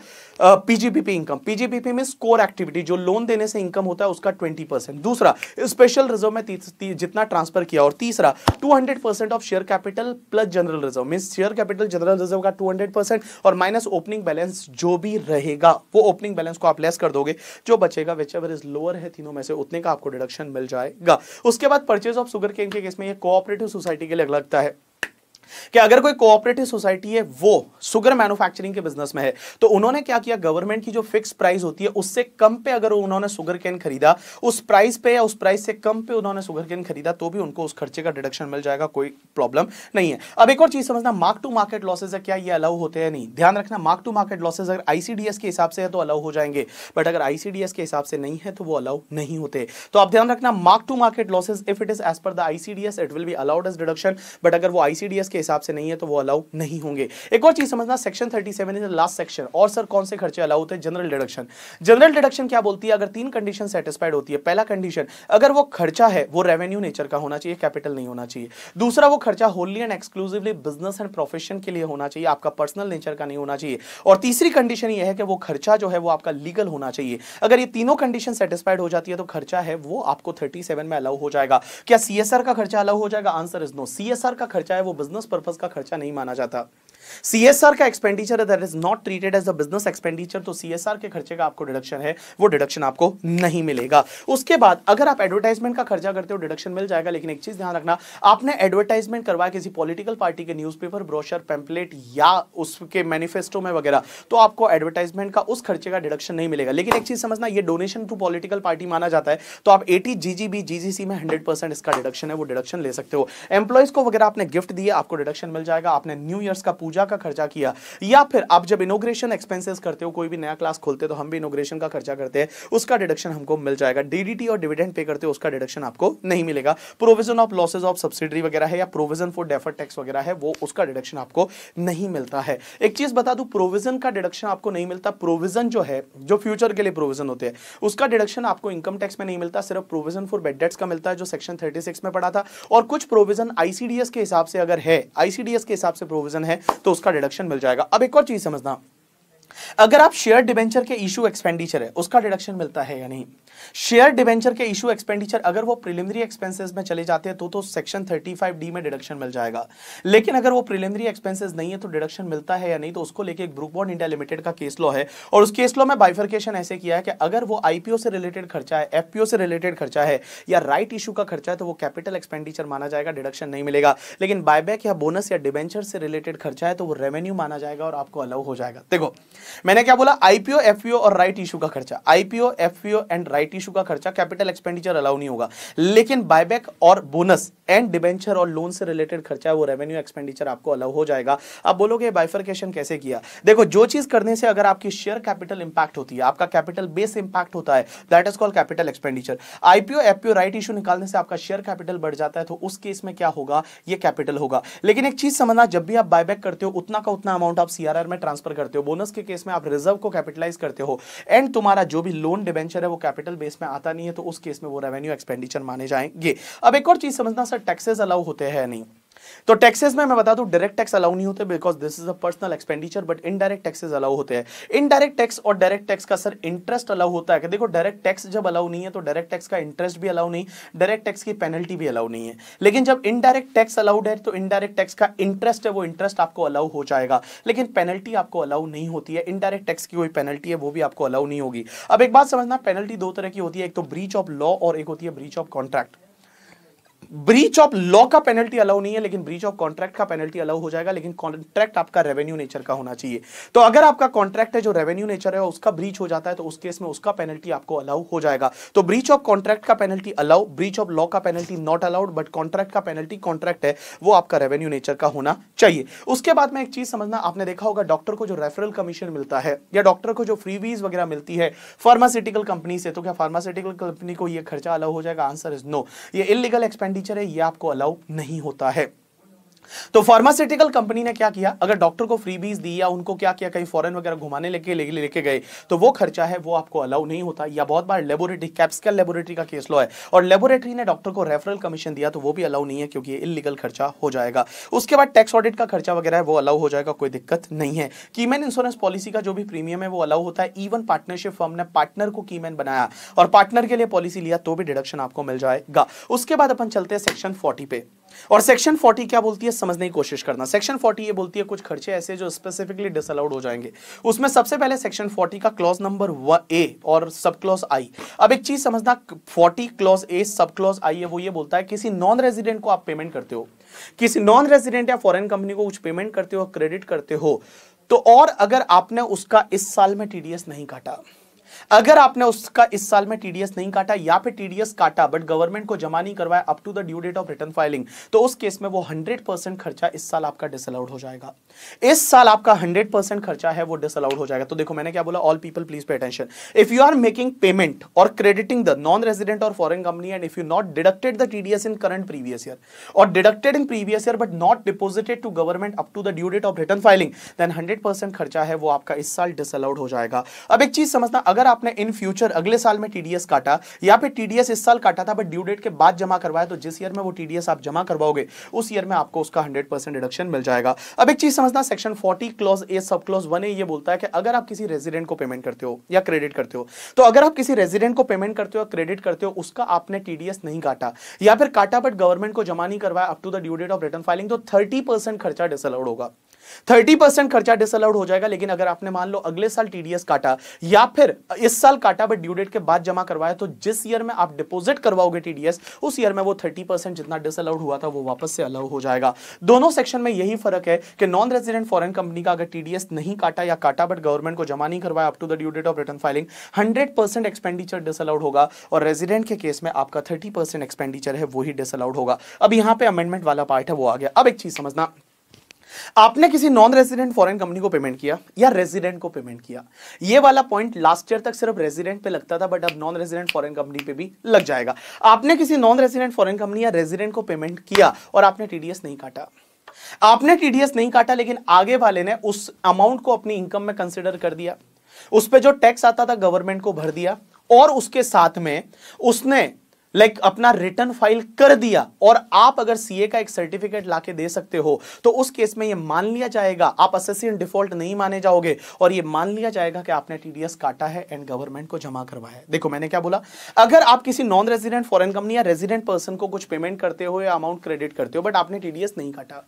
PGBP income PGBP mean core activity जो लोन देने से इनकम होता है उसका ट्वेंटी दूसरा स्पेशल रिजर्व में जितना ट्रांसफर किया और तीसरा 200 percent of share capital plus general reserve mean share capital general reserve का 200 परसेंट और माइनस ओपनिंग बैलेंस जो भी रहेगा वो ओपनिंग बैलेंस को आप लेस कर दोगे जो बचेगा विच एवर इज लोअर है तीनों में से उतने का आपको डिडक्शन मिल जाएगा उसके बाद परचेज ऑफ सुगर केन के केस में ये कोऑपरेटिव सोसाइटी के लिए लगता है कि अगर कोई कोऑपरेटिव सोसाइटी है वो सुगर मैन्युफैक्चरिंग के बिजनेस में है तो उन्होंने क्या किया गवर्नमेंट की जो फिक्स प्राइस होती है उससे कम पे अगर उन्होंने सुगर कैन खरीदा उस प्राइस पे या उस प्राइस से कम पे उन्होंने सुगर कैन खरीदा तो भी उनको उस खर्चे का डिडक्शन मिल जाएगा कोई प्रॉब्लम नहीं है अब एक और चीज समझना मार्क टू मार्केट लॉसेज है क्या ये अलाउ होते हैं नहीं ध्यान रखना मार्क टू मार्केट लॉसेज अगर आईसीडीएस के हिसाब से है तो अलाउ हो जाएंगे बट अगर आईसीडीएस के हिसाब से नहीं है तो वो अलाउ नहीं होते तो आप ध्यान रखना mark to market losses if it is as per the ICDS it will be allowed as deduction but अगर वो आईसीडीएस के हिसाब से नहीं है तो वो अलाउ नहीं होंगे एक और चीज समझना section thirty seven is last section और सर कौन से खर्चे अलाउ होते हैं जनरल डिडक्शन जनरल डिडक्शन क्या बोलती है अगर तीन कंडीशन सेटिस्फाइड होती है पहला कंडीशन अगर वो खर्चा है वो रेवेन्यू नेचर का होना चाहिए कैपिटल नहीं होना चाहिए दूसरा वो खर्चा wholly and exclusively business and profession के लिए होना चाहिए आपका पर्सनल नेचर का नहीं होना चाहिए और तीसरी कंडीशन यह है कि वो खर्चा जो है वो आपका लीगल होना चाहिए अगर ये तीनों कंडीशन सेटिस्फाइड हो जाती है तो खर्चा है वो आपको थर्टी में अलाउ हो जाएगा क्या सीएसआर का खर्चा अलाउ हो जाएगा आंसर इज नो सीएसआर का खर्चा है वो बिजनेस उस पर्पज़ का खर्चा नहीं माना जाता सीएसआर का एक्सपेंडिचर है that is not treated as a business expenditure तो सीएसआर के खर्चे का आपको डिडक्शन है वो डिडक्शन आपको नहीं मिलेगा उसके बाद अगर आप एडवर्टाइजमेंट का खर्चा करते हो डिडक्शन मिल जाएगा लेकिन एक चीज ध्यान रखना आपने एडवर्टाइजमेंट करवाया किसी पॉलिटिकल पार्टी के न्यूज पेपर ब्रोशर पेम्पलेट या उसके मैनिफेस्टो में वगैरह तो आपको एडवर्टाइजमेंट का उस खर्चे का डिडक्शन नहीं मिलेगा लेकिन एक चीज समझना ये डोनेशन टू पॉलिटिकल पार्टी माना जाता है तो आप एटी जीजीबी जीजीसी में हंड्रेड परसेंट इसका डिडक्शन है वो डिडक्शन ले सकते हो एम्प्लॉयज को वगैरह आपने गिफ्ट दिए आपको डिडक्शन मिल जाएगा आपने न्यू ईयर का पूजा पूजा का खर्चा किया या फिर आप जब इनोग्रेशन एक्सपेंसेस करते हो कोई भी नया क्लास खोलते तो हम भी इनोग्रेशन का खर्चा करते हैं उसका डिडक्शन हमको मिल जाएगा डीडीटी और डिविडेंड पे करते हो उसका डिडक्शन आपको नहीं मिलेगा provision of losses of subsidy वगैरह है या प्रोविजन फॉर डेफर टैक्स वगैरह है वो उसका डिडक्शन आपको नहीं मिलता है एक चीज बता दू प्रोविजन का डिडक्शन आपको नहीं मिलता प्रोविजन जो है जो फ्यूचर के लिए प्रोविजन होते हैं उसका डिडक्शन आपको इनकम टैक्स में नहीं मिलता सिर्फ प्रोविजन फॉर बेड डेट्स का मिलता है जो सेक्शन थर्टी में पढ़ा था और कुछ प्रोविजन आईसीडीएस के हिसाब से अगर है आईसीडीएस के हिसाब से प्रोविजन है तो उसका डिडक्शन मिल जाएगा अब एक और चीज समझना अगर आप शेयर डिवेंचर के इशू एक्सपेंडिचर है उसका डिडक्शन मिलता है या नहीं शेयर डिवेंचर के इशू एक्सपेंडिचर अगर वो प्रिलिमिनरी एक्सपेंसेस में चले जाते हैं तो तो सेक्शन 35 डी में डिडक्शन मिल जाएगा लेकिन अगर वो प्रिलिमिनरी एक्सपेंसेस नहीं है तो डिडक्शन मिलता है या नहीं तो उसको लेके एक ग्रुप बॉन्ड इंडिया लिमिटेड का केस लॉ है और उस केस लॉ में बाइफर्केशन ऐसे किया है कि अगर वो आईपीओ से रिलेटेड खर्चा है एफपीओ से रिलेटेड खर्चा है या राइट right इशू का खर्चा है तो वो कैपिटल एक्सपेंडिचर माना जाएगा डिडक्शन नहीं मिलेगा लेकिन बायबैक या बोनस या डिवेंचर से रिलेटेड खर्चा है तो वो रेवेन्यू माना जाएगा और आपको अलाउ हो जाएगा देखो मैंने क्या बोला आईपीओ एफपीओ और राइट इशू का खर्चा IPO FPO and right issue का खर्चा कैपिटल एक्सपेंडिचर अलाउ नहीं होगा लेकिन बायबैक और बोनस एंड डिबेंचर और लोन से रिलेटेड खर्चा है वो रेवेन्यू एक्सपेंडिचर आपको अलाउ हो जाएगा आप बोलोगे बाइफरकेशन कैसे किया देखो जो चीज करने से अगर आपकी शेयर कैपिटल इंपैक्ट होती है आपका कैपिटल बेस इंपैक्ट होता है that is called capital expenditure IPO FPO right issue निकालने से आपका शेयर कैपिटल बढ़ जाता है तो उस केस में क्या होगा ये कैपिटल होगा लेकिन एक चीज समझना जब भी आप बायबैक करते हो उतना का उतना अमाउंट आप सीआरआर में ट्रांसफर करते हो बोनस के केस में आप रिजर्व को कैपिटलाइज करते हो एंड तुम्हारा जो भी लोन डिबेंचर है वो कैपिटल बेस में आता नहीं है तो उस केस में वो रेवेन्यू एक्सपेंडिचर माने जाएंगे अब एक और चीज समझना सर टैक्सेस अलाउ होते हैं नहीं तो टैक्सेस में मैं बता दूं डायरेक्ट टैक्स अलाउ नहीं होते because this is a personal expenditure but indirect taxes allow होते हैं इनडायरेक्ट टैक्स और डायरेक्ट टैक्स का सर इंटरेस्ट अलाउ होता है कि देखो डायरेक्ट टैक्स जब अलाउ नहीं है तो डायरेक्ट टैक्स का इंटरेस्ट भी अलाउ नहीं डायरेक्ट टैक्स की पेनल्टी भी अलाउ नहीं है लेकिन जब इनडायरेक्ट टैक्स अलाउड है तो इनडायरेक्ट टैक्स का इंटरेस्ट है वो इंटरेस्ट आपको अलाउ हो जाएगा लेकिन पेनल्टी आपको अलाउ नहीं होती है इनडायरेक्ट टैक्स की कोई पेनल्टी है वो भी आपको अलाउ नहीं होगी अब एक बात समझना पेनल्टी दो तरह की होती है एक तो ब्रीच ऑफ लॉ और एक होती है breach of contract breach of law का पेनल्टी अलाउ नहीं है लेकिन ब्रीच ऑफ कॉन्ट्रैक्ट का पेनल्टी अलाउ हो जाएगा लेकिन कॉन्ट्रैक्ट आपका रेवेन्यू नेचर का होना चाहिए तो अगर आपका कॉन्ट्रैक्ट है जो रेवेन्यू नेचर है उसका ब्रीच हो जाता है तो उस केस में उसका पेनल्टी आपको अलाउ हो जाएगा तो ब्रीच ऑफ कॉन्ट्रैक्ट का penalty allow breach of law का penalty not allowed but contract का पेनल्टी कॉन्ट्रैक्ट है वो आपका रेवेन्यू नेचर का होना चाहिए उसके बाद में एक चीज समझना आपने देखा होगा डॉक्टर को जो रेफरल कमीशन मिलता है या डॉक्टर को जो फ्रीवीज वगैरह मिलती है फार्मास्यूटिकल कंपनी से तो क्या फार्मास्यूटिकल कंपनी को यह खर्चा अलाउ हो जाएगा आंसर इज नो ये इलीगल एक्सपेंड एक्सपेंडिचर है ये आपको अलाउ नहीं होता है तो फार्मास्यूटिकल कंपनी ने क्या किया अगर डॉक्टर को फ्रीबीज दी या उनको क्या किया कहीं फॉरेन वगैरह घुमाने लेके लेके ले, ले ले गए तो वो खर्चा है वो आपको अलाउ नहीं होता या बहुत बार लेबोरेटरी कैप्सिकल लेबोरेटरी का केस लॉ है और लेबोरेटरी ने डॉक्टर को रेफरल कमीशन दिया तो वो भी अलाउ नहीं है क्योंकि इलीगल खर्चा हो जाएगा उसके बाद टैक्स ऑडिट का खर्चा वगैरह है वो अलाउ हो जाएगा कोई दिक्कत नहीं है कीमैन इंश्योरेंस पॉलिसी का जो भी प्रीमियम है वो अलाउ होता है इवन पार्टनरशिप फर्म ने पार्टनर को कीमैन बनाया और पार्टनर के लिए पॉलिसी लिया तो भी डिडक्शन आपको मिल जाएगा उसके बाद अपन चलते हैं सेक्शन फोर्टी पे और सेक्शन फोर्टी क्या बोलती है समझने की कोशिश करना सेक्शन 40 ये बोलती है कुछ खर्चे ऐसे जो स्पेसिफिकली डिसअलाउड हो जाएंगे उसमें सबसे पहले सेक्शन 40 का क्लॉज नंबर ए और सब क्लॉज आई अब एक चीज समझना 40 क्लॉज ए सब क्लॉज आई है वो ये बोलता है किसी नॉन रेजिडेंट को आप पेमेंट करते हो किसी नॉन रेजिडेंट या फॉरेन कंपनी को कुछ पेमेंट करते हो क्रेडिट करते हो तो और अगर आपने उसका इस साल में टीडीएस नहीं काटा अगर आपने उसका इस साल में टीडीएस नहीं काटा या फिर टीडीएस काटा बट गवर्नमेंट को जमा नहीं करवाया up to the due date of return filing तो उस केस में वो हंड्रेड परसेंट खर्चा इस साल आपका डिसअलाउड हो जाएगा इस साल आपका हंड्रेड परसेंट खर्चा है वो डिसअलाउड हो जाएगा तो देखो मैंने क्या बोला all people please pay attention if you are making payment or crediting the non resident or foreign company and if you not deducted the TDS in current previous year or deducted in previous year but not deposited to government up to the due date of return filing then hundred खर्चा है वो आपका इस साल disallowed हो जाएगा अब एक चीज समझना अगर आप आपने इन फ्यूचर अगले साल में टीडीएस काटा या फिर टीडीएस इस साल काटा था बट ड्यू डेट के बाद जमा करवाया तो जिस ईयर में वो टीडीएस आप जमा करवाओगे उस ईयर में आपको उसका हंड्रेड परसेंट डिडक्शन मिल जाएगा अब एक चीज समझना section forty clause A sub clause one ये बोलता है कि अगर आप किसी रेजिडेंट को पेमेंट करते हो या क्रेडिट करते हो तो अगर आप किसी रेजिडेंट को पेमेंट करते हो या क्रेडिट करते हो उसका आपने टीडीएस नहीं काटा या फिर काटा बट गवर्नमेंट को जमा नहीं करवाया up to the due date of return filing तो थर्टी खर्चा डिसअलाउड होगा थर्टी परसेंट खर्चा डिसअलाउड हो जाएगा लेकिन अगर आपने मान लो अगले साल टीडीएस काटा या फिर इस साल काटा बट ड्यू डेट के बाद जमा करवाया तो जिस ईयर में आप डिपोजिट करवाओगे टीडीएस उस ईयर में वो थर्टी परसेंट जितना डिसअलाउड हुआ था वो वापस से अलाउ हो जाएगा दोनों सेक्शन में यही फर्क है कि नॉन रेजिडेंट फॉरन कंपनी का अगर टीडीएस नहीं काटा या काटा बट गवर्नमेंट को जमा नहीं करवाया up to the due date of return filing hundred expenditure disallowed होगा और रेजिडेंट के केस में आपका थर्टी एक्सपेंडिचर है वही डिसअलाउड होगा अब यहाँ पे अमेंडमेंट वाला पार्ट है वो आ गया अब एक चीज समझना आपने किसी नॉन रेजिडेंट फॉरेन कंपनी को पेमेंट किया या रेजिडेंट को पेमेंट किया ये वाला पॉइंट लास्ट ईयर तक सिर्फ रेजिडेंट पे लगता था बट अब नॉन रेजिडेंट फॉरेन कंपनी पे भी लग जाएगा आपने किसी नॉन रेजिडेंट फॉरेन कंपनी या रेजिडेंट को पेमेंट किया और आपने टीडीएस नहीं काटा आपने टीडीएस नहीं काटा लेकिन आगे वाले ने उस अमाउंट को अपनी इनकम में कंसिडर कर दिया उस पर जो टैक्स आता था गवर्नमेंट को भर दिया और उसके साथ में उसने लाइक like, अपना रिटर्न फाइल कर दिया और आप अगर सीए का एक सर्टिफिकेट लाके दे सकते हो तो उस केस में ये मान लिया जाएगा आप असेसियन डिफॉल्ट नहीं माने जाओगे और ये मान लिया जाएगा कि आपने टीडीएस काटा है एंड गवर्नमेंट को जमा करवाया है देखो मैंने क्या बोला अगर आप किसी नॉन रेजिडेंट फॉरन कंपनी या रेजिडेंट पर्सन को कुछ पेमेंट करते हो या अमाउंट क्रेडिट करते हो बट आपने टीडीएस नहीं काटा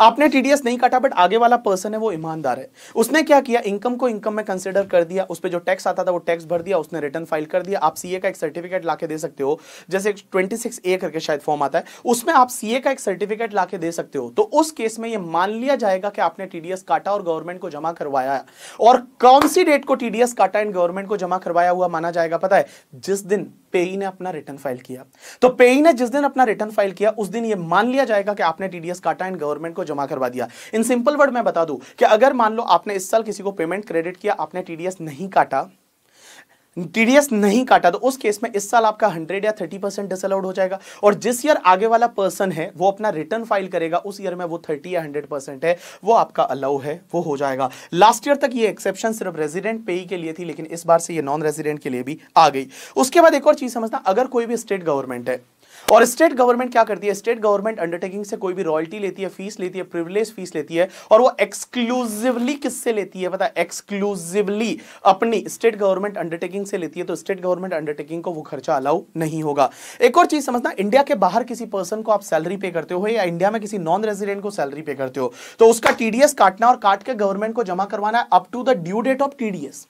आपने टीडीएस नहीं काटा बट आगे वाला पर्सन है वो ईमानदार है उसने क्या किया इनकम को इनकम में कंसिडर कर दिया उस पर जो टैक्स आता था वो टैक्स भर दिया उसने रिटर्न फाइल कर दिया आप सीए का एक सर्टिफिकेट ला दे सकते हो जैसे ट्वेंटी सिक्स ए करके शायद फॉर्म आता है उसमें आप सीए का एक सर्टिफिकेट ला दे सकते हो तो उस केस में ये मान लिया जाएगा कि आपने टीडीएस काटा और गवर्नमेंट को जमा करवाया और कौन सी डेट को टीडीएस काटा एंड गवर्नमेंट को जमा करवाया हुआ माना जाएगा पता है जिस दिन पेई ने अपना रिटर्न फाइल किया तो पेई ने जिस दिन अपना रिटर्न फाइल किया उस दिन ये मान लिया जाएगा कि आपने टीडीएस काटा एंड गवर्नमेंट को जमा करवा दिया इन सिंपल वर्ड मैं बता दूं कि अगर मान लो आपने इस साल किसी को पेमेंट क्रेडिट किया आपने टीडीएस नहीं काटा टीडीएस नहीं काटा तो उस केस में इस साल आपका 100 या 30 परसेंट डिसअलाउड हो जाएगा और जिस ईयर आगे वाला पर्सन है वो अपना रिटर्न फाइल करेगा उस ईयर में वो 30 या 100 परसेंट है वो आपका अलाउ है वो हो जाएगा लास्ट ईयर तक ये एक्सेप्शन सिर्फ रेजिडेंट पे ही के लिए थी लेकिन इस बार से ये नॉन रेजिडेंट के लिए भी आ गई उसके बाद एक और चीज समझना अगर कोई भी स्टेट गवर्नमेंट है और स्टेट गवर्नमेंट क्या करती है स्टेट गवर्नमेंट अंडरटेकिंग से कोई भी रॉयल्टी लेती है फीस लेती है प्रिविलेज फीस लेती है और वो एक्सक्लूसिवली किससे लेती है पता एक्सक्लूसिवली अपनी स्टेट गवर्नमेंट अंडरटेकिंग से लेती है तो स्टेट गवर्नमेंट अंडरटेकिंग को वो खर्चा अलाउ नहीं होगा एक और चीज समझना इंडिया के बाहर किसी पर्सन को आप सैलरी पे करते हो या इंडिया में किसी नॉन रेजिडेंट को सैलरी पे करते हो तो उसका टीडीएस काटना और काट के गवर्नमेंट को जमा करवाना up to the due date of TDS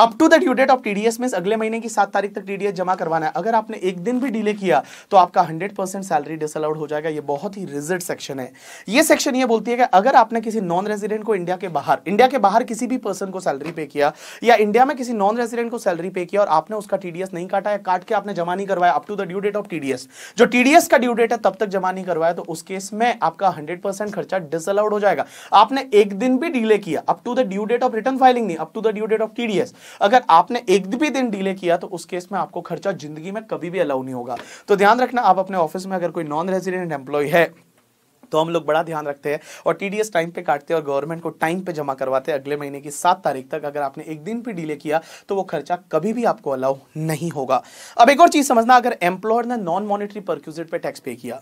up to the due date of TDS mean अगले महीने की सात तारीख तक टीडीएस जमा करवाना है अगर आपने एक दिन भी डिले किया तो आपका हंड्रेड परसेंट सैलरी डिसअलाउड हो जाएगा ये बहुत ही रिजिड सेक्शन है ये सेक्शन ये बोलती है कि अगर आपने किसी नॉन रेजिडेंट को इंडिया के बाहर इंडिया के बाहर किसी भी पर्सन को सैलरी पे किया या इंडिया में किसी नॉन रेजिडेंट को सैलरी पे किया और आपने उसका टीडीएस नहीं काटा या काट के आपने जमा नहीं करवाया up to the due date of TDS जो टीडीएस का ड्यू डेट है तब तक जमा नहीं करवाया तो उस केस में आपका हंड्रेड खर्चा डिसअलाउड हो जाएगा आपने एक दिन भी डिले किया up to the due date of return filing नहीं up to the due date of TDS अगर आपने एक भी दिन डिले किया तो उस केस में आपको खर्चा जिंदगी में कभी भी अलाउ नहीं होगा तो ध्यान रखना आप अपने ऑफिस में अगर कोई नॉन रेजिडेंट एम्प्लॉय है तो हम लोग बड़ा ध्यान रखते हैं और टीडीएस टाइम पे काटते हैं और गवर्नमेंट को टाइम पे जमा करवाते हैं अगले महीने की सात तारीख तक अगर आपने एक दिन भी डिले किया तो वो खर्चा कभी भी आपको अलाउ नहीं होगा अब एक और चीज़ समझना अगर एम्प्लॉयर ने नॉन मॉनिटरी परक्यूजिट पे टैक्स पे किया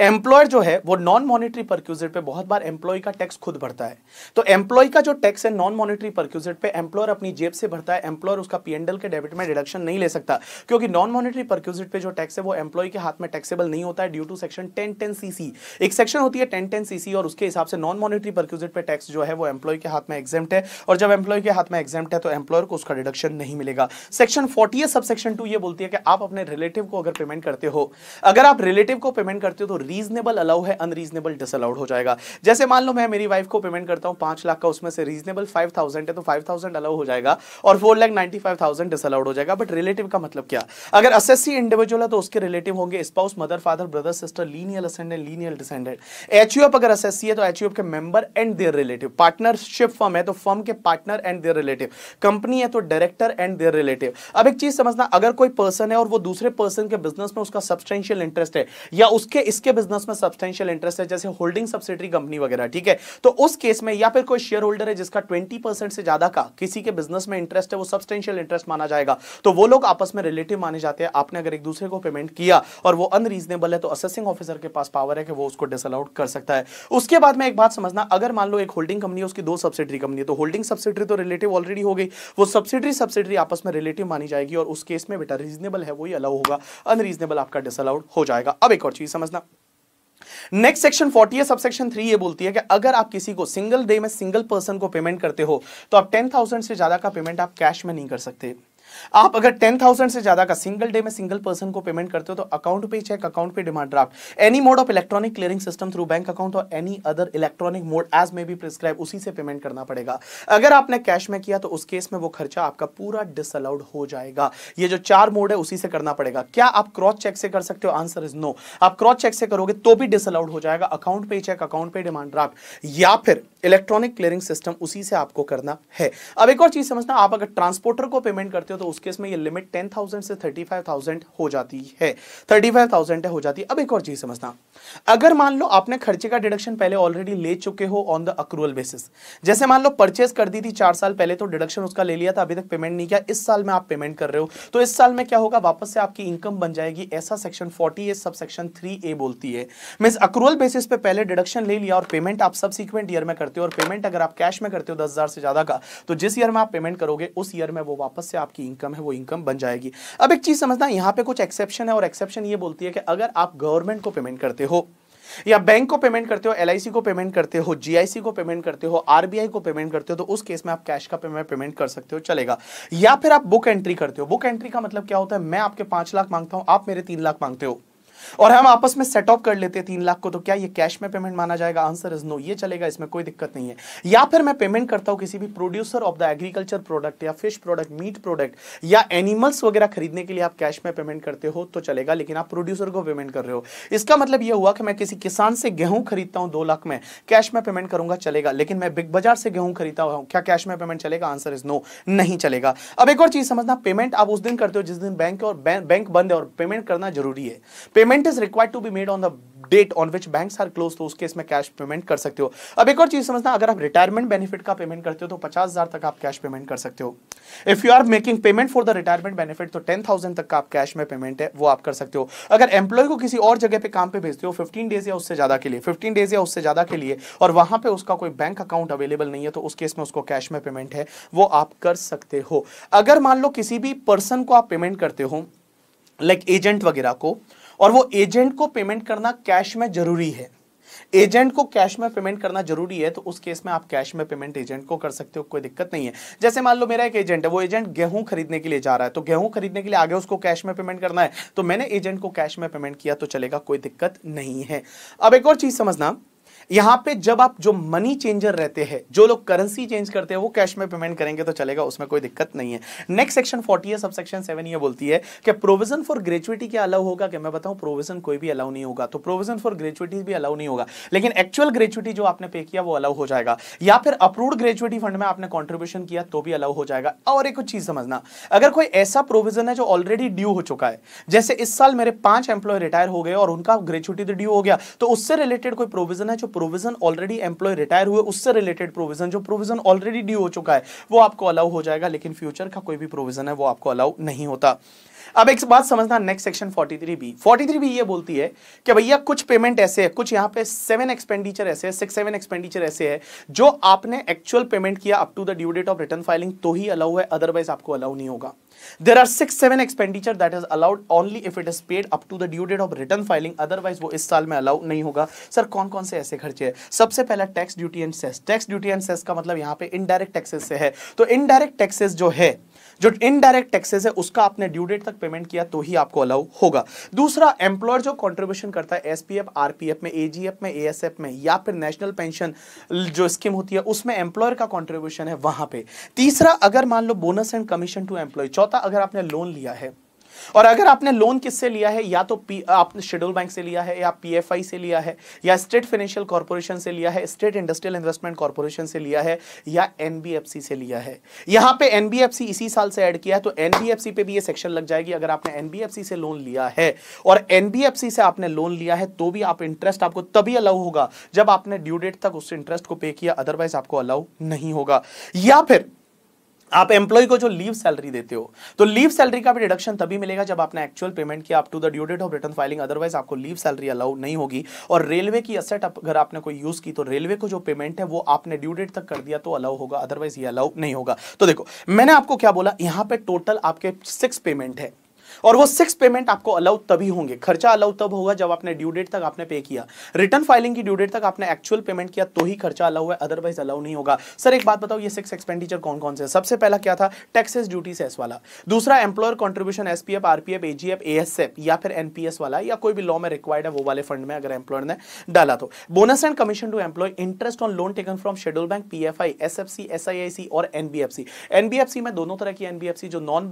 एम्प्लॉयर जो है वो नॉन मॉनिटरी परक्यूजेट पे बहुत बार एम्प्लॉय का टैक्स खुद भरता है तो एम्प्लॉय का जो टैक्स है नॉन मॉनिटरी परक्यूजेट पे एम्प्लॉयर अपनी जेब से भरता है एम्प्लॉयर उसका पीएनडल के डेबिट में डिडक्शन नहीं ले सकता क्योंकि नॉन मॉनिटरी परक्यूजेट पे जो टैक्स है वो एम्प्लॉय के हाथ में टैक्सेबल नहीं होता है due to section ten ten CC एक सेक्शन होती है टेन टेन सीसी और उसके हिसाब से नॉन मॉनिटरी परक्यूजेट पे टैक्स जो है वो एम्प्लॉय के हाथ में एक्जेम्ट है और जब एम्प्लॉय के हाथ में एक्जेम्ट है तो एम्प्लॉयर को उसका डिडक्शन नहीं मिलेगा सेक्शन फोर्टी सबसेक्शन टू ये बोलती है कि आप अपने रिलेटिव को अगर पेमेंट करते हो अगर आप रिलेटिव को पेमेंट करते हो तो रीजनेबल अलाउ है अनरीजनेबल डिसअलाउड हो जाएगा जैसे मान लो मैं मेरी वाइफ को पेमेंट करता हूँ पांच लाख का उसमें से रीजनेबल फाइव थाउजेंड है तो फाइव थाउजेंड अलाउ हो जाएगा और four lakh ninety five thousand disallowed हो जाएगा बट रिलेटिव का मतलब क्या अगर एस असेसी इंडिविजुअल है तो उसके रिलेटिव होंगे spouse mother father brother sister lineal ascendant lineal descendant HUF अगर असेसी है तो एचयूएफ के member and their relative partnership firm है तो फर्म के partner and their relative company है तो डायरेक्टर एंड देयर रिलेटिव अब एक चीज समझना अगर कोई पर्सन है और वो दूसरे पर्सन के बिजनेस में उसका सब्सटेंशियल इंटरेस्ट है या उसके इसके उसके बिजनेस में सब्सटेंशियल इंटरेस्ट है जैसे होल्डिंग सब्सिडरी कंपनी वगैरह ठीक है तो उस केस में या फिर कोई शेयर होल्डर है जिसका ट्वेंटी से ज्यादा का किसी के बिजनेस में इंटरेस्ट है वो सब्सटेंशियल इंटरेस्ट माना जाएगा तो वो लोग आपस में रिलेटिव माने जाते हैं आपने अगर एक दूसरे को पेमेंट किया और वो अनरीजनेबल है तो असेसिंग ऑफिसर के पास पावर है कि वो उसको डिसअलाउड कर सकता है उसके बाद में एक बात समझना अगर मान लो एक होल्डिंग कंपनी है उसकी दो सब्सिडरी कंपनी है तो होल्डिंग सब्सिडरी तो रिलेटिव ऑलरेडी हो गई वो सब्सिडरी सब्सिडरी आपस में रिलेटिव मानी जाएगी और उस केस में बेटा रीजनेबल है वही अलाउ होगा अनरीजनेबल आपका डिसअलाउड हो जाएगा अब एक और चीज समझना नेक्स्ट सेक्शन फोर्टी है सबसेक्शन थ्री ये बोलती है कि अगर आप किसी को सिंगल डे में सिंगल पर्सन को पेमेंट करते हो तो आप टेन थाउजेंड से ज्यादा का पेमेंट आप कैश में नहीं कर सकते आप अगर टेन थाउजेंड से ज्यादा का सिंगल डे में सिंगल पर्सन को पेमेंट करते हो तो अकाउंट पे चेक अकाउंट पे demand draft any mode of electronic clearing system through bank account और any other electronic mode as may be prescribe उसी से पेमेंट करना पड़ेगा अगर आपने कैश में किया तो उस केस में वो खर्चा आपका पूरा डिसअलाउड हो जाएगा ये जो चार मोड है उसी से करना पड़ेगा क्या आप क्रॉस चेक से कर सकते हो आंसर इज नो आप क्रॉस चेक से करोगे तो भी डिसअलाउड हो जाएगा अकाउंट पे चेक अकाउंट पे डिमांड ड्राफ्ट या फिर इलेक्ट्रॉनिक क्लियरिंग सिस्टम उसी से आपको करना है अब एक और चीज समझना आप अगर ट्रांसपोर्टर को पेमेंट करते हो तो उसके इसमें ये लिमिट टेन थाउजेंड से थर्टी फाइव थाउजेंड हो जाती है थर्टी फाइव थाउजेंड हो जाती है अब एक और चीज समझना अगर मान लो आपने खर्चे का डिडक्शन पहले ऑलरेडी ले चुके हो ऑन द अक्रूअल बेसिस जैसे मान लो परचेज कर दी थी चार साल पहले तो डिडक्शन उसका ले लिया था अभी तक पेमेंट नहीं किया इस साल में आप पेमेंट कर रहे हो तो इस साल में क्या होगा वापस से आपकी इनकम बन जाएगी ऐसा section forty sub section three बोलती है मीन अक्रूअल बेसिस पे पहले डिडक्शन ले लिया और पेमेंट आप सब सीक्वेंट ईयर में करते करते हो और पेमेंट अगर आप कैश में करते हो दस हज़ार से ज़्यादा का तो जिस ईयर में आप पेमेंट करोगे उस ईयर में वो वापस से आपकी इनकम है वो इनकम बन जाएगी अब एक चीज़ समझना यहाँ पे कुछ एक्सेप्शन है और एक्सेप्शन ये बोलती है कि अगर आप गवर्नमेंट को पेमेंट करते हो या बैंक को पेमेंट करते हो एल को पेमेंट करते हो जीआईसी को पेमेंट करते हो आरबीआई को पेमेंट करते हो तो उस केस में आप कैश का पेमेंट पेमेंट कर सकते हो चलेगा या फिर आप बुक एंट्री करते हो बुक एंट्री का मतलब क्या होता है मैं आपके पांच लाख मांगता हूं आप मेरे तीन लाख मांगते हो और हम आपस में सेट ऑफ कर लेते तीन लाख को तो क्या ये कैश में पेमेंट माना जाएगा आंसर इज नो ये चलेगा इसमें कोई दिक्कत नहीं है या फिर मैं पेमेंट करता हूं किसी भी producer of the agriculture product या फिश प्रोडक्ट मीट प्रोडक्ट या एनिमल्स वगैरह खरीदने के लिए आप कैश में पेमेंट करते हो तो चलेगा लेकिन आप प्रोड्यूसर को पेमेंट कर रहे हो इसका मतलब यह हुआ कि मैं किसी किसान से गेहूं खरीदता हूं दो लाख में कैश में पेमेंट करूंगा चलेगा लेकिन मैं बिग बाजार से गेहूं खरीदता हूं क्या कैश में पेमेंट चलेगा आंसर इज नो नहीं चलेगा अब एक और चीज समझना पेमेंट आप उस दिन करते हो जिस दिन बैंक और बैंक बंद है और पेमेंट करना जरूरी है payment payment is required to be made on the date on which bank are close तो उसके इसमें कैश पेमेंट कर सकते हो अब एक और चीज समझना अगर आप रिटायरमेंट बेनिफिट का पेमेंट करते हो तो पचास हजार तक आप कैश पेमेंट कर सकते हो if you are making payment for the retirement benefit तो टेन थाउजेंड तक का आप कैश में पेमेंट है वो आप कर सकते हो अगर एम्प्लॉय को किसी और जगह पे काम पे भेजते हो फिफ्टीन डेज या उससे ज्यादा के लिए फिफ्टीन डेज या उससे ज्यादा के लिए और वहां पर उसका कोई बैंक अकाउंट अवेलेबल नहीं है तो उस केस में उसको कैश में पेमेंट है वो आप कर सकते हो अगर मान लो किसी भी पर्सन को आप पेमेंट करते हो लाइक like एजेंट वगैरह को और वो एजेंट को पेमेंट करना कैश में जरूरी है एजेंट को कैश में पेमेंट करना जरूरी है तो उस केस में आप कैश में पेमेंट एजेंट को कर सकते हो कोई दिक्कत नहीं है जैसे मान लो मेरा एक एजेंट है वो एजेंट गेहूं खरीदने के लिए जा रहा है तो गेहूं खरीदने के लिए आगे उसको कैश में पेमेंट करना है तो मैंने एजेंट को कैश में पेमेंट किया तो चलेगा कोई दिक्कत नहीं है अब एक और चीज समझना यहां पे जब आप जो मनी चेंजर रहते हैं जो लोग करेंसी चेंज करते हैं वो कैश में पेमेंट करेंगे तो चलेगा उसमें कोई दिक्कत नहीं है नेक्स्ट सेक्शन फोर्टी है सब सेक्शन सेवन ये बोलती है कि प्रोविजन फॉर ग्रेचुटी क्या अलाउ होगा कि मैं बताऊं प्रोविजन कोई भी अलाउ नहीं होगा तो प्रोविजन फॉर ग्रेचुटी भी अलाउ नहीं होगा लेकिन एक्चुअल ग्रेचुटी जो आपने पे किया वो अलाउ हो जाएगा या फिर अप्रूव ग्रेचुटी फंड में आपने कॉन्ट्रीब्यूशन किया तो भी अलाउ हो जाएगा और एक चीज समझना अगर कोई ऐसा प्रोविजन है जो ऑलरेडी ड्यू हो चुका है जैसे इस साल मेरे पांच एम्प्लॉय रिटायर हो गए और उनका ग्रेचुटी तो ड्यू हो गया तो उससे रिलेटेड कोई प्रोविजन है जो प्रोविजन ऑलरेडी एम्प्लॉय रिटायर हुए उससे रिलेटेड प्रोविजन जो प्रोविजन ऑलरेडी ड्यू हो चुका है वो आपको अलाउ हो जाएगा लेकिन फ्यूचर का कोई भी प्रोविजन है वो आपको अलाउ नहीं होता अब एक बात समझना next section 43 forty three B ये बोलती है कि भैया कुछ पेमेंट ऐसे है कुछ यहाँ पे सेवन एक्सपेंडिचर ऐसे है सिक्स सेवन एक्सपेंडिचर ऐसे है जो आपने एक्चुअल पेमेंट किया up to the due date of return filing तो ही अलाउ है अदरवाइज आपको अलाउ नहीं होगा there are six seven expenditure that is allowed only if it is paid up to the due date of return filing otherwise वो इस साल में अलाउ नहीं होगा सर कौन कौन से ऐसे खर्चे हैं सबसे पहला tax duty and cess tax duty and cess का मतलब यहाँ पे इनडायरेक्ट टैक्सेस से है तो इनडायरेक्ट टैक्सेस जो है जो इनडायरेक्ट टैक्सेस है उसका आपने ड्यू डेट तक पेमेंट किया तो ही आपको अलाउ होगा दूसरा एम्प्लॉयर जो कॉन्ट्रीब्यूशन करता है एसपीएफ आरपीएफ में एजीएफ में एएसएफ में या फिर नेशनल पेंशन जो स्कीम होती है उसमें एम्प्लॉयर का कॉन्ट्रीब्यूशन है वहां पे तीसरा अगर मान लो bonus and commission to employee चौथा अगर आपने लोन लिया है और अगर आपने लोन किससे लिया है या तो पी, आपने शेड्यूल बैंक से लिया है या पीएफआई से लिया है या स्टेट फाइनेंशियल कॉर्पोरेशन से लिया है स्टेट इंडस्ट्रियल इन्वेस्टमेंट कॉर्पोरेशन से लिया है या एनबीएफसी से लिया है यहां पे एनबीएफसी इसी साल से ऐड किया है तो एनबीएफसी पे भी ये सेक्शन लग जाएगी अगर आपने एनबीएफसी से लोन लिया है और एनबीएफसी से आपने लोन लिया है तो भी आप इंटरेस्ट आपको तभी अलाउ होगा जब आपने ड्यू डेट तक उस इंटरेस्ट को पे किया अदरवाइज आपको अलाउ नहीं होगा या फिर आप एम्प्लॉय को जो लीव सैलरी देते हो तो लीव सैलरी का भी डिडक्शन तभी मिलेगा जब आपने एक्चुअल पेमेंट किया up to the due date of return filing otherwise आपको लीव सैलरी अलाउ नहीं होगी और रेलवे की असेट अगर आपने कोई यूज की तो रेलवे को जो पेमेंट है वो आपने ड्यू डेट तक कर दिया तो अलाउ होगा अदरवाइज ये अलाउ नहीं होगा तो देखो मैंने आपको क्या बोला यहां पर टोटल आपके सिक्स पेमेंट है और वो सिक्स पेमेंट आपको अलाउ तभी होंगे खर्चा अलाउ तब होगा जब आपने ड्यू डेट तक आपने पे किया रिटर्न फाइलिंग की ड्यू डेट तक आपने एक्चुअल पेमेंट किया तो ही खर्चा अलाउ है अदरवाइज अलाउ नहीं होगा सर एक बात बताओ ये सिक्स एक्सपेंडिचर कौन कौन से सबसे पहला क्या था टैक्सेस ड्यूटी सेस वाला दूसरा employer contribution SPF RPF AGF ASF या फिर एनपीएस वाला या कोई भी लॉ में रिक्वायर्ड है वो वाले फंड में अगर एम्प्लॉयर ने डाला तो bonus and commission to employee interest on loan taken from schedule bank PFI SFC SIIC और एनबीएफसी एनबीएफसी में दोनों तरह की एनबीएफसी जो non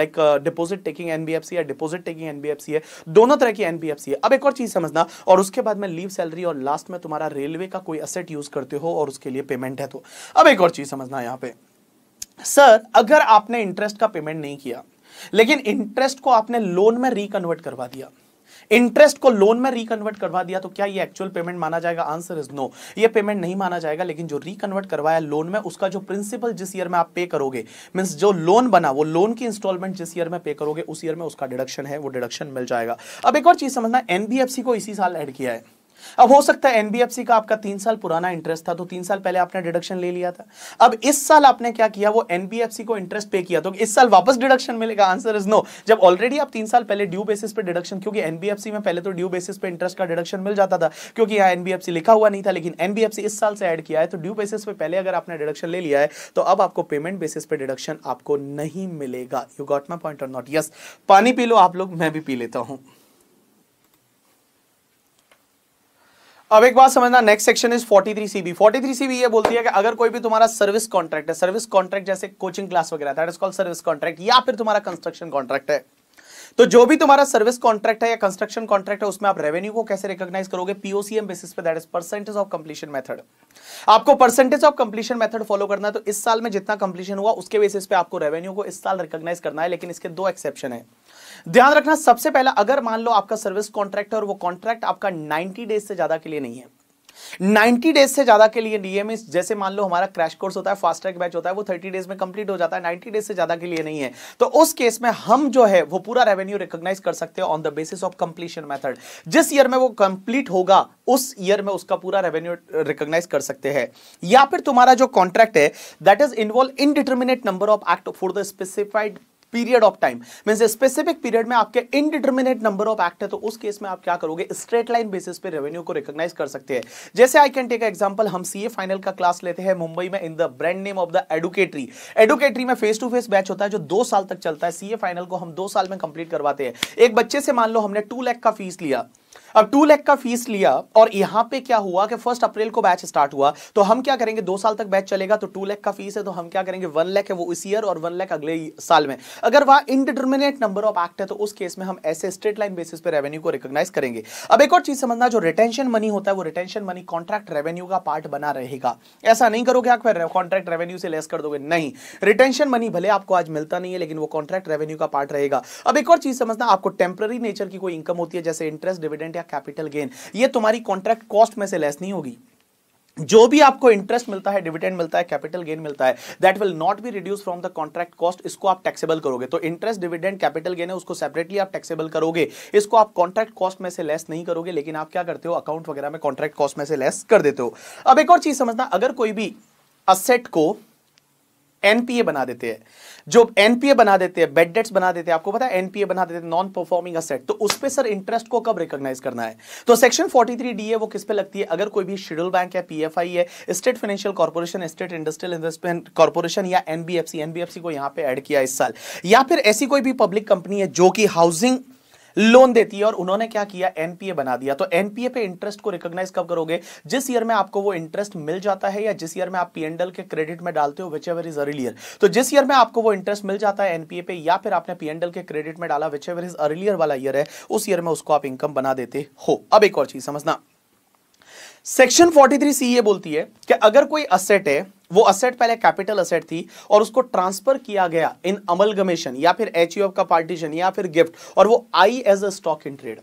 like deposit taking N NBFC है डिपोजिट टेकिंग एनबीएफसी है दोनों तरह की एनबीएफसी है अब एक और चीज समझना और उसके बाद में लीव सैलरी और लास्ट में तुम्हारा रेलवे का कोई असेट यूज करते हो और उसके लिए पेमेंट है तो अब एक और चीज समझना यहां पर सर अगर आपने इंटरेस्ट का पेमेंट नहीं किया लेकिन इंटरेस्ट को आपने लोन में रिकन्वर्ट करवा दिया इंटरेस्ट को लोन में रिकन्वर्ट करवा दिया तो क्या ये एक्चुअल पेमेंट माना जाएगा आंसर इज नो ये पेमेंट नहीं माना जाएगा लेकिन जो रिकन्वर्ट करवाया लोन में उसका जो प्रिंसिपल जिस ईयर में आप पे करोगे मीन जो लोन बना वो लोन की इंस्टॉलमेंट जिस ईयर में पे करोगे उस ईयर में उसका डिडक्शन है वो डिडक्शन मिल जाएगा अब एक और चीज समझना एनबीएफसी को इसी साल एड किया है अब हो सकता है एनबीएफसी का आपका तीन साल पुराना इंटरेस्ट था तो तीन साल पहले आपने डिडक्शन ले लिया था अब इस साल आपने क्या किया वो एनबीएफसी को इंटरेस्ट पे किया तो इस साल वापस डिडक्शन मिलेगा आंसर इज नो जब ऑलरेडी आप तीन साल पहले ड्यू बेसिस पे डिडक्शन क्योंकि एनबीएफसी में पहले तो ड्यू बेसिस पे इंटरेस्ट का डिडक्शन मिल जाता था क्योंकि यहाँ एनबीएफसी लिखा हुआ नहीं था लेकिन एनबीएफसी इस साल से एड किया है तो ड्यू बेसिस पे पहले अगर आपने डिडक्शन ले लिया है तो अब आपको पेमेंट बेसिस पे डिडक्शन आपको नहीं मिलेगा यू गॉट माई पॉइंट और नॉट यस पानी पी लो आप लोग मैं भी पी लेता हूँ अब एक बात समझना next section is 43 CB 43 CB ये बोलती है कि अगर कोई भी तुम्हारा सर्विस कॉन्ट्रैक्ट है सर्विस कॉन्ट्रैक्ट जैसे कोचिंग क्लास वगैरह that is called service contract या फिर तुम्हारा कंस्ट्रक्शन कॉन्ट्रैक्ट है तो जो भी तुम्हारा सर्विस कॉन्ट्रैक्ट है या कंस्ट्रक्शन कॉन्ट्रैक्ट है उसमें आप रेवेन्यू को कैसे रिकॉग्नाइज करोगे पीओसीएम बेसिस पे that is percentage of completion method आपको percentage of completion method follow करना है तो इस साल में जितना कंप्लीशन हुआ उसके बेसिस पे आपको रेवेन्यू को इस साल रिकॉग्नाइज करना है लेकिन इसके दो एक्सेप्शन है ध्यान रखना सबसे पहला अगर मान लो आपका सर्विस कॉन्ट्रैक्ट है और वो कॉन्ट्रैक्ट आपका 90 डेज से ज्यादा के लिए नहीं है 90 डेज से ज्यादा के लिए डीएमए जैसे मान लो हमारा क्रैश कोर्स होता है फास्ट ट्रैक बैच होता है वो 30 डेज में कंप्लीट हो जाता है 90 डेज से ज्यादा के लिए नहीं है तो उस केस में हम जो है वो पूरा रेवेन्यू रिकॉग्नाइज कर सकते हैं on the basis of completion method जिस ईयर में वो कंप्लीट होगा उस ईयर में उसका पूरा रेवेन्यू रिकॉग्नाइज कर सकते हैं या फिर तुम्हारा जो कॉन्ट्रैक्ट है that is involve indeterminate number of act for the specified period of time mean specific period में आपके इनडिटर्मिनेट नंबर ऑफ एक्ट है तो उस केस में आप क्या करोगे स्ट्रेट लाइन बेसिस पे रेवेन्यू को रिकॉग्नाइज कर सकते हैं जैसे आई कैन टेक एग्जांपल हम सीए फाइनल का क्लास लेते हैं मुंबई में in the brand name of the educatory educatory में फेस टू फेस बैच होता है जो दो साल तक चलता है सीए फाइनल को हम दो साल में कंप्लीट करवाते हैं एक बच्चे से मान लो हमने टू लैख का फीस लिया अब टू लैख का फीस लिया और यहां पे क्या हुआ कि फर्स्ट अप्रैल को बैच स्टार्ट हुआ तो हम क्या करेंगे दो साल तक बैच चलेगा तो टू लैख का फीस है तो हम क्या करेंगे वन लैख है वो इस ईयर और वन लैख अगले साल में अगर वह इनडिटर्मिनेट नंबर ऑफ एक्ट है तो उस केस में हम ऐसे स्ट्रेट लाइन बेसिस पे रेवेन्यू को रिकॉग्नाइज करेंगे अब एक और चीज समझना जो रिटेंशन मनी होता है वो रिटेंशन मनी कॉन्ट्रैक्ट रेवेन्यू का पार्ट बना रहेगा ऐसा नहीं करोगे आप फिर कॉन्ट्रैक्ट रेवेन्यू से लेस कर दोगे नहीं रिटेंशन मनी भले आपको आज मिलता नहीं है लेकिन वो कॉन्ट्रैक्ट रेवेन्यू का पार्ट रहेगा अब एक और चीज समझना आपको टेम्प्ररी नेचर की कोई इनकम होती है जैसे इंटरेस्ट डिविडेंड डिविडेंड या कैपिटल गेन ये तुम्हारी कॉन्ट्रैक्ट कॉस्ट में से लेस नहीं होगी जो भी आपको इंटरेस्ट मिलता है डिविडेंड मिलता है कैपिटल गेन मिलता है that will not be reduce from the contract cost इसको आप टैक्सेबल करोगे तो इंटरेस्ट डिविडेंड कैपिटल गेन है उसको सेपरेटली आप टैक्सेबल करोगे इसको आप कॉन्ट्रैक्ट कॉस्ट में से लेस नहीं करोगे लेकिन आप क्या करते हो अकाउंट वगैरह में कॉन्ट्रैक्ट कॉस्ट में से लेस कर देते हो अब एक और चीज समझना अगर कोई भी असेट को एनपीए बना देते हैं जो एनपीए बना देते हैं बेड डेट्स बना देते हैं आपको पता है एनपीए बना देते हैं नॉन परफॉर्मिंग असेट तो उस पर सर इंटरेस्ट को कब रिकॉग्नाइज करना है तो सेक्शन 43 डी है वो किस पे लगती है अगर कोई भी शेड्यूल बैंक है पीएफआई है state financial corporation state industrial investment corporation या एनबीएफसी एनबीएफसी को यहां पर एड किया इस साल या फिर ऐसी कोई भी पब्लिक कंपनी है जो कि हाउसिंग लोन देती है और उन्होंने क्या किया एनपीए बना दिया तो एनपीए पे इंटरेस्ट को रिकॉग्नाइज कब करोगे जिस ईयर में आपको वो इंटरेस्ट मिल जाता है या जिस ईयर में आप पीएनडल के क्रेडिट में डालते हो विच एवर इज अर्लियर तो जिस ईयर में आपको वो इंटरेस्ट मिल जाता है एनपीए पे या फिर आपने पीएनडल के क्रेडिट में डाला विच एवर इज अर्लियर वाला ईयर है उस ईयर में उसको आप इनकम बना देते हो अब एक और चीज समझना सेक्शन 43 सी ये बोलती है कि अगर कोई असेट है वो असेट पहले कैपिटल असेट थी और उसको ट्रांसफर किया गया इन अमलगमेशन या फिर एच e का पार्टीशन या फिर गिफ्ट और वो I as a stock in trade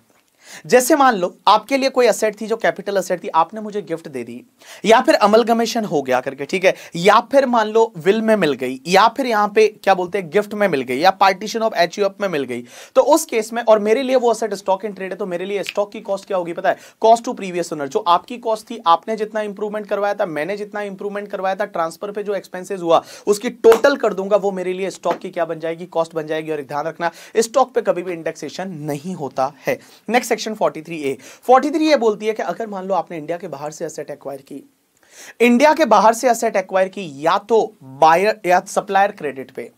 जैसे मान लो आपके लिए कोई असेट थी जो कैपिटल असेट थी आपने मुझे गिफ्ट दे दी या फिर अमलगमेशन हो गया करके ठीक है या फिर मान लो विल में मिल गई या फिर यहां पे क्या बोलते हैं गिफ्ट में मिल गई या पार्टीशन ऑफ एच में मिल गई तो उस केस में और मेरे लिए वो असेट स्टॉक इन ट्रेड है तो मेरे लिए स्टॉक की कॉस्ट क्या होगी पता है कॉस्ट टू प्रीवियस ओनर जो आपकी कॉस्ट थी आपने जितना इंप्रूवमेंट करवाया था मैंने जितना इंप्रूवमेंट करवाया था ट्रांसफर पर जो एक्सपेंसिस हुआ उसकी टोटल कर दूंगा वो मेरे लिए स्टॉक की क्या बन जाएगी कॉस्ट बन जाएगी और ध्यान रखना स्टॉक पर कभी भी इंडेक्सेशन नहीं होता है नेक्स्ट सेक्शन 43A ए बोलती है कि अगर मान लो आपने इंडिया के बाहर से असेट एक्वायर की इंडिया के बाहर से असेट एक्वायर की या तो बायर या सप्लायर क्रेडिट पे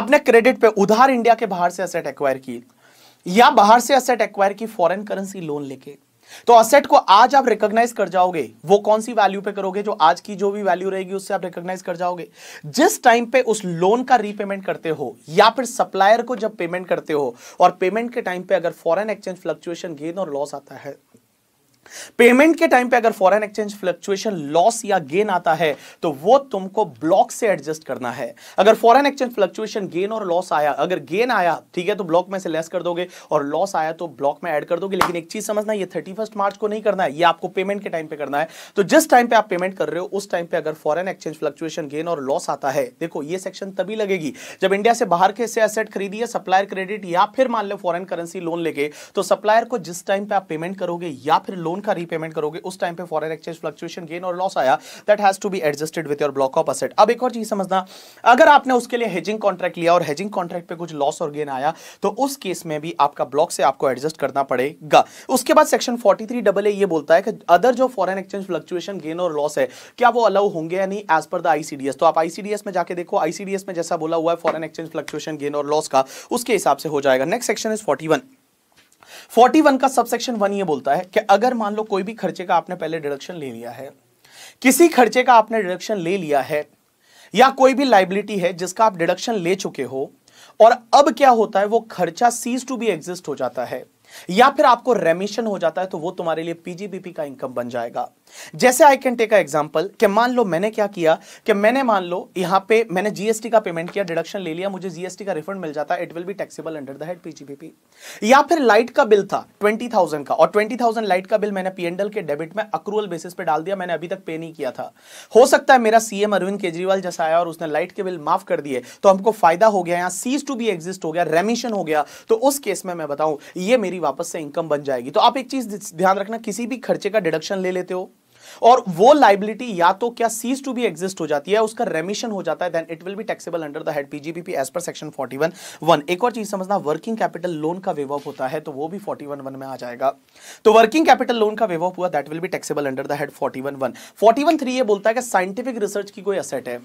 आपने क्रेडिट पे उधार इंडिया के बाहर से असेट एक्वायर की या बाहर से असेट एक्वायर की फॉरेन करेंसी लोन लेके तो असेट को आज आप रिकॉग्नाइज कर जाओगे वो कौन सी वैल्यू पे करोगे जो आज की जो भी वैल्यू रहेगी उससे आप रिकॉग्नाइज कर जाओगे जिस टाइम पे उस लोन का रीपेमेंट करते हो या फिर सप्लायर को जब पेमेंट करते हो और पेमेंट के टाइम पे अगर फॉरेन एक्सचेंज फ्लक्चुएशन गेन और लॉस आता है पेमेंट के टाइम पे अगर फॉरेन एक्सचेंज फ्लक्चुएशन लॉस या गेन आता है तो वो तुमको ब्लॉक से एडजस्ट करना है अगर फॉरेन एक्सचेंज फ्लक्चुएशन गेन और लॉस आया अगर गेन आया ठीक है तो ब्लॉक में से लेस कर दोगे और लॉस आया तो ब्लॉक में ऐड कर दोगे लेकिन एक चीज समझना ये थर्टी मार्च को नहीं करना है ये आपको पेमेंट के टाइम पे करना है तो जिस टाइम पे आप पेमेंट कर रहे हो उस टाइम पे अगर फॉरन एक्सचेंज फ्लक्चुएशन गेन और लॉस आता है देखो ये सेक्शन तभी लगेगी जब इंडिया से बाहर के से एसेट खरीदिए सप्लायर क्रेडिट या फिर मान लो फॉरन करेंसी लोन लेके तो सप्लायर को जिस टाइम पे आप पेमेंट करोगे या फिर लोन लोन का रीपेमेंट करोगे उस टाइम पे फॉरेन एक्सचेंज फ्लक्चुएशन गेन और लॉस आया that has to be adjusted with your block of asset अब एक और चीज समझना अगर आपने उसके लिए हेजिंग कॉन्ट्रैक्ट लिया और हेजिंग कॉन्ट्रैक्ट पे कुछ लॉस और गेन आया तो उस केस में भी आपका ब्लॉक से आपको एडजस्ट करना पड़ेगा उसके बाद section forty three double A ये बोलता है कि अदर जो फॉरन एक्सचेंज फ्लक्चुएशन गेन और लॉस है क्या वो अलाउ होंगे या नहीं एज पर द आईसीडीएस तो आप आईसीडीएस में जाके देखो आईसीडीएस में जैसा बोला हुआ है फॉरन एक्सचेंज फ्लक्चुएशन गेन और लॉस का उसके हिसाब से हो जाएगा next section is forty forty one का सबसेक्शन वन ये बोलता है कि अगर मान लो कोई भी खर्चे का आपने पहले डिडक्शन ले लिया है किसी खर्चे का आपने डिडक्शन ले लिया है या कोई भी लाइबिलिटी है जिसका आप डिडक्शन ले चुके हो और अब क्या होता है वो खर्चा सीज टू बी एग्जिस्ट हो जाता है या फिर आपको रेमिशन हो जाता है तो वो तुम्हारे लिए पीजीबीपी का इनकम बन जाएगा जैसे आई कैन टेक एग्जाम्पल कि मान लो मैंने क्या किया कि मैंने मान लो यहां पे मैंने जीएसटी का पेमेंट किया डिडक्शन ले लिया मुझे जीएसटी का रिफंड मिल जाता it will be taxable under the head PGPP या फिर लाइट का बिल था ट्वेंटी थाउजेंड का और ट्वेंटी थाउजेंड लाइट का बिल मैंने पीएनडल के डेबिट में अक्रूअल बेसिस पे डाल दिया मैंने अभी तक पे नहीं किया था हो सकता है मेरा सीएम अरविंद केजरीवाल जैसा आया और उसने लाइट के बिल माफ कर दिए तो हमको फायदा हो गया यहाँ सीज टू बी एग्जिस्ट हो गया रेमिशन हो गया तो उस केस में मैं बताऊं ये मेरी वापस से इनकम बन जाएगी तो आप एक चीज ध्यान रखना किसी भी खर्चे का डिडक्शन ले लेते हो और वो लाइबिलिटी या तो क्या सीज टू बी एग्जिस्ट हो जाती है उसका रेमिशन हो जाता है then it will be taxable under the head PGBP as per section forty one one एक और चीज समझना वर्किंग कैपिटल लोन का वेव ऑफ होता है तो वो भी फोर्टी वन वन में आ जाएगा तो वर्किंग कैपिटल लोन का वेव ऑफ हुआ that will be taxable under the head forty one one three ये बोलता है कि साइंटिफिक रिसर्च की कोई असेट है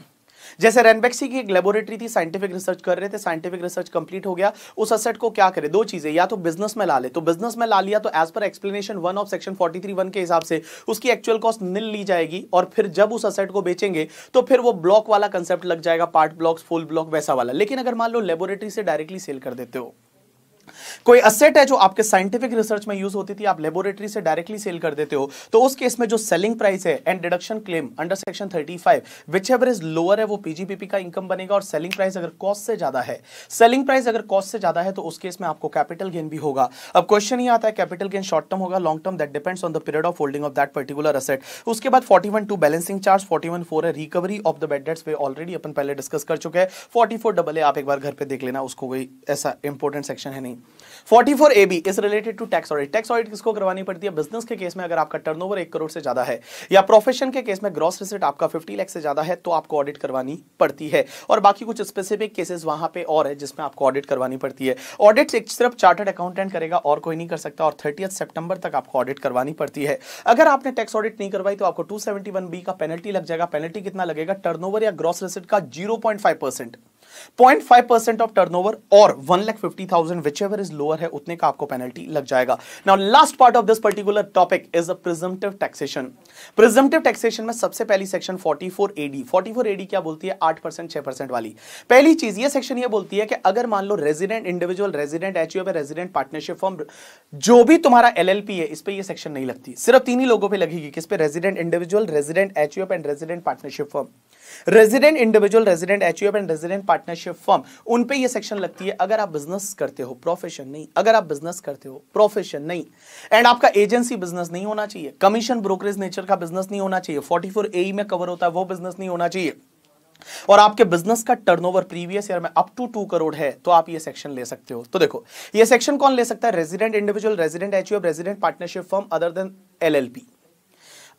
जैसे रेनबेक्सी की एक लेबोरेटरी थी साइंटिफिक रिसर्च कर रहे थे साइंटिफिक रिसर्च कंप्लीट हो गया उस असेट को क्या करे दो चीजें या तो बिजनेस में ला ले तो बिजनेस में ला लिया तो एज पर explanation one of section forty three one के हिसाब से उसकी एक्चुअल कॉस्ट निल ली जाएगी और फिर जब उस असेट को बेचेंगे तो फिर वो ब्लॉक वाला कंसेप्ट लग जाएगा पार्ट ब्लॉक फुल ब्लॉक वैसा वाला लेकिन अगर मान लो लेबोरेटरी से डायरेक्टली सेल कर देते हो कोई असेट है जो आपके साइंटिफिक रिसर्च में यूज होती थी आप लेबोरेटरी से डायरेक्टली सेल कर देते हो तो उस केस में जो सेलिंग प्राइस है and deduction claim under section five which ever is lower है वो पीजीपीपी का इनकम बनेगा और सेलिंग प्राइस अगर कॉस्ट से ज्यादा है सेलिंग प्राइस अगर कॉस्ट से ज्यादा है तो उस केस में आपको कैपिटल गेन भी होगा अब क्वेश्चन ये आता है कैपिटल गेन शॉर्ट टर्म होगा long term that depends on the period of holding of that particular asset उसके बाद forty one two balancing charge forty one four है recovery of the bad debts already अपन पहले discuss कर चुके हैं forty four double है आप एक बार घर पर देख लेना उसको कोई ऐसा इंपॉर्टेंट सेक्शन है नहीं forty four A B is related to tax audit tax audit किसको करवानी पड़ती है बिजनेस के केस में अगर आपका टर्न एक करोड़ से ज्यादा है या प्रोफेशन के केस में ग्रॉस रिसिट आपका फिफ्टी लैख से ज्यादा है तो आपको ऑडिट करवानी पड़ती है और बाकी कुछ स्पेसिफिक केसेस वहां पे और है जिसमें आपको ऑडिट करवानी पड़ती है ऑडिट एक सिर्फ चार्टर्ड अकाउंटेंट करेगा और कोई नहीं कर सकता और थर्टी सेप्टेंबर तक आपको ऑडिट करवानी पड़ती है अगर आपने टैक्स ऑडिट नहीं करवाई तो आपको वन बी का पेनल्टी लग जाएगा पेनल्टी कितना लगेगा टर्न या ग्रॉस रिसिट का zero point five percent 0.5 percent of turnover और one lakh fifty thousand which ever is lower है उतने का आपको पेनल्टी लग जाएगा now last part of this particular topic is a presumptive taxation presumptive taxation में सबसे पहली सेक्शन 44 एडी 44 एडी क्या बोलती है 8 परसेंट छह परसेंट वाली पहली चीज ये सेक्शन ये बोलती है कि अगर मान लो resident individual resident H U resident partnership firm जो भी तुम्हारा एल है इस पर यह सेक्शन नहीं लगती सिर्फ तीन ही लोगों पर लगेगी किस पे resident individual resident H and resident partnership firm resident individual resident H and resident partnership firm उन पे ये सेक्शन लगती है अगर आप बिजनेस करते हो प्रोफेशन नहीं अगर आप बिजनेस करते हो प्रोफेशन नहीं एंड आपका एजेंसी बिजनेस नहीं होना चाहिए कमीशन ब्रोकरेज नेचर का बिजनेस नहीं होना चाहिए फोर्टी फोर ए में कवर होता है वो बिजनेस नहीं होना चाहिए और आपके बिजनेस का टर्नओवर प्रीवियस ईयर में अप टू टू करोड़ है तो आप ये सेक्शन ले सकते हो तो देखो ये सेक्शन कौन ले सकता है resident individual resident H resident partnership firm other than LLP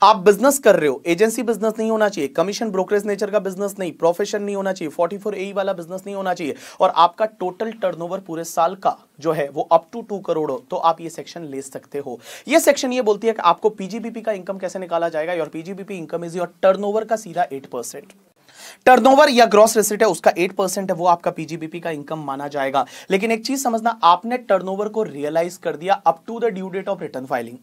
आप बिजनेस कर रहे हो एजेंसी बिजनेस नहीं होना चाहिए कमीशन ब्रोकरेज नेचर का बिजनेस नहीं प्रोफेशन नहीं होना चाहिए फोर्टी फोर ए वाला बिजनेस नहीं होना चाहिए और आपका टोटल टर्नओवर पूरे साल का जो है वो अप टू टू करोड़ हो तो आप ये सेक्शन ले सकते हो ये सेक्शन ये बोलती है कि आपको पीजीबीपी का इनकम कैसे निकाला जाएगा your PGBP income is your turnover का सीधा एट परसेंट टर्नओवर या ग्रॉस रिसिट है उसका 8 परसेंट है वो आपका पीजीबीपी का इनकम माना जाएगा लेकिन एक चीज समझना आपने टर्नओवर को रियलाइज कर दिया up to the due date of return filing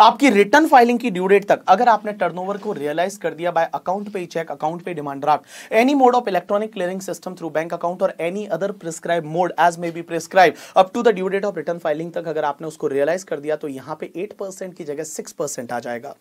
आपकी रिटर्न फाइलिंग की ड्यू डेट तक अगर आपने टर्नओवर को रियलाइज कर दिया बाय अकाउंट पे चेक अकाउंट पे demand draft any mode of electronic clearing system through bank account और any other prescribe mode as may be prescribe up to the due date of return filing तक अगर आपने उसको realise कर दिया तो यहां पे एट परसेंट की जगह सिक्स परसेंट आ जाएगा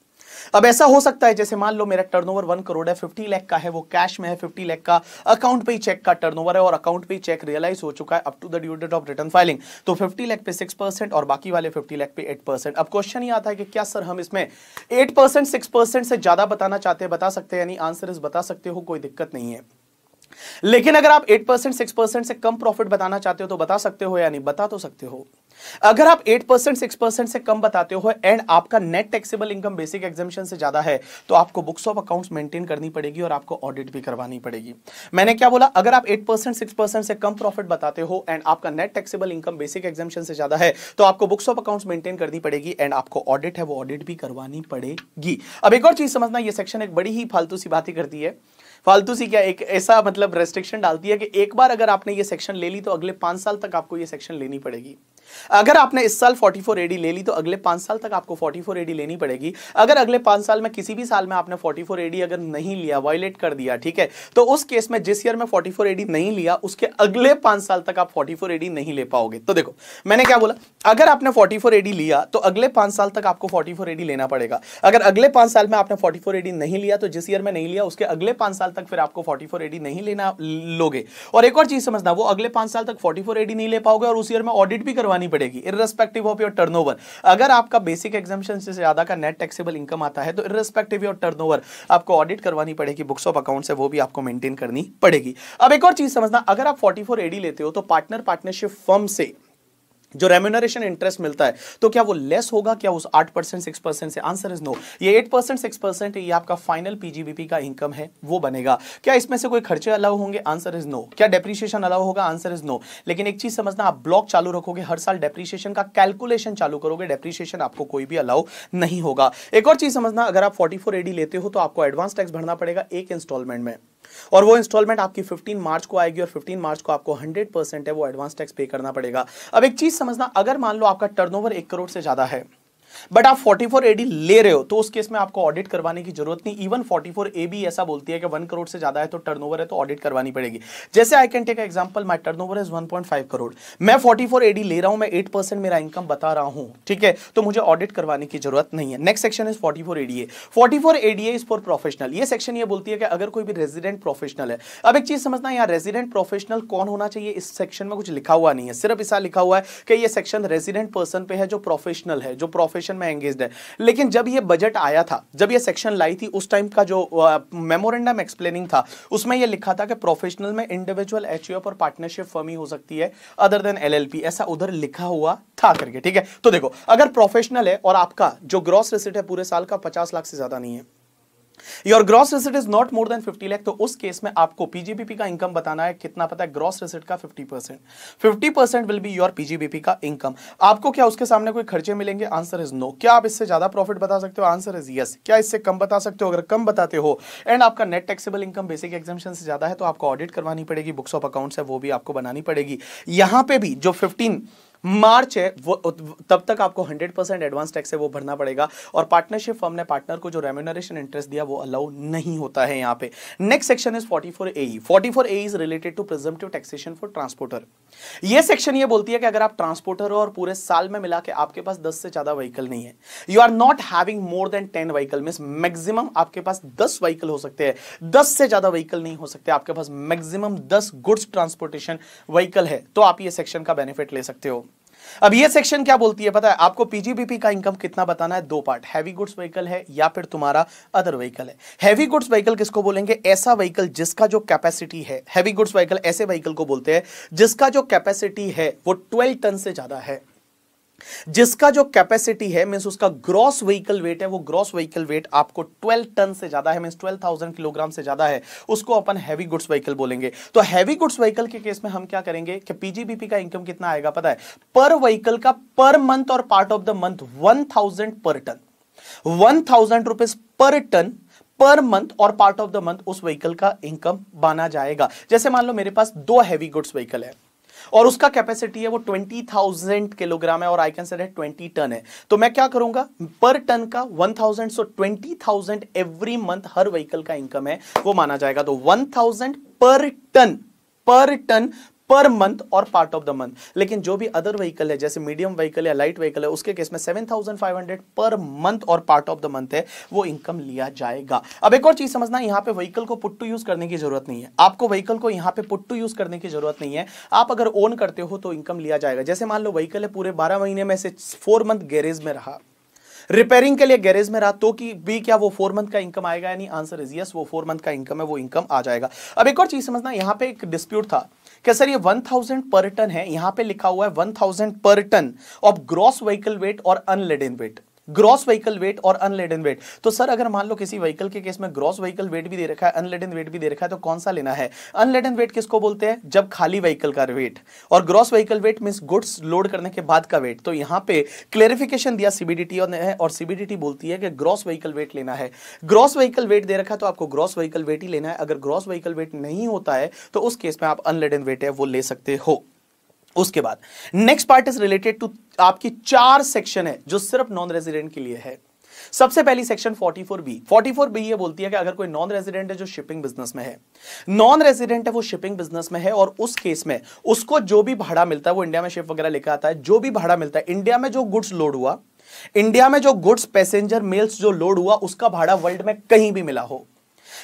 अब ऐसा हो सकता है जैसे मान लो मेरा टर्नओवर वन करोड़ है फिफ्टी लैख का है वो कैश में है फिफ्टी लैख का अकाउंट पे ही चेक का टर्नओवर है और अकाउंट पे ही चेक रियलाइज हो चुका है up to the due date of return filing तो फिफ्टी लैख पे सिक्स परसेंट और बाकी वाले फिफ्टी लैख पे एट परसेंट अब क्वेश्चन ये आता है कि क्या सर हम इसमें एट परसेंट सिक्स परसेंट से ज्यादा बताना चाहते हैं बता सकते हैं यानी आंसर इस बता सकते हो कोई दिक्कत नहीं है लेकिन अगर आप एट परसेंट सिक्स परसेंट से कम प्रॉफिट बताना चाहते हो तो बता सकते हो या नहीं बता तो सकते हो अगर आप 8 परसेंट सिक्स परसेंट से कम बताते हो एंड आपका net taxable income basic exemption से ज्यादा है तो आपको बुक्स ऑफ अकाउंट्स मेंटेन करनी पड़ेगी और आपको ऑडिट भी करवानी पड़ेगी मैंने क्या बोला अगर आप 8 परसेंट सिक्स परसेंट से कम प्रॉफिट बताते हो एंड आपका net taxable income basic exemption से ज्यादा है तो आपको बुक्स ऑफ अकाउंट्स मेंटेन करनी पड़ेगी एंड आपको ऑडिट है वो ऑडिट भी करवानी पड़ेगी अब एक और चीज समझना यह सेक्शन एक बड़ी ही फालतू सी बातें करती है फालतू सी क्या एक ऐसा मतलब रेस्ट्रिक्शन डालती है कि एक बार अगर आपने ये सेक्शन ले ली तो अगले पांच साल तक आपको ये सेक्शन लेनी पड़ेगी अगर आपने इस साल 44 एडी ले ली तो अगले पांच साल तक आपको 44 एडी लेनी पड़ेगी अगर अगले पांच साल में किसी भी साल में आपने 44 एडी अगर नहीं लिया वायलेट कर दिया ठीक है तो उस केस में जिस ईयर में 44 एडी नहीं लिया उसके अगले पांच साल तक आप 44 एडी नहीं ले पाओगे तो देखो मैंने क्या बोला अगर आपने फोर एडी लिया तो अगले पांच साल तक आपको फोर एडी लेना पड़ेगा अगर अगले पांच साल में आपने फोर एडी नहीं लिया तो जिस ईयर में नहीं लिया उसके अगले पांच साल साल तक फिर आपको 44 एडी नहीं लेना लोगे और एक और चीज समझना वो अगले पांच साल तक 44 एडी नहीं ले पाओगे और उस ईयर में ऑडिट भी करवानी पड़ेगी इरेस्पेक्टिव ऑफ योर टर्नओवर अगर आपका बेसिक एग्जामेशन से ज्यादा का नेट टैक्सेबल इनकम आता है तो इरेस्पेक्टिव योर टर्न आपको ऑडिट करवानी पड़ेगी बुक्स ऑफ अकाउंट से वो भी आपको मेंटेन करनी पड़ेगी अब एक और चीज समझना अगर आप फोर्टी एडी लेते हो तो पार्टनर पार्टनरशिप फर्म से जो रेम्यूनरेशन इंटरेस्ट मिलता है तो क्या वो लेस होगा क्या उस आठ परसेंट सिक्स परसेंट से आंसर इज नो ये एट परसेंट सिक्स परसेंट ये आपका फाइनल पीजीबीपी का इनकम है वो बनेगा क्या इसमें से कोई खर्चे अलाउ होंगे आंसर इज नो क्या डेप्रीशिएशन अलाउ होगा आंसर इज नो लेकिन एक चीज समझना आप ब्लॉक चालू रखोगे हर साल डेप्रीशिएशन का कैलकुलेशन चालू करोगे डेप्रीशिएशन आपको कोई भी अलाउ नहीं होगा एक और चीज समझना अगर आप फोर्टी फोर एडी लेते हो तो आपको एडवांस टैक्स भरना पड़ेगा एक इंस्टॉलमेंट में और वो इंस्टॉलमेंट आपकी 15 मार्च को आएगी और 15 मार्च को आपको 100 परसेंट है वो एडवांस टैक्स पे करना पड़ेगा अब एक चीज समझना अगर मान लो आपका टर्नओवर एक करोड़ से ज्यादा है बट आप 44 एडी ले रहे हो तो उस केस में आपको ऑडिट करवाने की जरूरत नहीं इवन 44 ए भी ऐसा बोलती है कि वन करोड़ से ज्यादा है तो टर्नओवर है तो ऑडिट करवानी पड़ेगी जैसे I can take example my turnover is one crore मैं फोर्टी फोर एडी ले रहा हूं मैं एट परसेंट मेरा इनकम बता रहा हूं ठीक है तो मुझे ऑडिट करवाने की जरूरत नहीं है next section is forty four ADA forty four ADA is for professional ये सेक्शन ये बोलती है कि अगर कोई भी रेजिडेंट प्रोफेशनल है अब एक चीज समझना यहाँ रेजिडेंट प्रोफेशनल कौन होना चाहिए इस सेक्शन में कुछ लिखा हुआ नहीं है सिर्फ ऐसा लिखा हुआ है कि ये सेक्शन रेजिडेंट पर्सन पे है जो प्रोफेशनल है जो प्रोफेशनल कंपटीशन में एंगेज है लेकिन जब ये बजट आया था जब ये सेक्शन लाई थी उस टाइम का जो मेमोरेंडम एक्सप्लेनिंग था उसमें यह लिखा था कि प्रोफेशनल में इंडिविजुअल एच और पार्टनरशिप फर्म ही हो सकती है अदर देन एल ऐसा उधर लिखा हुआ था करके ठीक है तो देखो अगर प्रोफेशनल है और आपका जो ग्रॉस रिसिट है पूरे साल का पचास लाख से ज्यादा नहीं है your gross receipt is not more than 50 lakh तो उस केस में आपको पीजीबीपी का इनकम बताना है कितना पता है ग्रॉस रिसिट का 50 percent fifty percent will be your PGBP का इनकम आपको क्या उसके सामने कोई खर्चे मिलेंगे आंसर इज नो क्या आप इससे ज्यादा प्रॉफिट बता सकते हो आंसर इज यस क्या इससे कम बता सकते हो अगर कम बताते हो एंड आपका net taxable income basic exemption से ज्यादा है तो आपको ऑडिट करवानी पड़ेगी बुक्स ऑफ अकाउंट्स है वो भी आपको बनानी पड़ेगी यहां पर भी जो फिफ्टीन मार्च है वो तब तक आपको 100 परसेंट एडवांस टैक्स है वो भरना पड़ेगा और पार्टनरशिप फर्म ने पार्टनर को जो रेम्यूनरेशन इंटरेस्ट दिया वो अलाउ नहीं होता है यहाँ पे next section is 44 A 44 A is related to presumptive taxation for transporter ये सेक्शन ये बोलती है कि अगर आप ट्रांसपोर्टर हो और पूरे साल में मिला के आपके पास दस से ज्यादा व्हीकल नहीं है you are not having more than ten vehicle mean maximum आपके पास दस व्हीकल हो सकते हैं दस से ज्यादा व्हीकल नहीं हो सकते आपके पास मैक्सिमम दस गुड्स ट्रांसपोर्टेशन व्हीकल है तो आप ये सेक्शन का बेनिफिट ले सकते हो अब ये सेक्शन क्या बोलती है पता है आपको पीजीबीपी का इनकम कितना बताना है दो पार्ट हैवी गुड्स व्हीकल है या फिर तुम्हारा अदर व्हीकल है हैवी गुड्स व्हीकल किसको बोलेंगे ऐसा व्हीकल जिसका जो कैपेसिटी है हैवी गुड्स व्हीकल ऐसे व्हीकल को बोलते हैं जिसका जो कैपेसिटी है वो ट्वेल्व टन से ज्यादा है जिसका जो कैपेसिटी है मीन्स उसका ग्रॉस व्हीकल वेट है वो ग्रॉस व्हीकल वेट आपको 12 टन से ज्यादा है मीन्स 12,000 किलोग्राम से ज्यादा है उसको अपन हैवी गुड्स व्हीकल बोलेंगे तो हैवी गुड्स व्हीकल के केस में हम क्या करेंगे कि पीजीबीपी का इनकम कितना आएगा पता है पर व्हीकल का पर मंथ और part of the month one per ton one thousand rupees per ton per month और पार्ट ऑफ द मंथ उस व्हीकल का इनकम बना जाएगा जैसे मान लो मेरे पास दो हैवी गुड्स व्हीकल है और उसका कैपेसिटी है वो ट्वेंटी थाउजेंड किलोग्राम है और I can say twenty ton है तो मैं क्या करूंगा पर टन का one thousand so twenty thousand every month हर व्हीकल का इनकम है वो माना जाएगा तो one thousand per ton per ton per month और पार्ट ऑफ द मंथ लेकिन जो भी अदर व्हीकल है जैसे मीडियम व्हीकल या लाइट व्हीकल है उसके केस में 7,500 पर मंथ और पार्ट ऑफ द मंथ है वो इनकम लिया जाएगा अब एक और चीज समझना यहां पे व्हीकल को पुट टू यूज करने की जरूरत नहीं है आपको व्हीकल को यहां पे पुट टू यूज करने की जरूरत नहीं है आप अगर ओन करते हो तो इनकम लिया जाएगा जैसे मान लो व्हीकल है पूरे बारह महीने में से फोर मंथ गैरेज में रहा रिपेयरिंग के लिए गैरेज में रहा तो कि भी क्या वो फोर मंथ का इनकम आएगा यानी आंसर इज यस वो फोर मंथ का इनकम है वो इनकम आ जाएगा अब एक और चीज समझना यहाँ पे एक डिस्प्यूट था कि सर ये 1000 पर टन है यहां पे लिखा हुआ है 1000 per ton of gross vehicle weight और unladen weight gross vehicle weight और अनलेडन वेट तो सर अगर मान लो किसी व्हीकल के केस में ग्रॉस व्हीकल वेट भी दे रखा है अनलेडन वेट भी दे रखा है तो कौन सा लेना है अनलेडन वेट किसको बोलते हैं जब खाली व्हीकल का वेट और gross vehicle weight mean goods load करने के बाद का वेट तो यहां पे क्लेरिफिकेशन दिया सीबीडीटी ने और सीबीडीटी बोलती है कि ग्रॉस व्हीकल वेट लेना है ग्रॉस व्हीकल वेट दे रखा है तो आपको ग्रॉस व्हीकल वेट ही लेना है अगर ग्रॉस व्हीकल वेट नहीं होता है तो उस केस में आप अनलेडन वेट है वो ले सकते हो उसके बाद next part is related to आपकी चार सेक्शन है जो सिर्फ नॉन रेजिडेंट के लिए है सबसे पहली सेक्शन 44 बी ये बोलती है कि अगर कोई नॉन रेजिडेंट है जो शिपिंग बिजनेस में है नॉन रेजिडेंट है वो शिपिंग बिजनेस में है और उस केस में उसको जो भी भाड़ा मिलता है वो इंडिया में शिप वगैरह लेकर आता है जो भी भाड़ा मिलता है इंडिया में जो गुड्स लोड हुआ इंडिया में जो गुड्स पैसेंजर मेल्स जो लोड हुआ उसका भाड़ा वर्ल्ड में कहीं भी मिला हो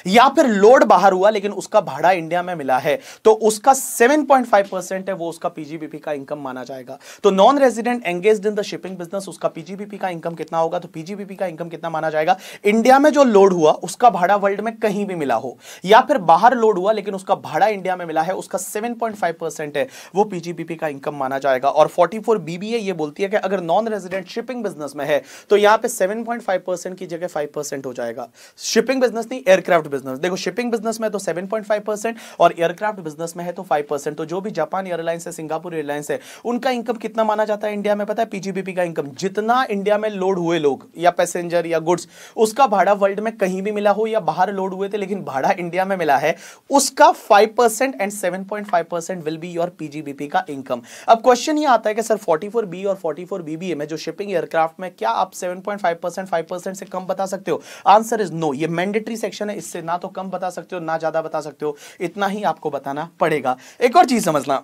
या फिर लोड बाहर हुआ लेकिन उसका भाड़ा इंडिया में मिला है तो उसका 7.5 परसेंट है वो उसका पीजीबीपी का इनकम माना जाएगा तो non resident engage in the shipping business उसका पीजीबीपी का इनकम कितना होगा तो पीजीबीपी का इनकम कितना माना जाएगा इंडिया में जो लोड हुआ उसका भाड़ा वर्ल्ड में कहीं भी मिला हो या फिर बाहर लोड हुआ लेकिन उसका भाड़ा इंडिया में मिला है उसका सेवन परसेंट है वो पीजीबीपी का इनकम माना जाएगा और फोर्टी फोर बीबीए ये बोलती है कि अगर नॉन रेजिडेंट शिपिंग बिजनेस में है तो यहाँ पे सेवन परसेंट की जगह फाइव परसेंट हो जाएगा शिपिंग बिजनेस नहीं एयरक्राफ्ट बिजनेस देखो शिपिंग बिजनेस में तो 7.5 परसेंट और एयरक्राफ्ट बिजनेस में है तो 5 परसेंट तो जो भी जापान एयरलाइंस है सिंगापुर एयरलाइंस है उनका इनकम कितना माना जाता है इंडिया में पता है पीजीबीपी का इनकम जितना इंडिया में लोड हुए लोग या पैसेंजर या गुड्स उसका भाड़ा वर्ल्ड में कहीं भी मिला हो या बाहर लोड हुए थे लेकिन भाड़ा इंडिया में मिला है उसका five percent and seven point five percent will be your PGBP का इनकम अब क्वेश्चन ये आता है कि सर फोर्टी फोर बी और फोर्टी फोर बीबीए में जो शिपिंग एयरक्राफ्ट में क्या आप seven point five percent five percent से कम बता सकते हो आंसर इज नो ये मैंडेटरी सेक्शन है इससे ना तो कम बता सकते हो ना ज्यादा बता सकते हो इतना ही आपको बताना पड़ेगा एक और चीज समझना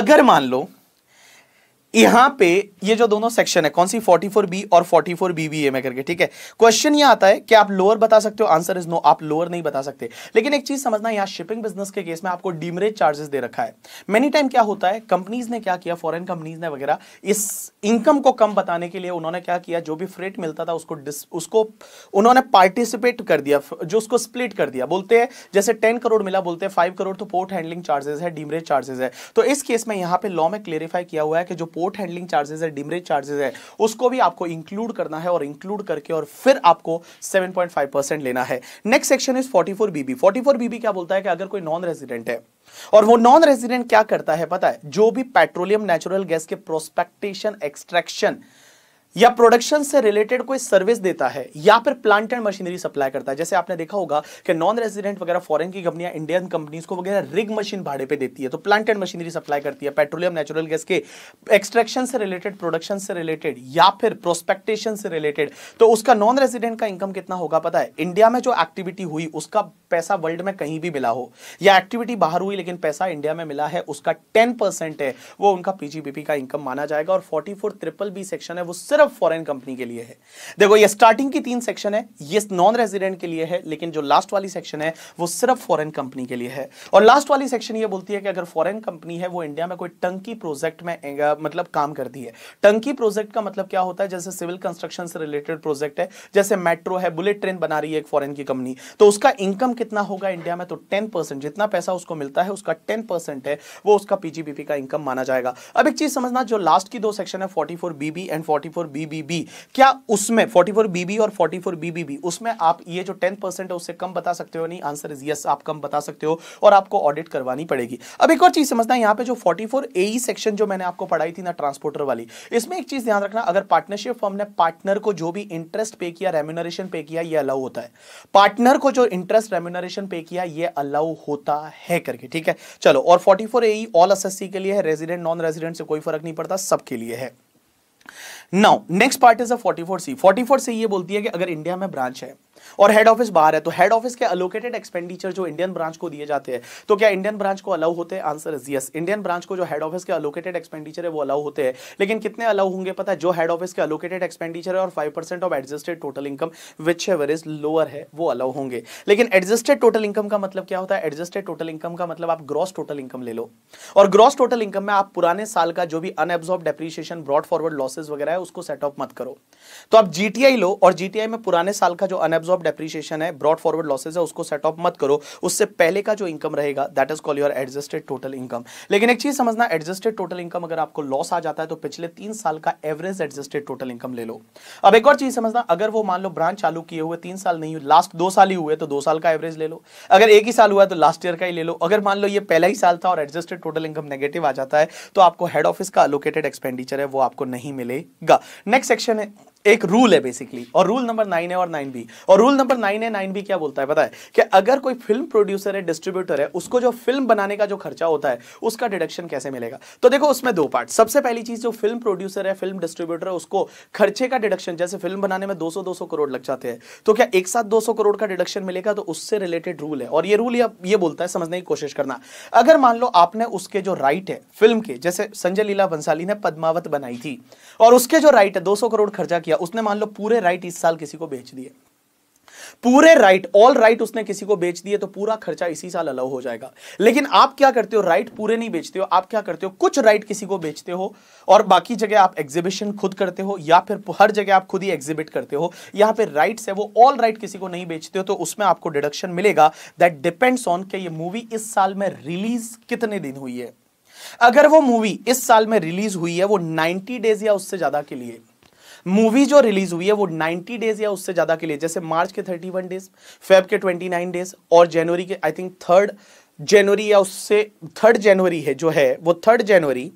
अगर मान लो यहां पे ये जो दोनों सेक्शन है कौन सी 44 बी और 44 बी बी ए में करके ठीक है क्वेश्चन ये आता है कि आप लोअर बता सकते हो आंसर इज नो आप लोअर नहीं बता सकते लेकिन एक चीज समझना यहां शिपिंग बिजनेस के केस में आपको डीमरेज चार्जेस दे रखा है मेनी टाइम क्या होता है कंपनीज ने क्या किया फॉरन कंपनीज ने वगैरह इस इनकम को कम बताने के लिए उन्होंने क्या किया जो भी फ्रेट मिलता था उसको उसको उन्होंने पार्टिसिपेट कर दिया जो उसको स्प्लिट कर दिया बोलते हैं जैसे टेन करोड़ मिला बोलते हैं फाइव करोड़ तो पोर्ट हैंडलिंग चार्जेस है डीमरेज चार्जेस है तो इस केस में यहां पर लॉ में क्लेरिफाई किया हुआ है कि जो पोर्ट पोर्ट हैंडलिंग चार्जेस है डिमरेज चार्जेस है उसको भी आपको इंक्लूड करना है और इंक्लूड करके और फिर आपको 7.5 परसेंट लेना है next section is 44 BB 44 BB क्या बोलता है कि अगर कोई नॉन रेजिडेंट है और वो नॉन रेजिडेंट क्या करता है पता है जो भी पेट्रोलियम नेचुरल गैस के प्रोस्पेक्टेशन एक्सट्रैक्शन या प्रोडक्शन से रिलेटेड कोई सर्विस देता है या फिर प्लांट एंड मशीनरी सप्लाई करता है जैसे आपने देखा होगा कि नॉन रेजिडेंट वगैरह फॉरेन की कंपनियां इंडियन कंपनीज को वगैरह रिग मशीन भाड़े पे देती है तो प्लांट एंड मशीनरी सप्लाई करती है पेट्रोलियम नेचुरल गैस के एक्सट्रैक्शन से रिलेटेड प्रोडक्शन से रिलेटेड या फिर प्रोस्पेक्टेशन से रिलेटेड तो उसका नॉन रेजिडेंट का इनकम कितना होगा पता है इंडिया में जो एक्टिविटी हुई उसका पैसा वर्ल्ड में कहीं भी मिला हो या एक्टिविटी बाहर हुई लेकिन पैसा इंडिया में मिला है उसका टेन है वो उनका पीजीबीपी का इनकम माना जाएगा और फोर्टी ट्रिपल बी सेक्शन है वो सिर्फ सिर्फ फॉरेन कंपनी के लिए है देखो ये स्टार्टिंग की तीन सेक्शन है ये नॉन रेजिडेंट के लिए है लेकिन जो लास्ट वाली सेक्शन है वो सिर्फ फॉरेन कंपनी के लिए है और लास्ट वाली सेक्शन ये बोलती है कि अगर फॉरेन कंपनी है वो इंडिया में कोई टंकी प्रोजेक्ट में मतलब काम करती है टंकी प्रोजेक्ट का मतलब क्या होता है जैसे सिविल कंस्ट्रक्शन से रिलेटेड प्रोजेक्ट है जैसे मेट्रो है बुलेट ट्रेन बना रही है एक फॉरेन की कंपनी तो उसका इनकम कितना होगा इंडिया में तो टेन जितना पैसा उसको मिलता है उसका टेन है वो उसका पीजीबीपी का इनकम माना जाएगा अब एक चीज समझना जो लास्ट की दो सेक्शन है forty four BB and forty four BBB क्या उसमें 44 बीबी और 44 बीबीबी उसमें आप ये जो 10 परसेंट है उससे कम बता सकते हो नहीं आंसर इज यस आप कम बता सकते हो और आपको ऑडिट करवानी पड़ेगी अब एक और चीज समझना है यहाँ पे जो 44 ए सेक्शन जो मैंने आपको पढ़ाई थी ना ट्रांसपोर्टर वाली इसमें एक चीज ध्यान रखना अगर पार्टनरशिप फॉर्म ने पार्टनर को जो भी इंटरेस्ट पे किया रेम्यूनरेशन पे किया ये अलाउ होता है पार्टनर को जो इंटरेस्ट रेम्यूनरेशन पे किया ये अलाउ होता है करके ठीक है चलो और forty four AE all S के लिए है रेजिडेंट नॉन रेजिडेंट से कोई फर्क नहीं पड़ता सबके लिए है now next part is a 44 C 44 C ये बोलती है कि अगर इंडिया में ब्रांच है और हेड ऑफिस बाहर है तो हेड ऑफिस के अलोकेटेड एक्सपेंडिचर जो इंडियन ब्रांच को दिए जाते हैं तो क्या इंडियन ब्रांच को अलाउ होते हैं answer is yes Indian branch को जो हेड ऑफिस के अलोकेटेड एक्सपेंडिचर है वो अलाउ होते हैं लेकिन कितने अलाउ होंगे पता है जो हेड ऑफिस के अलोकेटेड एक्सपेंडिचर है और five percent of adjusted total income which ever is lower है वो अलाउ होंगे लेकिन एडजस्टेड टोटल इनकम का मतलब क्या होता है एडजस्टेड टोटल इनकम का मतलब आप ग्रॉस टोटल इनकम ले लो और ग्रॉस टोटल इनकम में आप पुराने साल का जो भी unabsorbed depreciation brought forward losses वगैरह है उसको सेट ऑफ मत करो तो आप जीटीआई लो और जीटीआई में पुराने साल का जो अनएब्जॉर्ब डेप्रीशिएशन है ब्रॉड फॉरवर्ड लॉसेज है उसको सेट ऑफ मत करो उससे पहले का जो इनकम रहेगा that is call your adjusted total income लेकिन एक चीज समझना एडजस्टेड टोटल इनकम अगर आपको लॉस आ जाता है तो पिछले तीन साल का एवरेज एडजस्टेड टोटल इनकम ले लो अब एक और चीज समझना अगर वो मान लो ब्रांच चालू किए हुए तीन साल नहीं हुए लास्ट दो साल ही हुए तो दो साल का एवरेज ले लो अगर एक ही साल हुआ तो लास्ट ईयर का ही ले लो अगर मान लो ये पहला ही साल था और एडजस्टेड टोटल इनकम नेगेटिव आ जाता है तो आपको हेड ऑफिस का अलोकेटेड एक्सपेंडिचर है वो आपको नहीं मिलेगा नेक्स्ट सेक्शन है एक रूल है बेसिकली और रूल नंबर नाइन है और नाइन बी और रूल नंबर नाइन है नाइन बी क्या बोलता है पता है कि अगर कोई फिल्म प्रोड्यूसर है डिस्ट्रीब्यूटर है उसको जो फिल्म बनाने का जो खर्चा होता है उसका डिडक्शन कैसे मिलेगा तो देखो उसमें दो पार्ट सबसे पहली चीज जो फिल्म प्रोड्यूसर है फिल्म डिस्ट्रीब्यूटर है उसको खर्चे का डिडक्शन जैसे फिल्म बनाने में दो सौ करोड़ लग जाते हैं तो क्या एक साथ दो करोड़ का डिडक्शन मिलेगा तो उससे रिलेटेड रूल है और ये रूल ये बोलता है समझने की कोशिश करना अगर मान लो आपने उसके जो राइट है फिल्म के जैसे संजय लीला बंसाली ने पदमावत बनाई थी और उसके जो राइट है दो करोड़ खर्चा किया किया उसने मान लो पूरे राइट इस साल किसी को बेच दिए पूरे राइट ऑल राइट उसने किसी को बेच दिए तो पूरा खर्चा इसी साल अलाउ हो जाएगा लेकिन आप क्या करते हो राइट पूरे नहीं बेचते हो आप क्या करते हो कुछ राइट किसी को बेचते हो और बाकी जगह आप एग्जीबिशन खुद करते हो या फिर हर जगह आप खुद ही एग्जिबिट करते हो यहां पर राइट है वो ऑल राइट किसी को नहीं बेचते हो तो उसमें आपको डिडक्शन मिलेगा दैट डिपेंड्स ऑन के ये मूवी इस साल में रिलीज कितने दिन हुई है अगर वो मूवी इस साल में रिलीज हुई है वो 90 डेज या उससे ज्यादा के लिए मूवी जो रिलीज हुई है वो 90 डेज या उससे ज़्यादा के लिए जैसे मार्च के 31 डेज फेब के 29 डेज और जनवरी के आई थिंक थर्ड जनवरी या उससे थर्ड जनवरी है जो है वो थर्ड जनवरी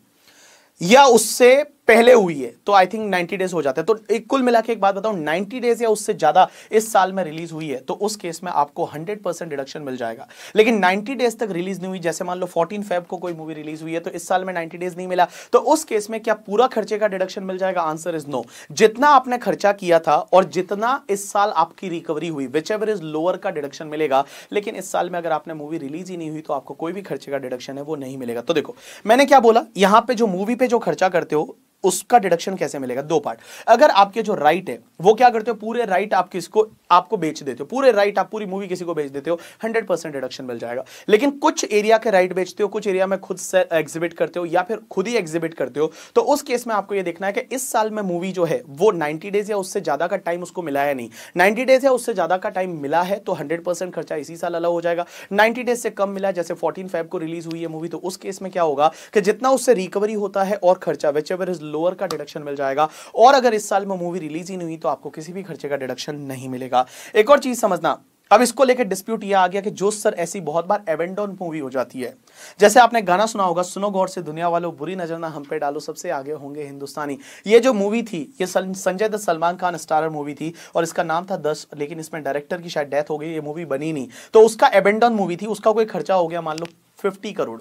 या उससे पहले हुई है तो आई थिंक 90 डेज हो जाता है तो एक कुल मिला के एक बात बताऊं 90 डेज या उससे ज़्यादा इस साल में रिलीज हुई है तो उस केस में आपको 100 परसेंट डिडक्शन मिल जाएगा लेकिन 90 डेज तक रिलीज नहीं हुई जैसे मान लो 14 फेब को कोई मूवी रिलीज हुई है तो इस साल में 90 डेज नहीं मिला तो उस केस में क्या पूरा खर्चे का डिडक्शन मिल जाएगा आंसर इज नो जितना आपने खर्चा किया था और जितना इस साल आपकी रिकवरी हुई विच एवर इज लोअर का डिडक्शन मिलेगा लेकिन इस साल में अगर आपने मूवी रिलीज ही नहीं हुई तो आपको कोई भी खर्चे का डिडक्शन है वो नहीं मिलेगा तो देखो मैंने क्या बोला यहां पर जो मूवी पे जो खर्चा करते हो उसका डिडक्शन कैसे मिलेगा दो पार्ट अगर आपके जो राइट है वो क्या करते हो पूरे राइट आप किसको आपको बेच देते हो पूरे राइट आप पूरी मूवी किसी को बेच देते हो 100 परसेंट डिडक्शन मिल जाएगा लेकिन कुछ एरिया के राइट बेचते हो कुछ एरिया में खुद से एग्जिबिट करते हो या फिर खुद ही एग्जिबिट करते हो तो उस केस में आपको यह देखना है कि इस साल में मूवी जो है वो नाइन्टी डेज या उससे ज्यादा का टाइम उसको मिला है नहीं नाइन्टी डेज या उससे ज्यादा का टाइम मिला है तो हंड्रेड खर्चा इसी साल अलग हो जाएगा नाइन्टी डेज से कम मिला जैसे फोर्टीन फाइव को रिलीज हुई है मूवी तो उस केस में क्या होगा कि जितना उससे रिकवरी होता है और खर्चा वेच एवर इज लोअर का डिडक्शन मिल जाएगा और अगर इस साल में मूवी रिलीज ही नहीं हुई तो आपको किसी भी खर्चे का डिडक्शन नहीं मिलेगा एक और चीज समझना अब इसको लेकर डिस्प्यूट यह आ गया कि जो सर ऐसी बहुत बार एवेंडोन मूवी हो जाती है जैसे आपने गाना सुना होगा सुनो गौर से दुनिया वालों बुरी नजर ना हम पे डालो सबसे आगे होंगे हिंदुस्तानी ये जो मूवी थी ये संजय दत्त सलमान खान स्टारर मूवी थी और इसका नाम था दस लेकिन इसमें डायरेक्टर की शायद डेथ हो गई ये मूवी बनी नहीं तो उसका एवेंडोन मूवी थी उसका कोई खर्चा हो गया मान लो फिफ्टी करोड़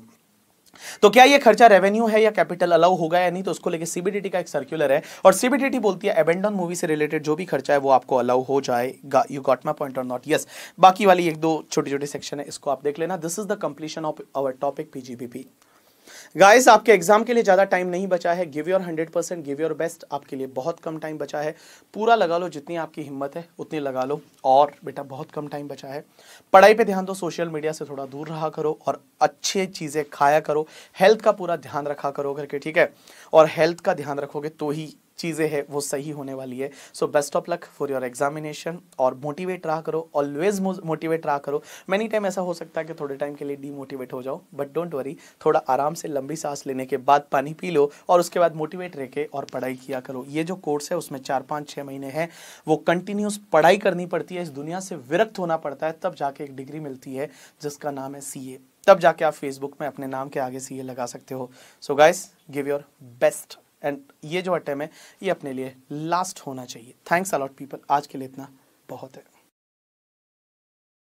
तो क्या ये खर्चा रेवेन्यू है या कैपिटल अलाउ होगा या नहीं तो उसको लेके सीबीडीटी का एक सर्कुलर है और सीबीडीटी बोलती है एबेंडन मूवी से रिलेटेड जो भी खर्चा है वो आपको अलाउ हो जाएगा यू गॉट माई पॉइंट और नॉट यस बाकी वाली एक दो छोटी छोटी सेक्शन है इसको आप देख लेना this is the completion of our topic PGBP guys आपके एग्जाम के लिए ज़्यादा टाइम नहीं बचा है give your hundred percent give your best आपके लिए बहुत कम टाइम बचा है पूरा लगा लो जितनी आपकी हिम्मत है उतनी लगा लो और बेटा बहुत कम टाइम बचा है पढ़ाई पे ध्यान दो सोशल मीडिया से थोड़ा दूर रहा करो और अच्छी चीज़ें खाया करो हेल्थ का पूरा ध्यान रखा करो घर के ठीक है और हेल्थ का ध्यान रखोगे तो ही चीज़ें हैं वो सही होने वाली है so best of luck for your examination और मोटिवेट रहा करो ऑलवेज मोटिवेट रहा करो मैनी टाइम ऐसा हो सकता है कि थोड़े टाइम के लिए डीमोटिवेट हो जाओ बट डोंट वरी थोड़ा आराम से लंबी सांस लेने के बाद पानी पी लो और उसके बाद मोटिवेट रह के और पढ़ाई किया करो ये जो कोर्स है उसमें चार पाँच छः महीने हैं वो कंटिन्यूस पढ़ाई करनी पड़ती है इस दुनिया से विरक्त होना पड़ता है तब जाके एक डिग्री मिलती है जिसका नाम है सी तब जाके आप फेसबुक में अपने नाम के आगे सी लगा सकते हो so guys give your best and ये जो अटैम्प है ये अपने लिए लास्ट होना चाहिए थैंक्स अलॉट पीपल आज के लिए इतना बहुत है